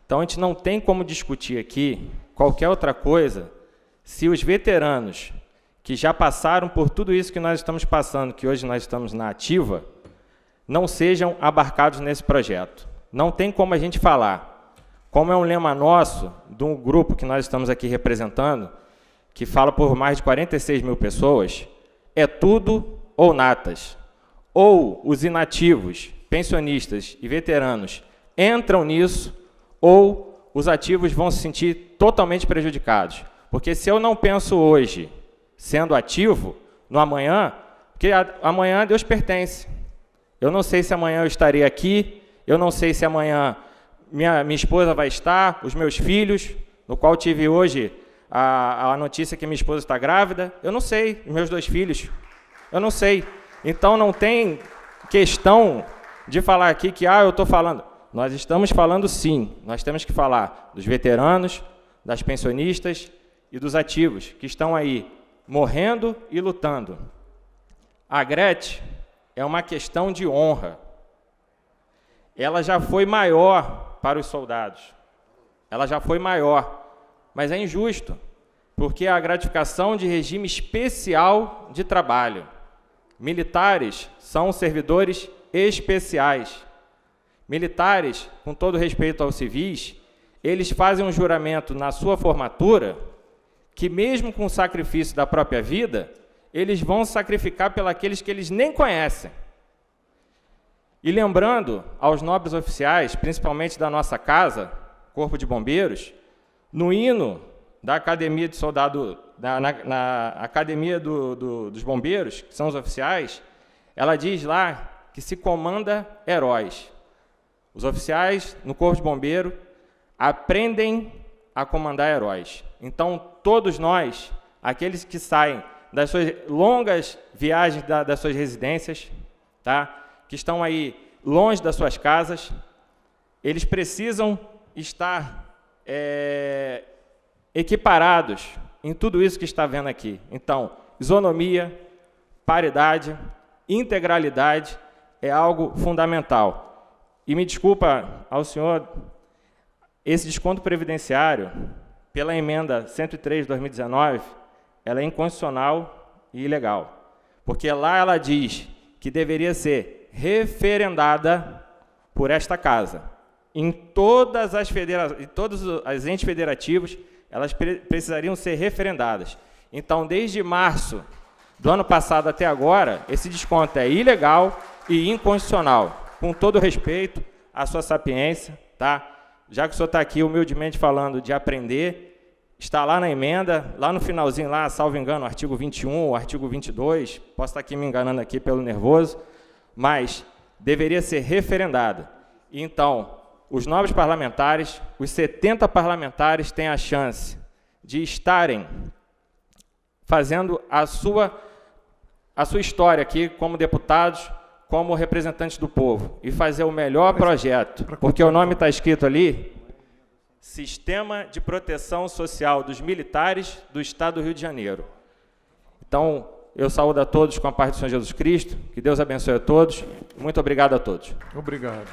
Então a gente não tem como discutir aqui qualquer outra coisa se os veteranos que já passaram por tudo isso que nós estamos passando, que hoje nós estamos na ativa, não sejam abarcados nesse projeto. Não tem como a gente falar. Como é um lema nosso, de um grupo que nós estamos aqui representando, que fala por mais de 46 mil pessoas, é tudo ou natas, ou os inativos, pensionistas e veteranos entram nisso, ou os ativos vão se sentir totalmente prejudicados. Porque se eu não penso hoje, sendo ativo, no amanhã, porque amanhã Deus pertence. Eu não sei se amanhã eu estarei aqui, eu não sei se amanhã minha, minha esposa vai estar, os meus filhos, no qual tive hoje a, a notícia que minha esposa está grávida, eu não sei, meus dois filhos eu não sei. Então não tem questão de falar aqui que, ah, eu estou falando. Nós estamos falando sim, nós temos que falar dos veteranos, das pensionistas e dos ativos que estão aí morrendo e lutando. A Grete é uma questão de honra. Ela já foi maior para os soldados. Ela já foi maior, mas é injusto, porque é a gratificação de regime especial de trabalho. Militares são servidores especiais. Militares, com todo respeito aos civis, eles fazem um juramento na sua formatura que, mesmo com o sacrifício da própria vida, eles vão sacrificar pelaqueles que eles nem conhecem. E lembrando aos nobres oficiais, principalmente da nossa casa, Corpo de Bombeiros, no hino da Academia de Soldado na, na, na academia do, do, dos bombeiros, que são os oficiais, ela diz lá que se comanda heróis. Os oficiais no Corpo de Bombeiro aprendem a comandar heróis. Então, todos nós, aqueles que saem das suas longas viagens da, das suas residências, tá? que estão aí longe das suas casas, eles precisam estar é, equiparados em tudo isso que está vendo aqui. Então, isonomia, paridade, integralidade é algo fundamental. E me desculpa ao senhor, esse desconto previdenciário, pela emenda 103 de 2019, ela é inconstitucional e ilegal. Porque lá ela diz que deveria ser referendada por esta casa. Em todas as, federa em todas as entes federativos elas pre precisariam ser referendadas. Então, desde março do ano passado até agora, esse desconto é ilegal e inconstitucional. Com todo respeito à sua sapiência, tá? Já que o senhor está aqui humildemente falando de aprender, está lá na emenda, lá no finalzinho, lá, salvo engano, artigo 21, o artigo 22, posso estar aqui me enganando aqui pelo nervoso, mas deveria ser referendada. Então, os novos parlamentares, os 70 parlamentares, têm a chance de estarem fazendo a sua, a sua história aqui como deputados, como representantes do povo e fazer o melhor projeto, porque o nome está então. escrito ali: Sistema de Proteção Social dos Militares do Estado do Rio de Janeiro. Então, eu saúdo a todos com a paz do Senhor Jesus Cristo. Que Deus abençoe a todos. Muito obrigado a todos. Obrigado.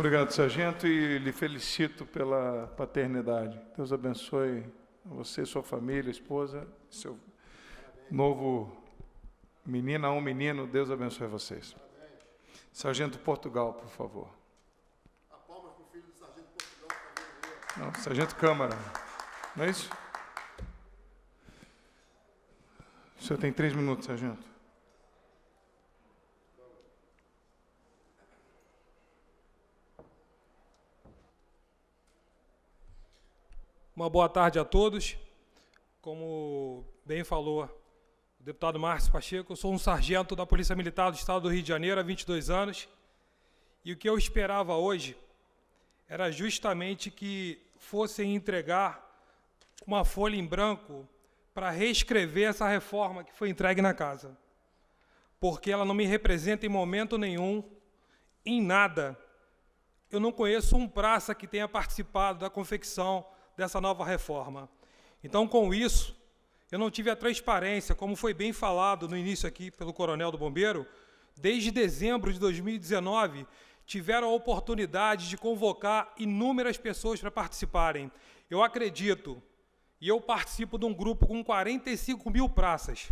Obrigado, sargento, e lhe felicito pela paternidade. Deus abençoe você, sua família, esposa, seu novo menino a um menino. Deus abençoe vocês. Sargento Portugal, por favor. A palma para o filho do Sargento Portugal. Não, Sargento Câmara. Não é isso? O senhor tem três minutos, sargento. Uma boa tarde a todos. Como bem falou o deputado Márcio Pacheco, eu sou um sargento da Polícia Militar do Estado do Rio de Janeiro há 22 anos. E o que eu esperava hoje era justamente que fossem entregar uma folha em branco para reescrever essa reforma que foi entregue na casa. Porque ela não me representa em momento nenhum, em nada. Eu não conheço um praça que tenha participado da confecção dessa nova reforma. Então, com isso, eu não tive a transparência, como foi bem falado no início aqui pelo Coronel do Bombeiro, desde dezembro de 2019 tiveram a oportunidade de convocar inúmeras pessoas para participarem. Eu acredito, e eu participo de um grupo com 45 mil praças.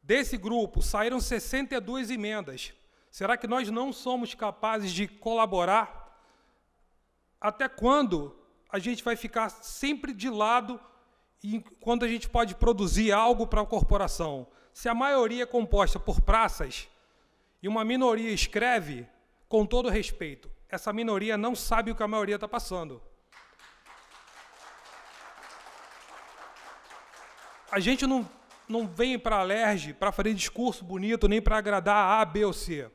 Desse grupo saíram 62 emendas. Será que nós não somos capazes de colaborar? Até quando a gente vai ficar sempre de lado quando a gente pode produzir algo para a corporação. Se a maioria é composta por praças e uma minoria escreve, com todo respeito, essa minoria não sabe o que a maioria está passando. A gente não, não vem para a LERJ para fazer discurso bonito, nem para agradar A, B ou C.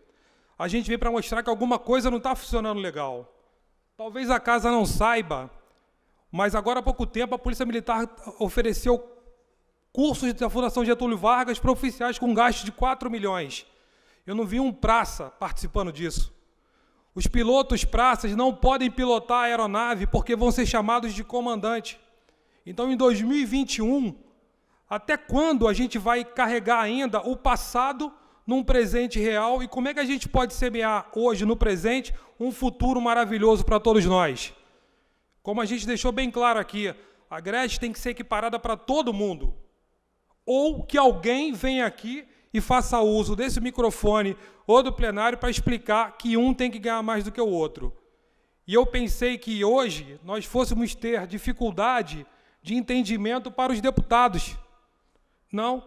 A gente vem para mostrar que alguma coisa não está funcionando legal. Talvez a casa não saiba mas agora há pouco tempo a Polícia Militar ofereceu cursos da Fundação Getúlio Vargas para oficiais com gasto de 4 milhões. Eu não vi um praça participando disso. Os pilotos praças não podem pilotar a aeronave porque vão ser chamados de comandante. Então, em 2021, até quando a gente vai carregar ainda o passado num presente real e como é que a gente pode semear hoje no presente um futuro maravilhoso para todos nós? Como a gente deixou bem claro aqui, a greve tem que ser equiparada para todo mundo. Ou que alguém venha aqui e faça uso desse microfone ou do plenário para explicar que um tem que ganhar mais do que o outro. E eu pensei que hoje nós fôssemos ter dificuldade de entendimento para os deputados. Não.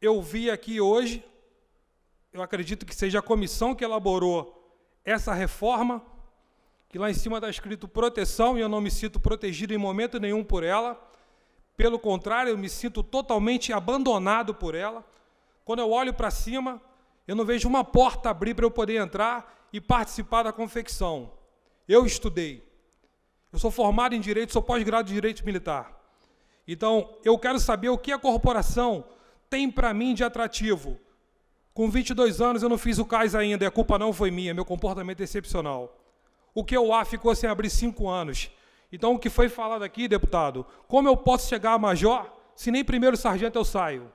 Eu vi aqui hoje, eu acredito que seja a comissão que elaborou essa reforma, que lá em cima está escrito proteção e eu não me sinto protegido em momento nenhum por ela. Pelo contrário, eu me sinto totalmente abandonado por ela. Quando eu olho para cima, eu não vejo uma porta abrir para eu poder entrar e participar da confecção. Eu estudei. Eu sou formado em direito, sou pós-grado de direito militar. Então, eu quero saber o que a corporação tem para mim de atrativo. Com 22 anos eu não fiz o cais ainda, e a culpa não foi minha, meu comportamento é excepcional. O QA é ficou sem abrir cinco anos. Então, o que foi falado aqui, deputado, como eu posso chegar a major se nem primeiro sargento eu saio?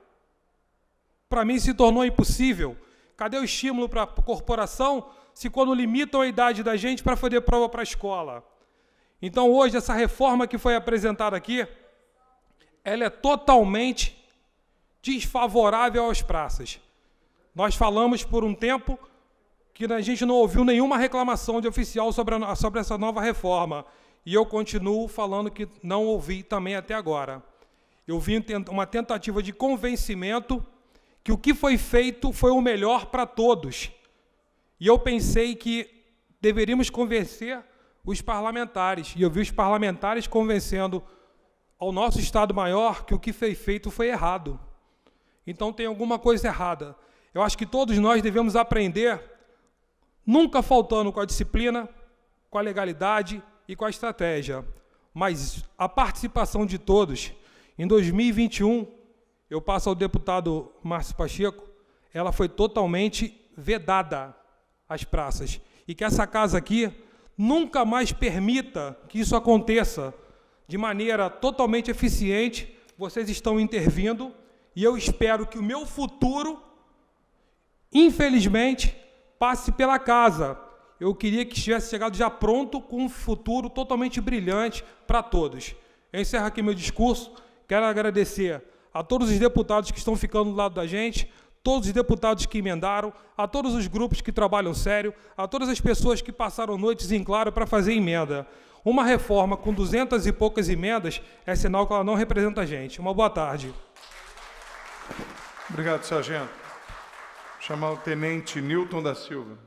Para mim se tornou impossível. Cadê o estímulo para a corporação se quando limitam a idade da gente para fazer prova para a escola? Então, hoje, essa reforma que foi apresentada aqui, ela é totalmente desfavorável às praças. Nós falamos por um tempo que a gente não ouviu nenhuma reclamação de oficial sobre, a, sobre essa nova reforma. E eu continuo falando que não ouvi também até agora. Eu vi uma tentativa de convencimento que o que foi feito foi o melhor para todos. E eu pensei que deveríamos convencer os parlamentares. E eu vi os parlamentares convencendo ao nosso Estado maior que o que foi feito foi errado. Então tem alguma coisa errada. Eu acho que todos nós devemos aprender nunca faltando com a disciplina, com a legalidade e com a estratégia. Mas a participação de todos, em 2021, eu passo ao deputado Márcio Pacheco, ela foi totalmente vedada às praças. E que essa casa aqui nunca mais permita que isso aconteça de maneira totalmente eficiente. Vocês estão intervindo e eu espero que o meu futuro, infelizmente, passe pela casa. Eu queria que estivesse chegado já pronto com um futuro totalmente brilhante para todos. Eu encerro aqui meu discurso. Quero agradecer a todos os deputados que estão ficando do lado da gente, todos os deputados que emendaram, a todos os grupos que trabalham sério, a todas as pessoas que passaram noites em claro para fazer emenda. Uma reforma com duzentas e poucas emendas é sinal que ela não representa a gente. Uma boa tarde. Obrigado, sargento chamar o tenente Newton da Silva.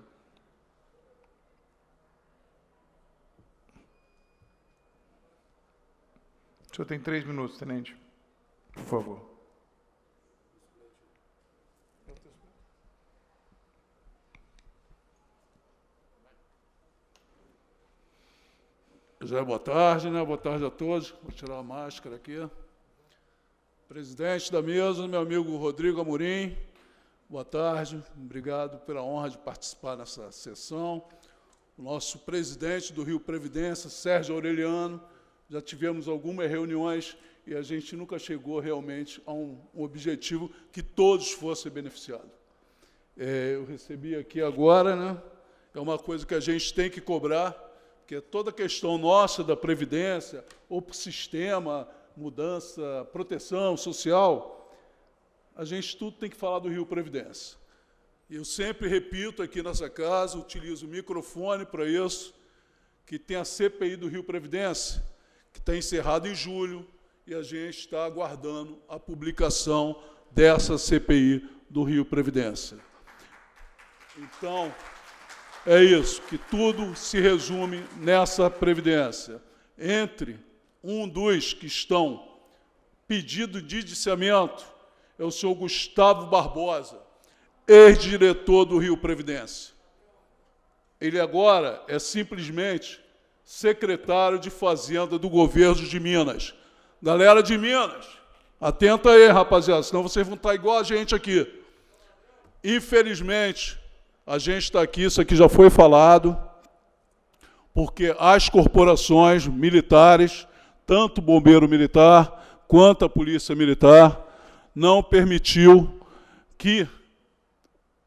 O senhor tem três minutos, tenente. Por favor. Já é, boa tarde, né? Boa tarde a todos. Vou tirar a máscara aqui. Presidente da mesa, meu amigo Rodrigo Amorim, Boa tarde, obrigado pela honra de participar nessa sessão. O nosso presidente do Rio Previdência, Sérgio Aureliano, já tivemos algumas reuniões e a gente nunca chegou realmente a um, um objetivo que todos fossem beneficiados. É, eu recebi aqui agora, né? É uma coisa que a gente tem que cobrar, que é toda a questão nossa da previdência, ou sistema, mudança, proteção social, a gente tudo tem que falar do Rio Previdência. Eu sempre repito aqui nessa casa, utilizo o microfone para isso, que tem a CPI do Rio Previdência, que está encerrada em julho, e a gente está aguardando a publicação dessa CPI do Rio Previdência. Então, é isso, que tudo se resume nessa Previdência. Entre um dos que estão pedido de indiciamento é o senhor Gustavo Barbosa, ex-diretor do Rio Previdência. Ele agora é simplesmente secretário de Fazenda do governo de Minas. Galera de Minas, atenta aí, rapaziada, senão vocês vão estar igual a gente aqui. Infelizmente, a gente está aqui, isso aqui já foi falado, porque as corporações militares, tanto o Bombeiro Militar quanto a Polícia Militar, não permitiu que,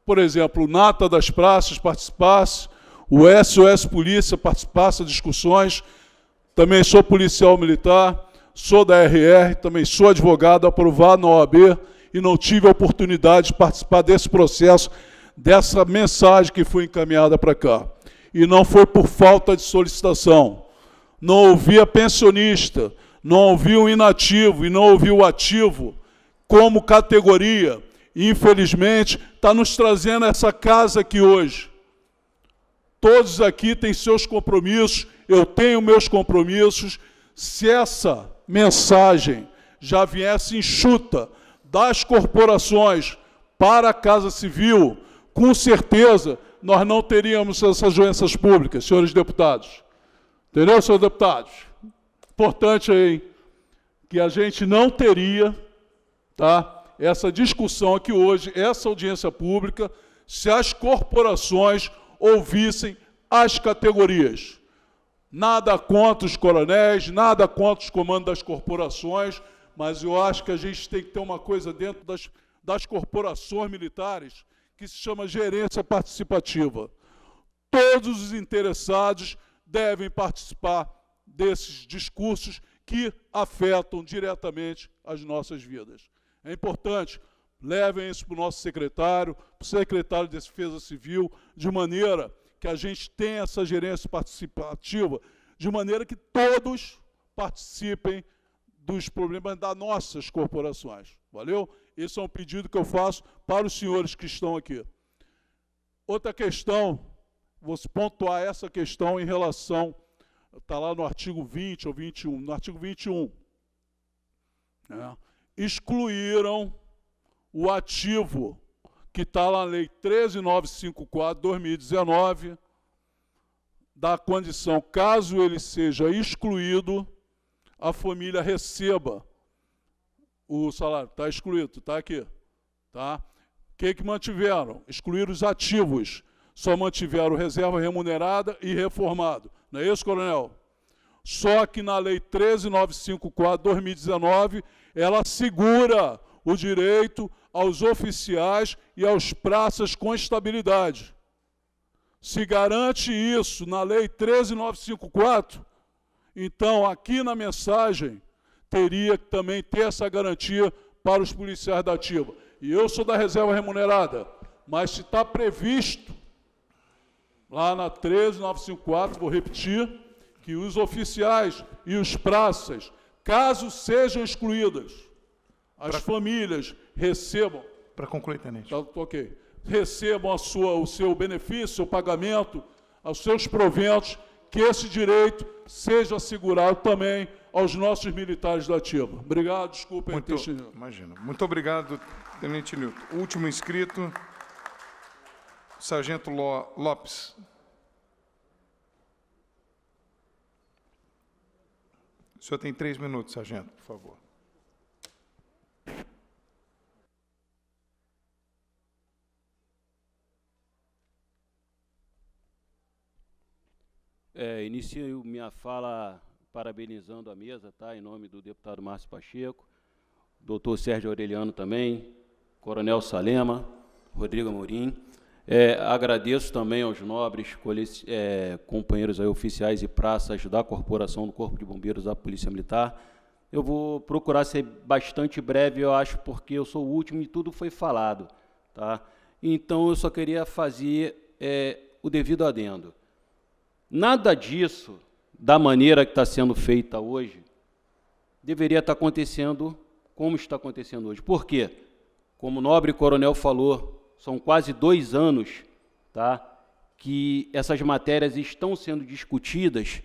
por exemplo, o Nata das Praças participasse, o SOS Polícia participasse de discussões. Também sou policial militar, sou da RR, também sou advogado aprovado na OAB e não tive a oportunidade de participar desse processo, dessa mensagem que foi encaminhada para cá. E não foi por falta de solicitação. Não ouvi a pensionista, não ouvi o inativo e não ouvi o ativo como categoria, infelizmente, está nos trazendo essa casa aqui hoje. Todos aqui têm seus compromissos, eu tenho meus compromissos. Se essa mensagem já viesse enxuta das corporações para a Casa Civil, com certeza nós não teríamos essas doenças públicas, senhores deputados. Entendeu, senhores deputados? Importante aí, hein? que a gente não teria tá? essa discussão aqui hoje, essa audiência pública, se as corporações ouvissem as categorias. Nada contra os coronéis, nada contra os comandos das corporações, mas eu acho que a gente tem que ter uma coisa dentro das, das corporações militares que se chama gerência participativa. Todos os interessados devem participar desses discursos que afetam diretamente as nossas vidas. É importante, levem isso para o nosso secretário, para o secretário de Defesa Civil, de maneira que a gente tenha essa gerência participativa, de maneira que todos participem dos problemas das nossas corporações. Valeu? Esse é um pedido que eu faço para os senhores que estão aqui. Outra questão, vou pontuar essa questão em relação, está lá no artigo 20 ou 21, no artigo 21. Né? excluíram o ativo que está na Lei 13954-2019, da condição, caso ele seja excluído, a família receba o salário. Está excluído, está aqui. Tá? O que, que mantiveram? Excluíram os ativos. Só mantiveram reserva remunerada e reformado. Não é isso, coronel? Só que na Lei 13954-2019 ela assegura o direito aos oficiais e aos praças com estabilidade. Se garante isso na Lei 13954, então aqui na mensagem teria que também ter essa garantia para os policiais da ativa. E eu sou da reserva remunerada, mas se está previsto lá na 13954, vou repetir, que os oficiais e os praças Caso sejam excluídas, as pra... famílias recebam. Para concluir, tenente. Tá, ok. Recebam sua, o seu benefício, o pagamento, os seus proventos, que esse direito seja assegurado também aos nossos militares da ativa. Obrigado, desculpa Muito, Imagina. Muito obrigado, Tenente Nilton. Último inscrito, Sargento Lopes. O senhor tem três minutos, sargento, por favor. É, inicio minha fala parabenizando a mesa, tá? Em nome do deputado Márcio Pacheco, doutor Sérgio Aureliano também, Coronel Salema, Rodrigo Amorim. É, agradeço também aos nobres é, companheiros aí, oficiais e praças da Corporação do Corpo de Bombeiros da Polícia Militar. Eu vou procurar ser bastante breve, eu acho, porque eu sou o último e tudo foi falado. Tá? Então, eu só queria fazer é, o devido adendo. Nada disso, da maneira que está sendo feita hoje, deveria estar tá acontecendo como está acontecendo hoje. Por quê? Como o nobre coronel falou são quase dois anos tá, que essas matérias estão sendo discutidas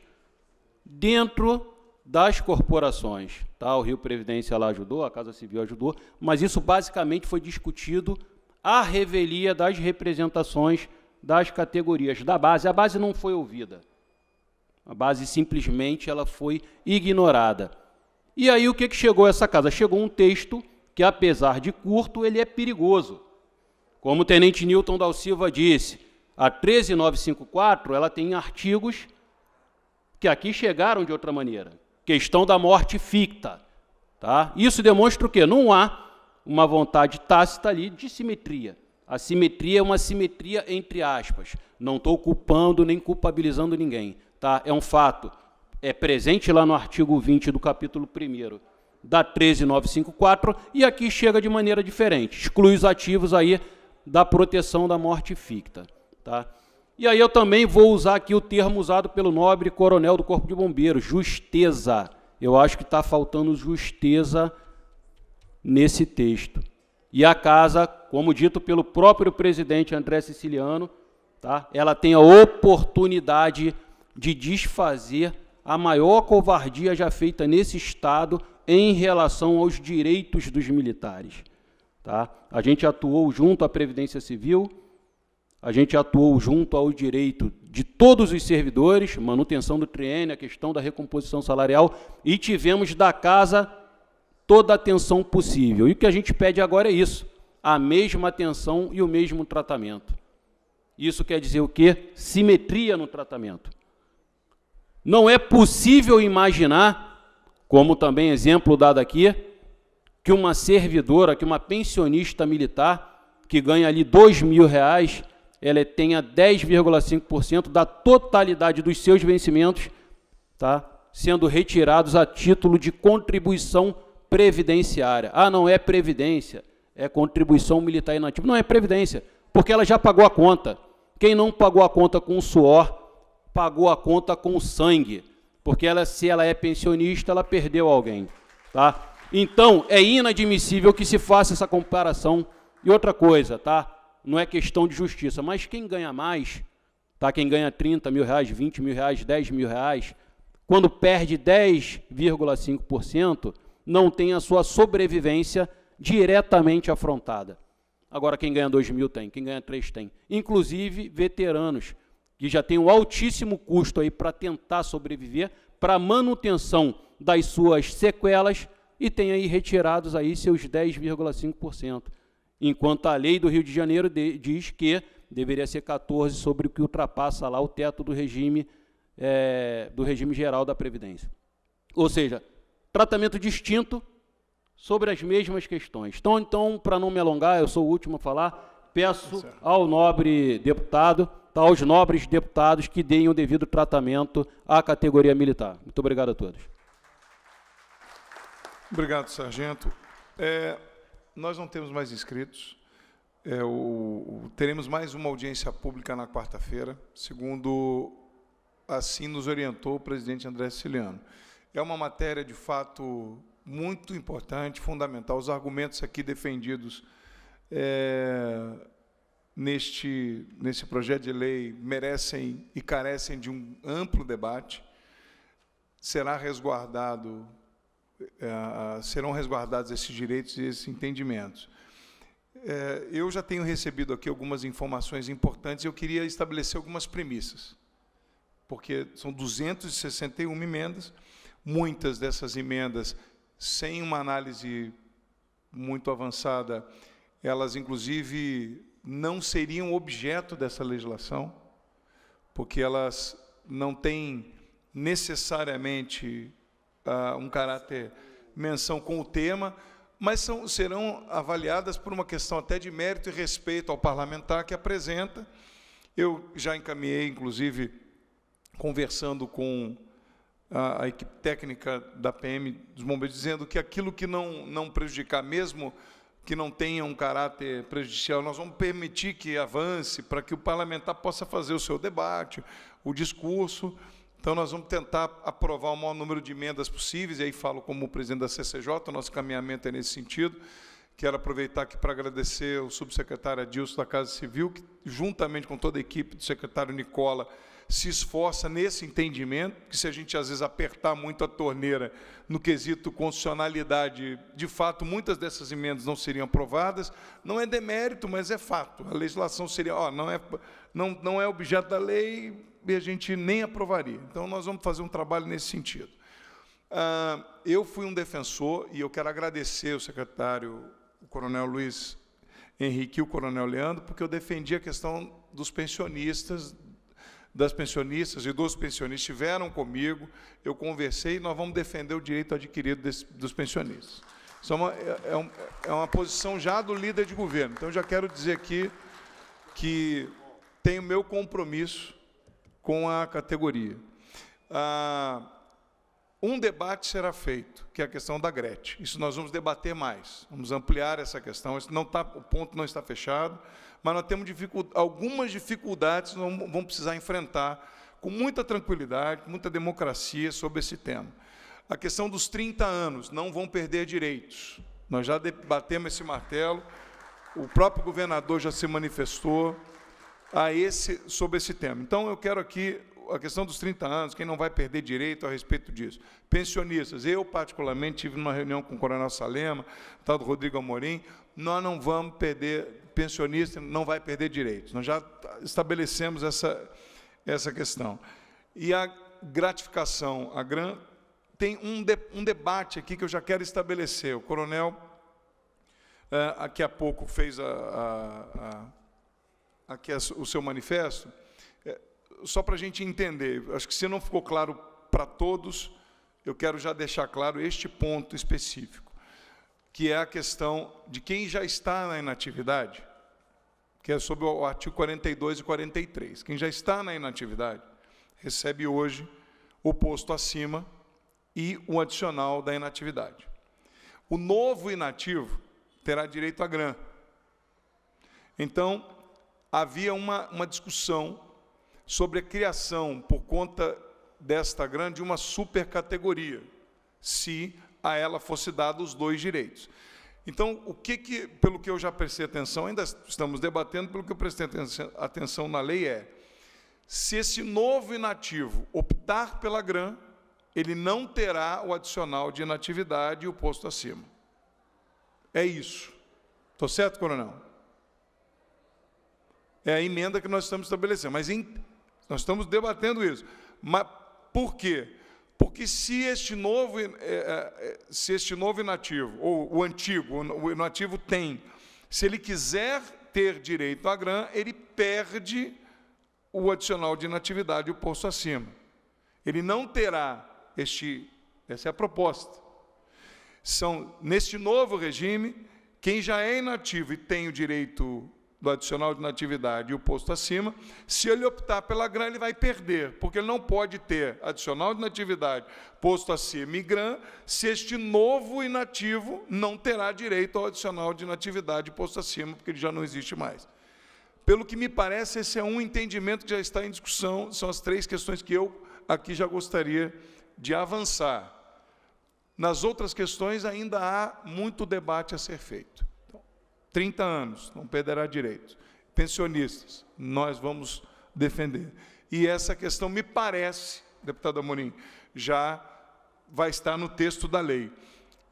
dentro das corporações. Tá? O Rio Previdência lá ajudou, a Casa Civil ajudou, mas isso basicamente foi discutido à revelia das representações das categorias da base. A base não foi ouvida. A base simplesmente ela foi ignorada. E aí o que, que chegou a essa casa? Chegou um texto que, apesar de curto, ele é perigoso. Como o tenente Newton da Silva disse, a 13954 ela tem artigos que aqui chegaram de outra maneira. Questão da morte ficta. Tá? Isso demonstra o quê? Não há uma vontade tácita ali de simetria. A simetria é uma simetria entre aspas. Não estou culpando nem culpabilizando ninguém. Tá? É um fato. É presente lá no artigo 20 do capítulo 1 da 13954 e aqui chega de maneira diferente. Exclui os ativos aí da proteção da morte ficta. Tá? E aí eu também vou usar aqui o termo usado pelo nobre coronel do Corpo de Bombeiros, justeza. Eu acho que está faltando justeza nesse texto. E a casa, como dito pelo próprio presidente André Siciliano, tá? ela tem a oportunidade de desfazer a maior covardia já feita nesse Estado em relação aos direitos dos militares. Tá? A gente atuou junto à Previdência Civil, a gente atuou junto ao direito de todos os servidores, manutenção do triênio, a questão da recomposição salarial, e tivemos da casa toda a atenção possível. E o que a gente pede agora é isso: a mesma atenção e o mesmo tratamento. Isso quer dizer o quê? Simetria no tratamento. Não é possível imaginar, como também exemplo dado aqui, que uma servidora, que uma pensionista militar, que ganha ali dois mil reais, ela tenha 10,5% da totalidade dos seus vencimentos, tá? Sendo retirados a título de contribuição previdenciária. Ah, não é previdência, é contribuição militar inativa. Não é previdência, porque ela já pagou a conta. Quem não pagou a conta com suor, pagou a conta com sangue, porque ela, se ela é pensionista, ela perdeu alguém, tá? Então, é inadmissível que se faça essa comparação. E outra coisa, tá? Não é questão de justiça, mas quem ganha mais, tá? Quem ganha 30 mil reais, 20 mil reais, 10 mil reais, quando perde 10,5%, não tem a sua sobrevivência diretamente afrontada. Agora, quem ganha 2 mil tem, quem ganha 3 tem. Inclusive, veteranos, que já têm um altíssimo custo aí para tentar sobreviver, para manutenção das suas sequelas e tem aí retirados aí seus 10,5%, enquanto a lei do Rio de Janeiro de, diz que deveria ser 14 sobre o que ultrapassa lá o teto do regime é, do regime geral da previdência. Ou seja, tratamento distinto sobre as mesmas questões. Então, então para não me alongar, eu sou o último a falar, peço tá ao nobre deputado, tá, aos nobres deputados que deem o devido tratamento à categoria militar. Muito obrigado a todos. Obrigado, Sargento. É, nós não temos mais inscritos. É, o, teremos mais uma audiência pública na quarta-feira, segundo assim nos orientou o presidente André Siciliano. É uma matéria, de fato, muito importante, fundamental. Os argumentos aqui defendidos é, neste, neste projeto de lei merecem e carecem de um amplo debate. Será resguardado uh, serão resguardados esses direitos e esses entendimentos. É, eu já tenho recebido aqui algumas informações importantes e eu queria estabelecer algumas premissas, porque são 261 emendas, muitas dessas emendas, sem uma análise muito avançada, elas, inclusive, não seriam objeto dessa legislação, porque elas não têm necessariamente uh, um caráter menção com o tema, mas são, serão avaliadas por uma questão até de mérito e respeito ao parlamentar que apresenta. Eu já encaminhei, inclusive, conversando com a, a equipe técnica da PM dos bombeiros, dizendo que aquilo que não, não prejudicar, mesmo que não tenha um caráter prejudicial, nós vamos permitir que avance para que o parlamentar possa fazer o seu debate, o discurso, então, nós vamos tentar aprovar o maior número de emendas possíveis, e aí falo como presidente da CCJ, o nosso caminhamento é nesse sentido. Quero aproveitar aqui para agradecer o subsecretário Adilson da Casa Civil, que, juntamente com toda a equipe do secretário Nicola, se esforça nesse entendimento, que se a gente às vezes apertar muito a torneira no quesito constitucionalidade, de fato, muitas dessas emendas não seriam aprovadas. Não é demérito, mas é fato. A legislação seria, ó, não é, não, não é objeto da lei, e a gente nem aprovaria. Então, nós vamos fazer um trabalho nesse sentido. Ah, eu fui um defensor, e eu quero agradecer o secretário, o coronel Luiz Henrique e o coronel Leandro, porque eu defendi a questão dos pensionistas, das pensionistas e dos pensionistas estiveram comigo, eu conversei e nós vamos defender o direito adquirido desse, dos pensionistas. Isso é uma, é, é um, é uma posição já do líder de governo. Então, já quero dizer aqui que tem o meu compromisso com a categoria. Ah, um debate será feito, que é a questão da Grete. Isso nós vamos debater mais, vamos ampliar essa questão. Isso não tá, o ponto não está fechado, mas nós temos dificu algumas dificuldades que vamos precisar enfrentar com muita tranquilidade, com muita democracia sobre esse tema. A questão dos 30 anos, não vão perder direitos. Nós já debatemos esse martelo, o próprio governador já se manifestou, a esse, sobre esse tema. Então, eu quero aqui a questão dos 30 anos, quem não vai perder direito a respeito disso. Pensionistas, eu particularmente tive uma reunião com o Coronel Salema, tal do Rodrigo Amorim, nós não vamos perder, pensionista não vai perder direitos. Nós já estabelecemos essa, essa questão. E a gratificação, a gran, tem um, de, um debate aqui que eu já quero estabelecer. O coronel, uh, aqui a pouco, fez a, a aqui o seu manifesto, é, só para a gente entender, acho que se não ficou claro para todos, eu quero já deixar claro este ponto específico, que é a questão de quem já está na inatividade, que é sobre o artigo 42 e 43. Quem já está na inatividade recebe hoje o posto acima e o adicional da inatividade. O novo inativo terá direito à grã. Então, havia uma, uma discussão sobre a criação, por conta desta grande, uma supercategoria, se a ela fosse dado os dois direitos. Então, o que, que, pelo que eu já prestei atenção, ainda estamos debatendo, pelo que eu prestei atenção na lei é, se esse novo inativo optar pela grã, ele não terá o adicional de inatividade e o posto acima. É isso. Estou certo, coronel? é a emenda que nós estamos estabelecendo. Mas em, nós estamos debatendo isso. Mas por quê? Porque se este novo, é, é, é, se este novo inativo, ou o antigo, o inativo tem, se ele quiser ter direito à grã, ele perde o adicional de inatividade, o posto acima. Ele não terá este, essa é a proposta. São, neste novo regime, quem já é inativo e tem o direito do adicional de natividade e o posto acima, se ele optar pela GRAM, ele vai perder, porque ele não pode ter adicional de natividade, posto acima e GRAM, se este novo inativo não terá direito ao adicional de natividade e posto acima, porque ele já não existe mais. Pelo que me parece, esse é um entendimento que já está em discussão, são as três questões que eu aqui já gostaria de avançar. Nas outras questões, ainda há muito debate a ser feito. 30 anos, não perderá direitos. Pensionistas, nós vamos defender. E essa questão, me parece, deputado Amorim, já vai estar no texto da lei.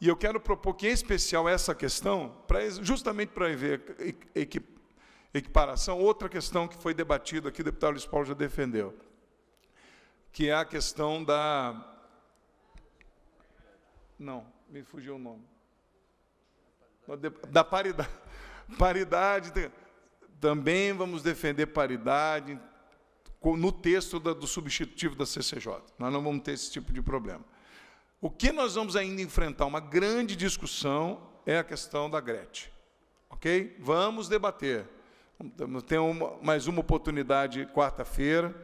E eu quero propor que, em especial, essa questão, pra, justamente para ver equiparação, outra questão que foi debatida aqui, o deputado Luiz Paulo já defendeu, que é a questão da. Não, me fugiu o nome. Da paridade. Paridade, também vamos defender paridade no texto do substitutivo da CCJ. Nós não vamos ter esse tipo de problema. O que nós vamos ainda enfrentar? Uma grande discussão é a questão da Gret Ok? Vamos debater. Tem uma, mais uma oportunidade quarta-feira.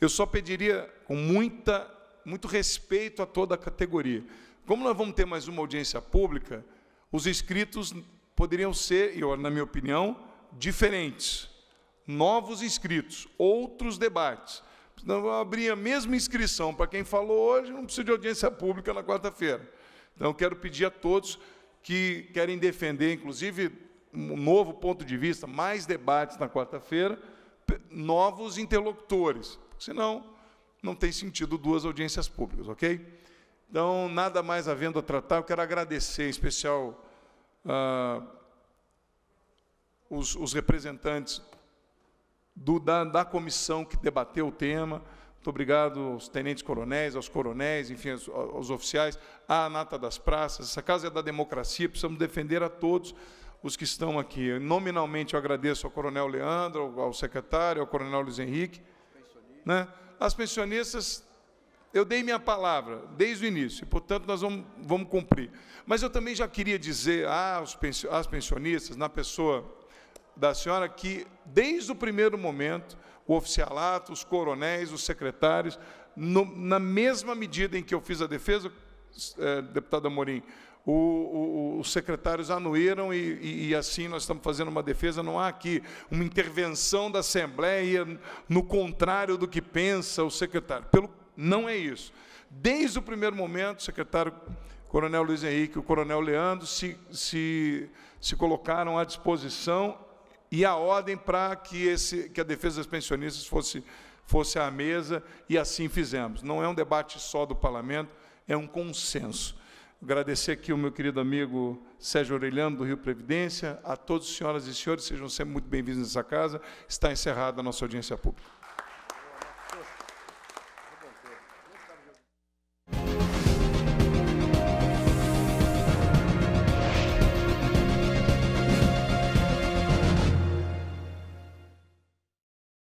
Eu só pediria, com muita, muito respeito a toda a categoria, como nós vamos ter mais uma audiência pública, os inscritos poderiam ser, na minha opinião, diferentes. Novos inscritos, outros debates. Então, eu abri a mesma inscrição para quem falou hoje, não preciso de audiência pública na quarta-feira. Então, quero pedir a todos que querem defender, inclusive, um novo ponto de vista, mais debates na quarta-feira, novos interlocutores. Senão, não tem sentido duas audiências públicas, ok? Então, nada mais havendo a tratar, eu quero agradecer, em especial ah, os, os, representantes do, da, da comissão que debateu o tema, muito obrigado aos tenentes-coronéis, aos coronéis, enfim, aos, aos oficiais, à nata das praças. Essa casa é da democracia, precisamos defender a todos os que estão aqui. Nominalmente, eu agradeço ao coronel Leandro, ao secretário, ao coronel Luiz Henrique. As né? As pensionistas eu dei minha palavra desde o início, e, portanto, nós vamos, vamos cumprir. Mas eu também já queria dizer às ah, pensionistas, na pessoa da senhora, que desde o primeiro momento, o oficialato, os coronéis, os secretários, no, na mesma medida em que eu fiz a defesa, é, eh, deputada o, o, os secretários anuíram e, e, e, assim nós estamos fazendo uma defesa. Não há aqui uma intervenção da Assembleia no contrário do que pensa o secretário. Pelo não é isso. Desde o primeiro momento, o secretário Coronel Luiz Henrique e o Coronel Leandro se, se, se colocaram à disposição e à ordem para que, esse, que a defesa dos pensionistas fosse, fosse à mesa, e assim fizemos. Não é um debate só do parlamento, é um consenso. Agradecer aqui o meu querido amigo Sérgio Aureliano, do Rio Previdência, a todos, senhoras e senhores, sejam sempre muito bem-vindos nessa casa. Está encerrada a nossa audiência pública.